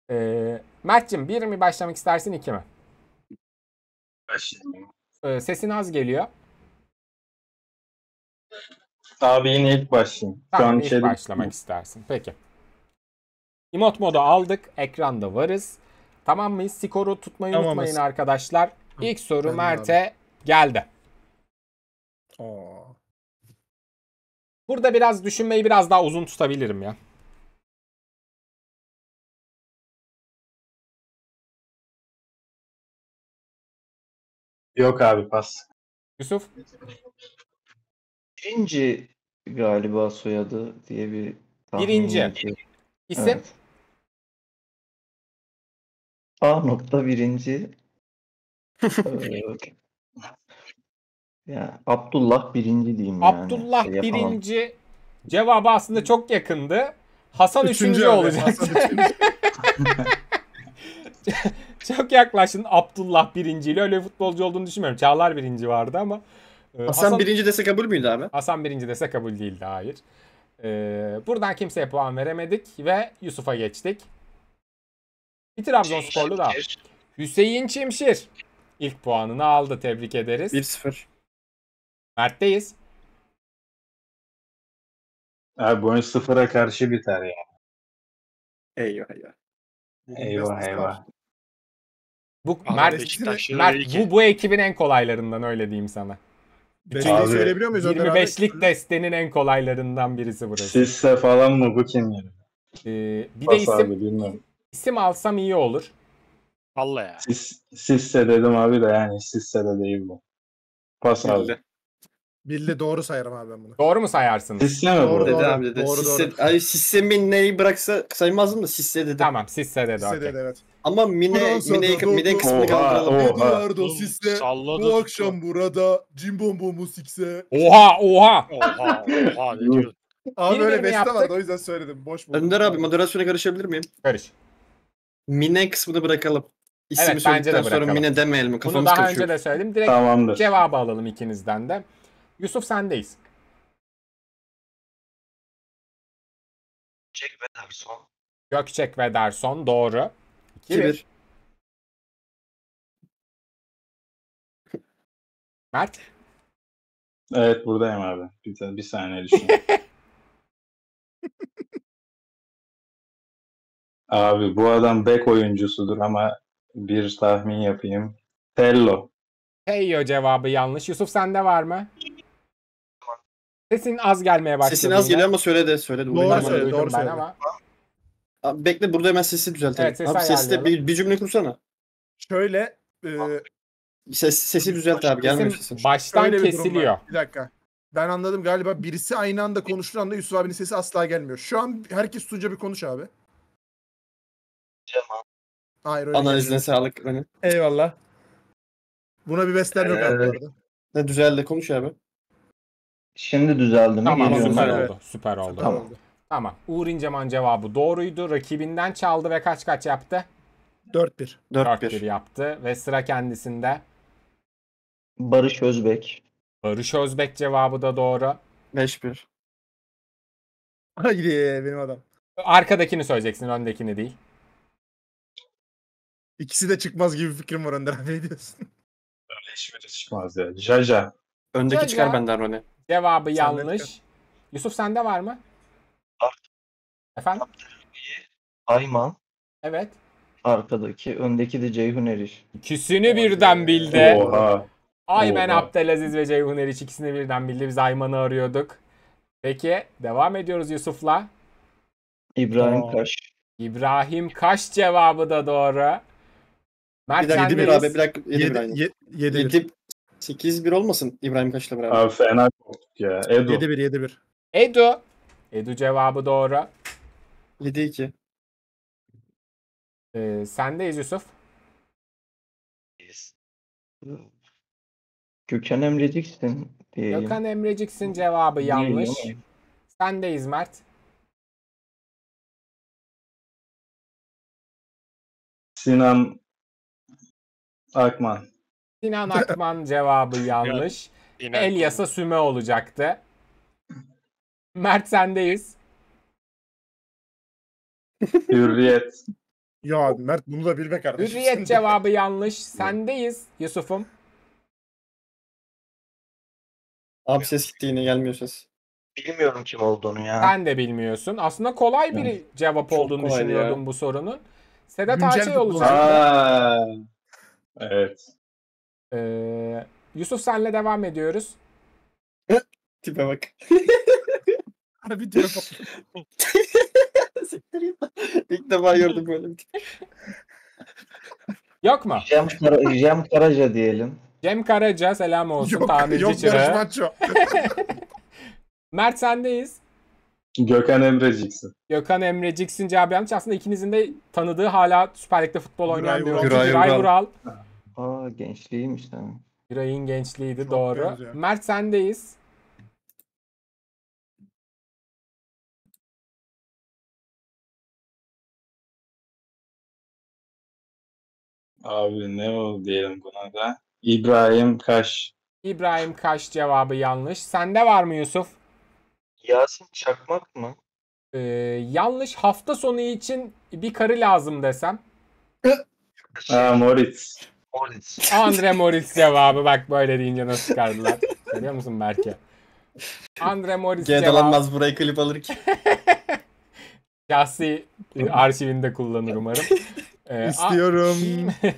Ee, Mert'cim bir mi başlamak istersin iki mi? Başlayayım. Ee, sesin az geliyor. Abi yine ilk başlayayım. Tamam ilk içeri... başlamak istersin. Peki. Emot modu aldık. Ekranda varız. Tamam mıyız? Skoru tutmayı tamam, unutmayın arkadaşlar. İlk soru Mert'e geldi. Oo. Burada biraz düşünmeyi biraz daha uzun tutabilirim ya. Yok abi pas. Yusuf? Birinci galiba soyadı diye bir Birinci. Yapıyorum. İsim? Evet. A nokta birinci. evet. Ya, Abdullah birinci diyeyim yani. Abdullah şey birinci cevabı aslında çok yakındı. Hasan üçüncü, üçüncü olacak. çok yaklaştın Abdullah birinciyle. Öyle bir futbolcu olduğunu düşünmüyorum. Çağlar birinci vardı ama. E, Hasan, Hasan birinci dese kabul müydü abi? Hasan birinci dese kabul değildi hayır. Ee, buradan kimseye puan veremedik ve Yusuf'a geçtik. Bir Trabzonsporlu da. Hüseyin Çimşir ilk puanını aldı. Tebrik ederiz. 1-0. Mert'teyiz. Abi bu oyun sıfıra karşı biter ya. Eyvah eyvah. Eyvah eyvah. Bu Abi Mert, Beşiktaş'ın Mert bu, bu ekibin en kolaylarından öyle diyeyim sana. Beşiktaş'ı Abi, söyleyebiliyor muyuz? Önder abi? destenin en kolaylarından birisi burası. Sizse falan mı bu kim yani? Ee, bir de Pas abi isim, bilmiyorum. isim alsam iyi olur. Valla ya. Siz Sizse dedim abi de yani Sizse de değil bu. Pas abi. Bildi doğru sayarım abi ben bunu. Doğru mu sayarsın? Sisse şey mi doğru, bu? Dedi doğru, abi dedi. Doğru, sisse, doğru. Ay, sisse Minne'yi bıraksa saymazdım da Sisse dedi. Tamam Sisse dedi. Sisse okay. dedi evet. Ama Mine, Mine, Mine kısmını kaldıralım. Oha, Erdo Sisse Salladı bu akşam burada Cimbom Bombo Sisse. Oha oha. Oha oha ne Abi böyle beste vardı o yüzden söyledim. Boş boş. Önder abi moderasyona karışabilir miyim? Karış. Mine kısmını bırakalım. İsmi evet, söyledikten sonra Mine demeyelim. Kafamız Bunu daha karışıyor. önce de söyledim. Direkt Tamamdır. cevabı alalım ikinizden de. Yusuf sendeyiz. Jack ve Derson. Gökçek ve Derson doğru. 2-1. Mert? Evet buradayım abi. Bir, bir saniye düşün. abi bu adam bek oyuncusudur ama bir tahmin yapayım. Tello. Heyo cevabı yanlış. Yusuf sende var mı? Sesin az gelmeye başladı. Sesin az geliyor ama söyledi söyledi. Doğru söyle, söyle doğru söyle. Ama... Abi bekle burada hemen sesi düzeltelim. Evet, abi sesle bir, bir cümle kursana. Şöyle e... Ses, sesi düzelt abi gelmiyor sesin. Baştan Şöyle kesiliyor. Bir, bir dakika. Ben anladım galiba birisi aynı anda konuştuğu anda Yusuf abinin sesi asla gelmiyor. Şu an herkes tutunca bir konuş abi. Tamam. Hayır öyle. Analizine gelmiyor. sağlık. Hani. Eyvallah. Buna bir beslenme ee, yok abi. Ne düzeldi konuş abi. Şimdi düzeldi mi? Tamam süper mu? oldu. Süper oldu. Tamam. Tamam. Uğur İnceman cevabı doğruydu. Rakibinden çaldı ve kaç kaç yaptı? 4-1. 4-1 yaptı ve sıra kendisinde. Barış Özbek. Barış Özbek cevabı da doğru. 5-1. Haydi benim adam. Arkadakini söyleyeceksin, öndekini değil. İkisi de çıkmaz gibi fikrim var Önder abi ne diyorsun? Öyle hiçbiri çıkmaz ya. Jaja. Öndeki Güzel çıkar benden Rone. Cevabı Sende yanlış. dikkat. Yusuf sende var mı? Var. Efendim? Ayman. Evet. Arkadaki. Öndeki de Ceyhun Eriş. İkisini birden bildi. Oha. Aymen Oha. Abdelaziz ve Ceyhun Eriş ikisini birden bildi. Biz Ayman'ı arıyorduk. Peki devam ediyoruz Yusuf'la. İbrahim Aa. Kaş. İbrahim Kaş cevabı da doğru. Mert Bir dakika sendeyiz. 7-1 abi. Bir dakika 7-1 Yedi, 8-1 olmasın İbrahim Kaç'la beraber. Abi fena korktuk ya. Edo. 7-1 7-1. Edo. Edo cevabı doğru. 7-2. Ee, sendeyiz Yusuf. Yes. Gökhan Emreciksin diyeyim. Gökhan Emreciksin cevabı yanlış. Diyeyim. Sendeyiz Mert. Sinan Akman. Sinan Akman cevabı yanlış. Elyas'a süme olacaktı. Mert sendeyiz. Hürriyet. Ya Mert bunu da bilme kardeşim. Hürriyet cevabı yanlış. Sendeyiz Yusuf'um. Abi ses gitti yine gelmiyor ses. Bilmiyorum kim olduğunu ya. Sen de bilmiyorsun. Aslında kolay bir Yani. cevap olduğunu kolay düşünüyordum bu sorunun. Sedat Güncel Ağaçay futbol. Aa, evet. Ee, Yusuf senle devam ediyoruz. Tipe bak. Abi tipe bak. Siktir İlk defa gördüm böyle bir Yok mu? Cem, Kara- Cem Karaca diyelim. Cem Karaca selam olsun Yok, tamirci yok çırağı. yarışmaço. Mert sendeyiz. Gökhan Emreciksin. Gökhan Emre, Ciksin, Cabi aslında ikinizin de tanıdığı hala Süper Lig'de futbol oynayan Güray bir Vural. Güray Vural. Aa gençliğiymiş ha. Biray'ın gençliğiydi Çok doğru. benziyor. Mert sendeyiz. Abi ne oldu diyelim buna da. İbrahim Kaş. İbrahim Kaş cevabı yanlış. Sende var mı Yusuf? Yasin Çakmak mı? Ee, yanlış hafta sonu için bir karı lazım desem. Ha, Moritz. Morris. Andre Moritz cevabı bak böyle deyince nasıl çıkardılar. Görüyor musun Berke? Andre Moritz Gene cevabı. Gene burayı klip alır ki. Şahsi arşivinde kullanır umarım. Ee, İstiyorum.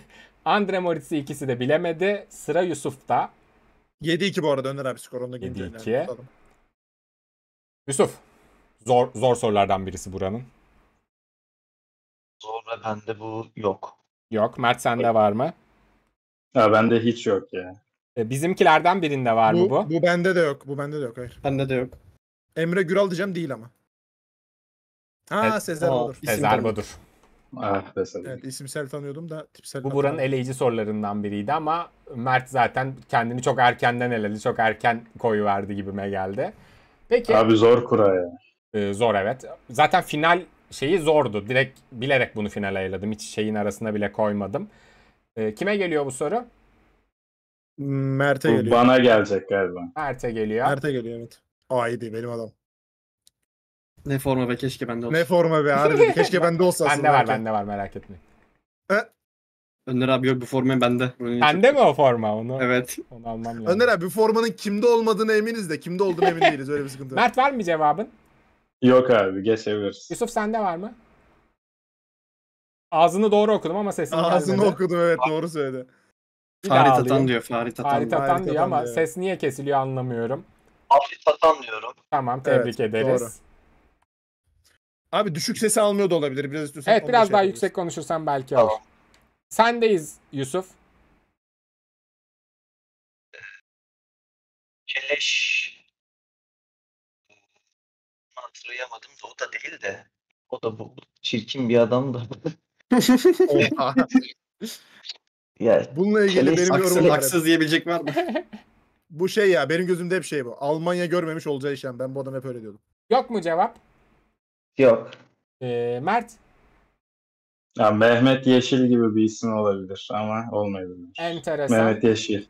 Andre Morris'i ikisi de bilemedi. Sıra Yusuf'ta. 7-2 bu arada Önder abi skor. 7-2. Yusuf. Zor, zor sorulardan birisi buranın. Zor ve bende bu yok. Yok. Mert sende var mı? Ya bende hiç yok ya. E, bizimkilerden birinde var bu, bu. Bu bende de yok. Bu bende de yok. Hayır. Bende de yok. Emre Güral diyeceğim değil ama. Ha evet. Sezer Aa, Badur. Sezer Badur. Ah be Sezer. Evet isimsel tanıyordum da tipsel. Bu buranın tanıyordum. eleyici sorularından biriydi ama Mert zaten kendini çok erkenden eledi. Çok erken koyuverdi gibime geldi. Peki. Abi zor kura ya. E, zor evet. Zaten final şeyi zordu. Direkt bilerek bunu finale eledim. Hiç şeyin arasına bile koymadım. E, kime geliyor bu soru? Mert'e geliyor. Bana gelecek galiba. Mert'e geliyor. Mert'e geliyor evet. Haydi benim adam. Ne forma be keşke bende olsa. Ne forma be harbi keşke bende olsa aslında. Bende var bende var merak etme. E? Önder abi yok bu forma bende. Bende mi o forma onu? Evet. Onu almam lazım. Önder abi bu formanın kimde olmadığını eminiz de kimde olduğunu emin değiliz öyle bir sıkıntı var. Mert var mı cevabın? Yok abi geçebiliriz. Yusuf sende var mı? Ağzını doğru okudum ama sesini Ağzını gelmedi. okudum evet doğru söyledi. Bir daha Fahri Tatan diyor. Fahri Tatan. Fahri Tatan Fahri diyor ama diyor. ses niye kesiliyor anlamıyorum. Afiyet Tatan diyorum. Tamam tebrik Evet, ederiz. doğru. Abi düşük sesi almıyor da olabilir. Biraz istiyorsan Evet biraz şey daha yapabiliriz. yüksek konuşursan belki olur. Tamam. Sendeyiz Yusuf. Keleş hatırlayamadım da o da değil de. O da bu çirkin bir adam da. ya, Bununla ilgili Kelly benim yorumum var. Haksız diyebilecek var mı? bu şey ya benim gözümde hep şey bu. Almanya görmemiş olacağı işlem. Ben bu adam hep öyle diyordum. Yok mu cevap? Yok. Ee, Mert? Ya Mehmet Yeşil gibi bir isim olabilir ama olmayabilir. Enteresan. Mehmet Yeşil.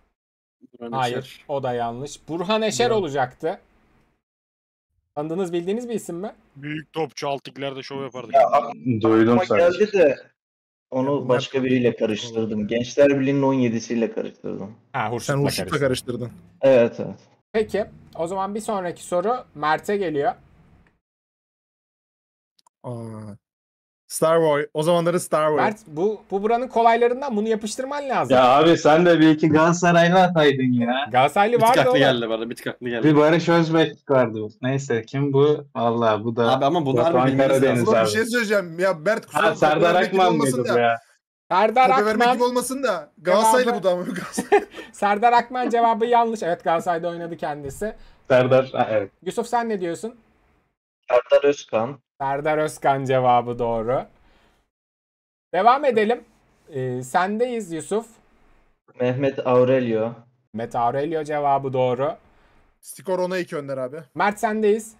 Hayır o da yanlış. Burhan Eşer Burhan. olacaktı. Tanıdığınız bildiğiniz bir isim mi? Büyük topçu altiklerde şov yapardık. Ya, Duydum aklıma sadece. geldi de onu başka biriyle karıştırdım. Gençler Birliği'nin 17'siyle karıştırdım. Ha Sen Hurşit'le karıştırdın. Evet evet. Peki o zaman bir sonraki soru Mert'e geliyor. Aa, Star Wars. O zamanların Star Wars. Mert bu, bu buranın kolaylarından bunu yapıştırman lazım. Ya abi sen de bir iki Galatasaraylı ataydın ya. Galatasaraylı Bir tık vardı aklı oğlum. geldi bana. Bir geldi. Bir Barış Özbek vardı. Neyse kim bu? Allah bu da. Abi ama bunu Batuhan harbi bilmeniz Karadeniz lazım. bir şey söyleyeceğim. Ya Mert kusura Ha, Serdar vermek gibi Akman olmasın mıydı bu da. ya? Serdar Kope Akman, gibi olmasın da. Galatasaraylı bu da mı? Serdar Akman cevabı yanlış. Evet Galatasaray'da oynadı kendisi. Serdar. evet. Yusuf sen ne diyorsun? Serdar Özkan. Serdar Özkan cevabı doğru. Devam edelim. Ee, sendeyiz Yusuf. Mehmet Aurelio. Mehmet Aurelio cevabı doğru. Skor ona ilk önder abi. Mert sendeyiz.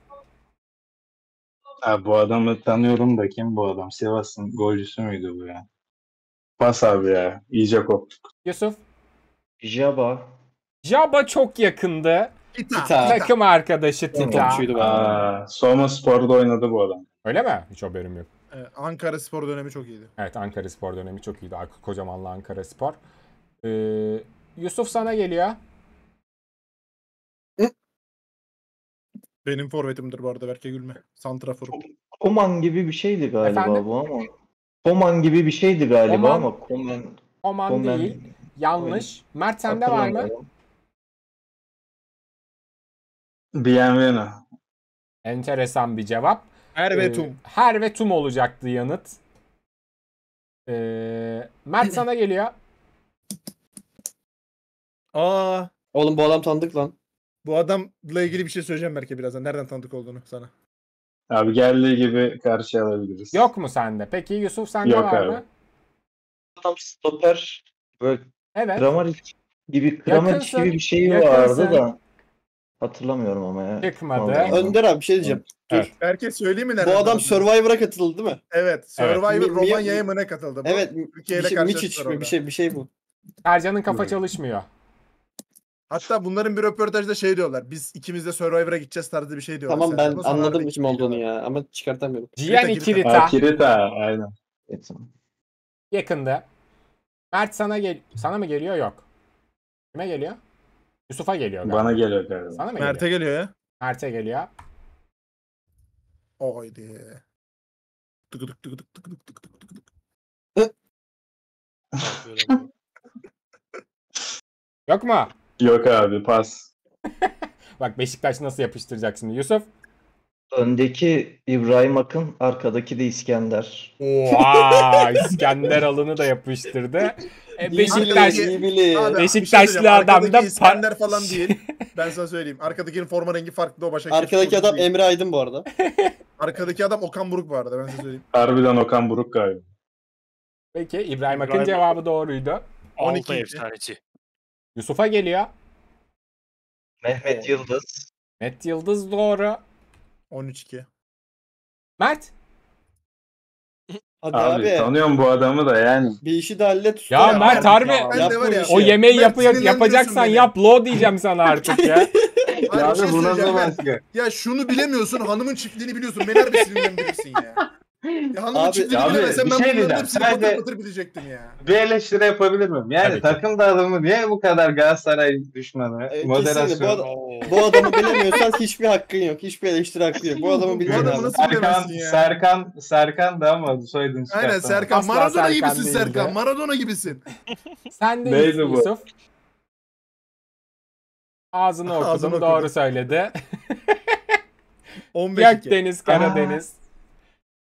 Abi bu adamı tanıyorum da kim bu adam? Sivas'ın golcüsü müydü bu ya? Pas abi ya. İyice koptuk. Yusuf. Jaba. Jaba çok yakındı. Tita. Takım arkadaşı Tita. Topçuydu Aa, Soma Spor'da oynadı bu adam. Öyle mi? Hiç haberim yok. Evet, Ankara Spor dönemi çok iyiydi. Evet Ankara Spor dönemi çok iyiydi. Kocamanlı Ankara Spor. Ee, Yusuf sana geliyor. Benim forvetimdir bu arada Berke Gülme. Santraforum. Koman gibi bir şeydi galiba Efendim? bu ama. Koman gibi bir şeydi galiba Koman, ama Koman. Koman, Koman değil. Yanlış. Mert'sende var mı? Diyen Vena. Enteresan bir cevap. Her ve Hervetum. Ee, tüm olacaktı yanıt. Ee, Mert sana geliyor. Aa, Oğlum bu adam tanıdık lan. bu adamla ilgili bir şey söyleyeceğim Merke birazdan. Nereden tanıdık olduğunu sana. Abi geldiği gibi karşı alabiliriz. Yok mu sende? Peki Yusuf sende Yok var abi. mı? Tam stoper böyle Evet. Kramarik gibi Kramarik Yakınsın, gibi bir şey vardı da. Hatırlamıyorum ama ya. Çıkmadı. Vallahi. Önder abi bir şey diyeceğim. Evet. Herkes söyleyeyim mi? Bu adam Survivor'a katıldı değil mi? Evet. Survivor Mi- Mi- Romanya'ya mı ne katıldı? Bu Evet. Bir şey, Miçic karşılaştılar mi? Bir şey, bir şey bu. Ercan'ın kafa çalışmıyor. Hatta bunların bir röportajda şey diyorlar. Biz ikimiz de Survivor'a gideceğiz tarzı bir şey diyorlar. Tamam ben Serdar'la. anladım arada kim olduğunu ya ama çıkartamıyorum. Cihan Kirita, Kirita. aynen. Evet, yakında. Mert sana gel sana mı geliyor? Yok. Kime geliyor? Yusuf'a geliyor galiba. Bana geliyor galiba. Sana mı Mert'e geliyor? geliyor ya. Mert'e geliyor. Oydi. Tık tık tık tık tık tık tık tık tık. Yok mu? Yok abi pas. Bak Beşiktaş nasıl yapıştıracak şimdi Yusuf? Öndeki İbrahim Akın, arkadaki de İskender. Oha İskender alını da yapıştırdı. E, Beşiktaş, şey Beşiktaşlı adam da İskender falan şey- değil. Ben sana söyleyeyim. Arkadakinin forma rengi farklı o başka. Arkadaki adam değil. Emre Aydın bu arada. Arkadaki adam Okan Buruk bu arada ben size söyleyeyim. Harbiden Okan Buruk galiba. Peki İbrahim Akın İbrahim... cevabı doğruydu. 12 efsaneci. Yusuf'a geliyor. Mehmet Yıldız. Mehmet Yıldız doğru. 13-2. Mert? Abi, abi, abi tanıyorum bu adamı da yani. Bir işi de hallet Ya, ya Mert harbi ya. o yemeği yap, yapacaksan yap lo diyeceğim sana artık ya. ya abi şey buna zaman ya. ya şunu bilemiyorsun hanımın çiftliğini biliyorsun. Beni harbi sinirlendirirsin ya. Ya abi, çiftliğini abi, bilemesem ben şey bunların hepsini patır de... ya. Bir eleştiri yapabilir miyim? Yani Tabii takım dağılımı niye bu kadar Galatasaray düşmanı? E, Moderasyon. Bu, ad bu adamı bilemiyorsan hiçbir hakkın yok. Hiçbir eleştiri hakkı yok. Bu adamı bilemiyorsan. adamı nasıl Serkan, ya? Serkan, Serkan da ama soyadını çıkartalım. Aynen Serkan. Asla Maradona Serkan gibisin değildi. Serkan. Maradona gibisin. Sen de Neydi Yusuf. Ağzını okudum. Ağzını doğru söyledi. 15 Yak Deniz Karadeniz. Aa.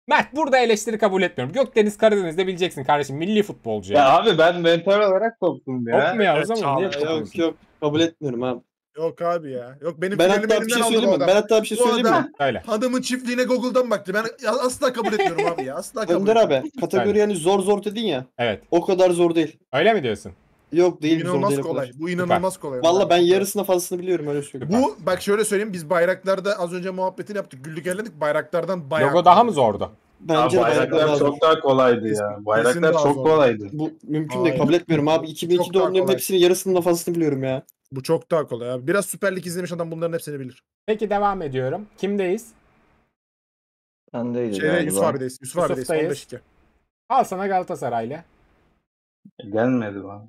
Mert burada eleştiri kabul etmiyorum. Gökdeniz Karadeniz'de bileceksin kardeşim milli futbolcu. Ya yani. abi ben mental olarak koptum ya. Kopmuyoruz evet, ama niye Yok yok kabul etmiyorum abi. Yok abi ya. Yok benim ben hatta bir şey söyleyeyim mi? Ben hatta bir şey söyleyeyim mi? Öyle. Adamın çiftliğine Google'dan baktı. Ben asla kabul etmiyorum abi ya. Asla kabul Önder abi kategori yani zor zor dedin ya. Evet. O kadar zor değil. Öyle mi diyorsun? Yok değil. İnanılmaz zor kolay. Bu inanılmaz kolay. Valla ben yarısına fazlasını biliyorum öyle söyleyeyim. Bu bak şöyle söyleyeyim biz bayraklarda az önce muhabbetini yaptık. Güllük erledik bayraklardan bayağı. Logo daha mı zordu? Bence abi, bayraklar, bayraklar çok daha kolaydı ya. Bayraklar çok kolaydı. Bu mümkün de kabul etmiyorum abi. 2002'de onların hepsini yarısından fazlasını biliyorum ya. Bu çok daha kolay abi. Biraz Süper Lig izlemiş adam bunların hepsini bilir. Peki devam ediyorum. Kimdeyiz? Sendeydi Şeyde, galiba. Yusuf abideyiz. Yusuf abideyiz. 15-2. Al sana Galatasaraylı. Gelmedi bana.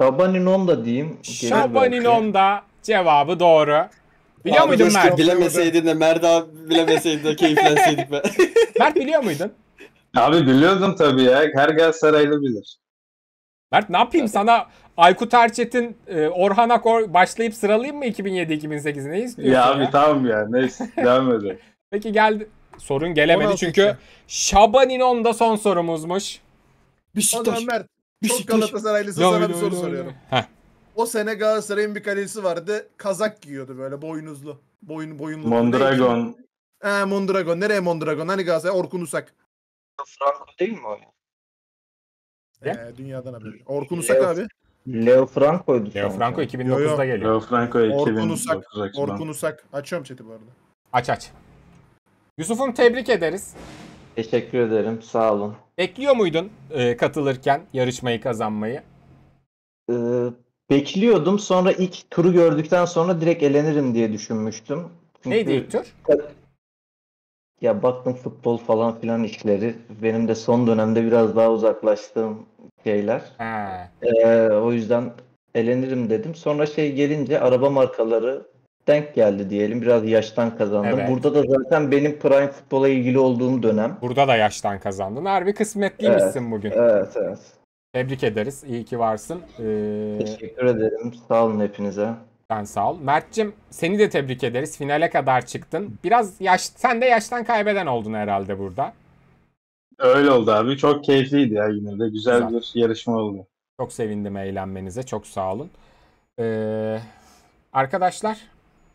Şabaninon da diyeyim. gelir Şabaninon da cevabı doğru. Biliyor Abi muydun Mert? bilemeseydin de Mert abi bilemeseydin de keyiflenseydik be. Mert biliyor muydun? Abi biliyordum tabii ya. Her Galatasaraylı bilir. Mert ne yapayım sana Aykut Erçetin, e, Orhan Akor başlayıp sıralayayım mı 2007-2008 ne istiyorsun? Ya abi tamam ya. Neyse devam edelim. Peki geldi. Sorun gelemedi çünkü Şabaninon da son sorumuzmuş. Şey o Beşiktaş. Mert çok Galatasaraylısı sana bir soru soruyorum. O sene Galatasaray'ın bir kalecisi vardı. Kazak giyiyordu böyle boynuzlu. Boyun, boyunlu. Mondragon. He Mondragon. Nereye Mondragon? Hani Galatasaray? Orkun Usak. Franco değil mi o? Ee, dünyadan haber. Orkun Usak Leo, abi. Leo Franco'ydu. Leo Franco 2009'da yo, yo. geliyor. Leo Franco 2009'da. Orkun Usak. Orkun Usak. Açıyorum chat'i bu arada. Aç aç. Yusuf'um tebrik ederiz. Teşekkür ederim. Sağ olun. Bekliyor muydun e, katılırken yarışmayı kazanmayı? Ee, bekliyordum. Sonra ilk turu gördükten sonra direkt elenirim diye düşünmüştüm. Çünkü Neydi ilk tur? Ya baktım futbol falan filan işleri. Benim de son dönemde biraz daha uzaklaştığım şeyler. Ha. Ee, o yüzden elenirim dedim. Sonra şey gelince araba markaları denk geldi diyelim. Biraz yaştan kazandım. Evet. Burada da zaten benim prime futbola ilgili olduğum dönem. Burada da yaştan kazandın. Harbi kısmetliymişsin evet, bugün. Evet evet. Tebrik ederiz. İyi ki varsın. Ee... Teşekkür ederim. Sağ olun hepinize. Ben sağ ol. Mert'cim seni de tebrik ederiz. Finale kadar çıktın. Biraz yaş, sen de yaştan kaybeden oldun herhalde burada. Öyle oldu abi. Çok keyifliydi ya yine de. Güzel, Güzel. bir yarışma oldu. Çok sevindim eğlenmenize. Çok sağ olun. Ee, arkadaşlar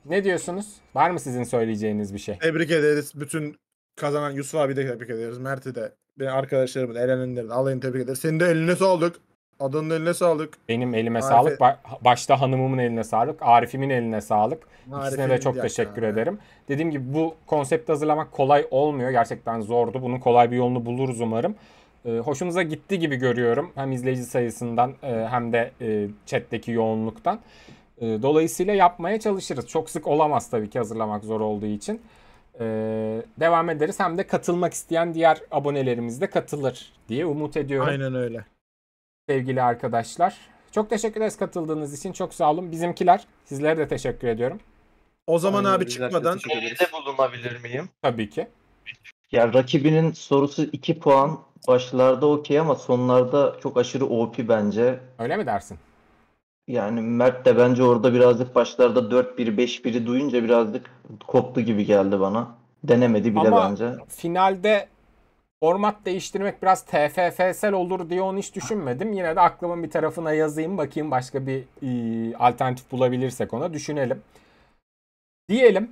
ne diyorsunuz? Var mı sizin söyleyeceğiniz bir şey? Tebrik ederiz. Bütün kazanan Yusuf abi de tebrik ederiz. Mert'i de. Ve arkadaşlarımın da elenenleri tebrik ederiz. Senin de eline sağlık. Adının eline sağlık. Benim elime Arif... sağlık. E- başta hanımımın eline sağlık. Arif'imin eline sağlık. Arif'in İkisine de çok teşekkür yani. ederim. Dediğim gibi bu konsepti hazırlamak kolay olmuyor. Gerçekten zordu. Bunun kolay bir yolunu buluruz umarım. Ee, hoşumuza gitti gibi görüyorum. Hem izleyici sayısından e, hem de e, chat'teki yoğunluktan. Ee, dolayısıyla yapmaya çalışırız. Çok sık olamaz tabii ki hazırlamak zor olduğu için. Ee, devam ederiz. Hem de katılmak isteyen diğer abonelerimiz de katılır diye umut ediyorum. Aynen öyle. Sevgili arkadaşlar. Çok teşekkür ederiz katıldığınız için. Çok sağ olun. Bizimkiler. Sizlere de teşekkür ediyorum. O zaman Aynen, abi çıkmadan. Öneride bulunabilir miyim? Tabii ki. Ya rakibinin sorusu 2 puan. Başlarda okey ama sonlarda çok aşırı OP bence. Öyle mi dersin? Yani Mert de bence orada birazcık başlarda 4-1-5-1'i duyunca birazcık koptu gibi geldi bana. Denemedi bile Ama bence. finalde format değiştirmek biraz TFF'sel olur diye onu hiç düşünmedim. Yine de aklımın bir tarafına yazayım bakayım başka bir e, alternatif bulabilirsek ona düşünelim. Diyelim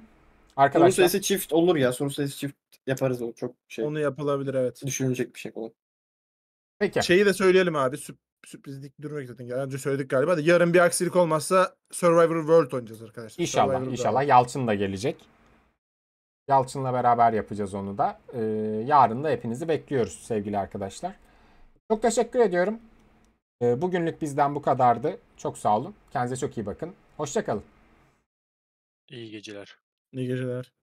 arkadaşlar. Soru sayısı çift olur ya. Soru sayısı çift yaparız o çok şey. Onu yapılabilir evet. Düşünecek bir şey olur. Peki. Şeyi de söyleyelim abi sürprizlik durmak zaten. Daha önce söyledik galiba da yarın bir aksilik olmazsa Survivor World oynayacağız arkadaşlar. İnşallah Survivor inşallah World. Yalçın da gelecek. Yalçın'la beraber yapacağız onu da. Ee, yarın da hepinizi bekliyoruz sevgili arkadaşlar. Çok teşekkür ediyorum. Ee, bugünlük bizden bu kadardı. Çok sağ olun. Kendinize çok iyi bakın. Hoşçakalın. İyi geceler. İyi geceler.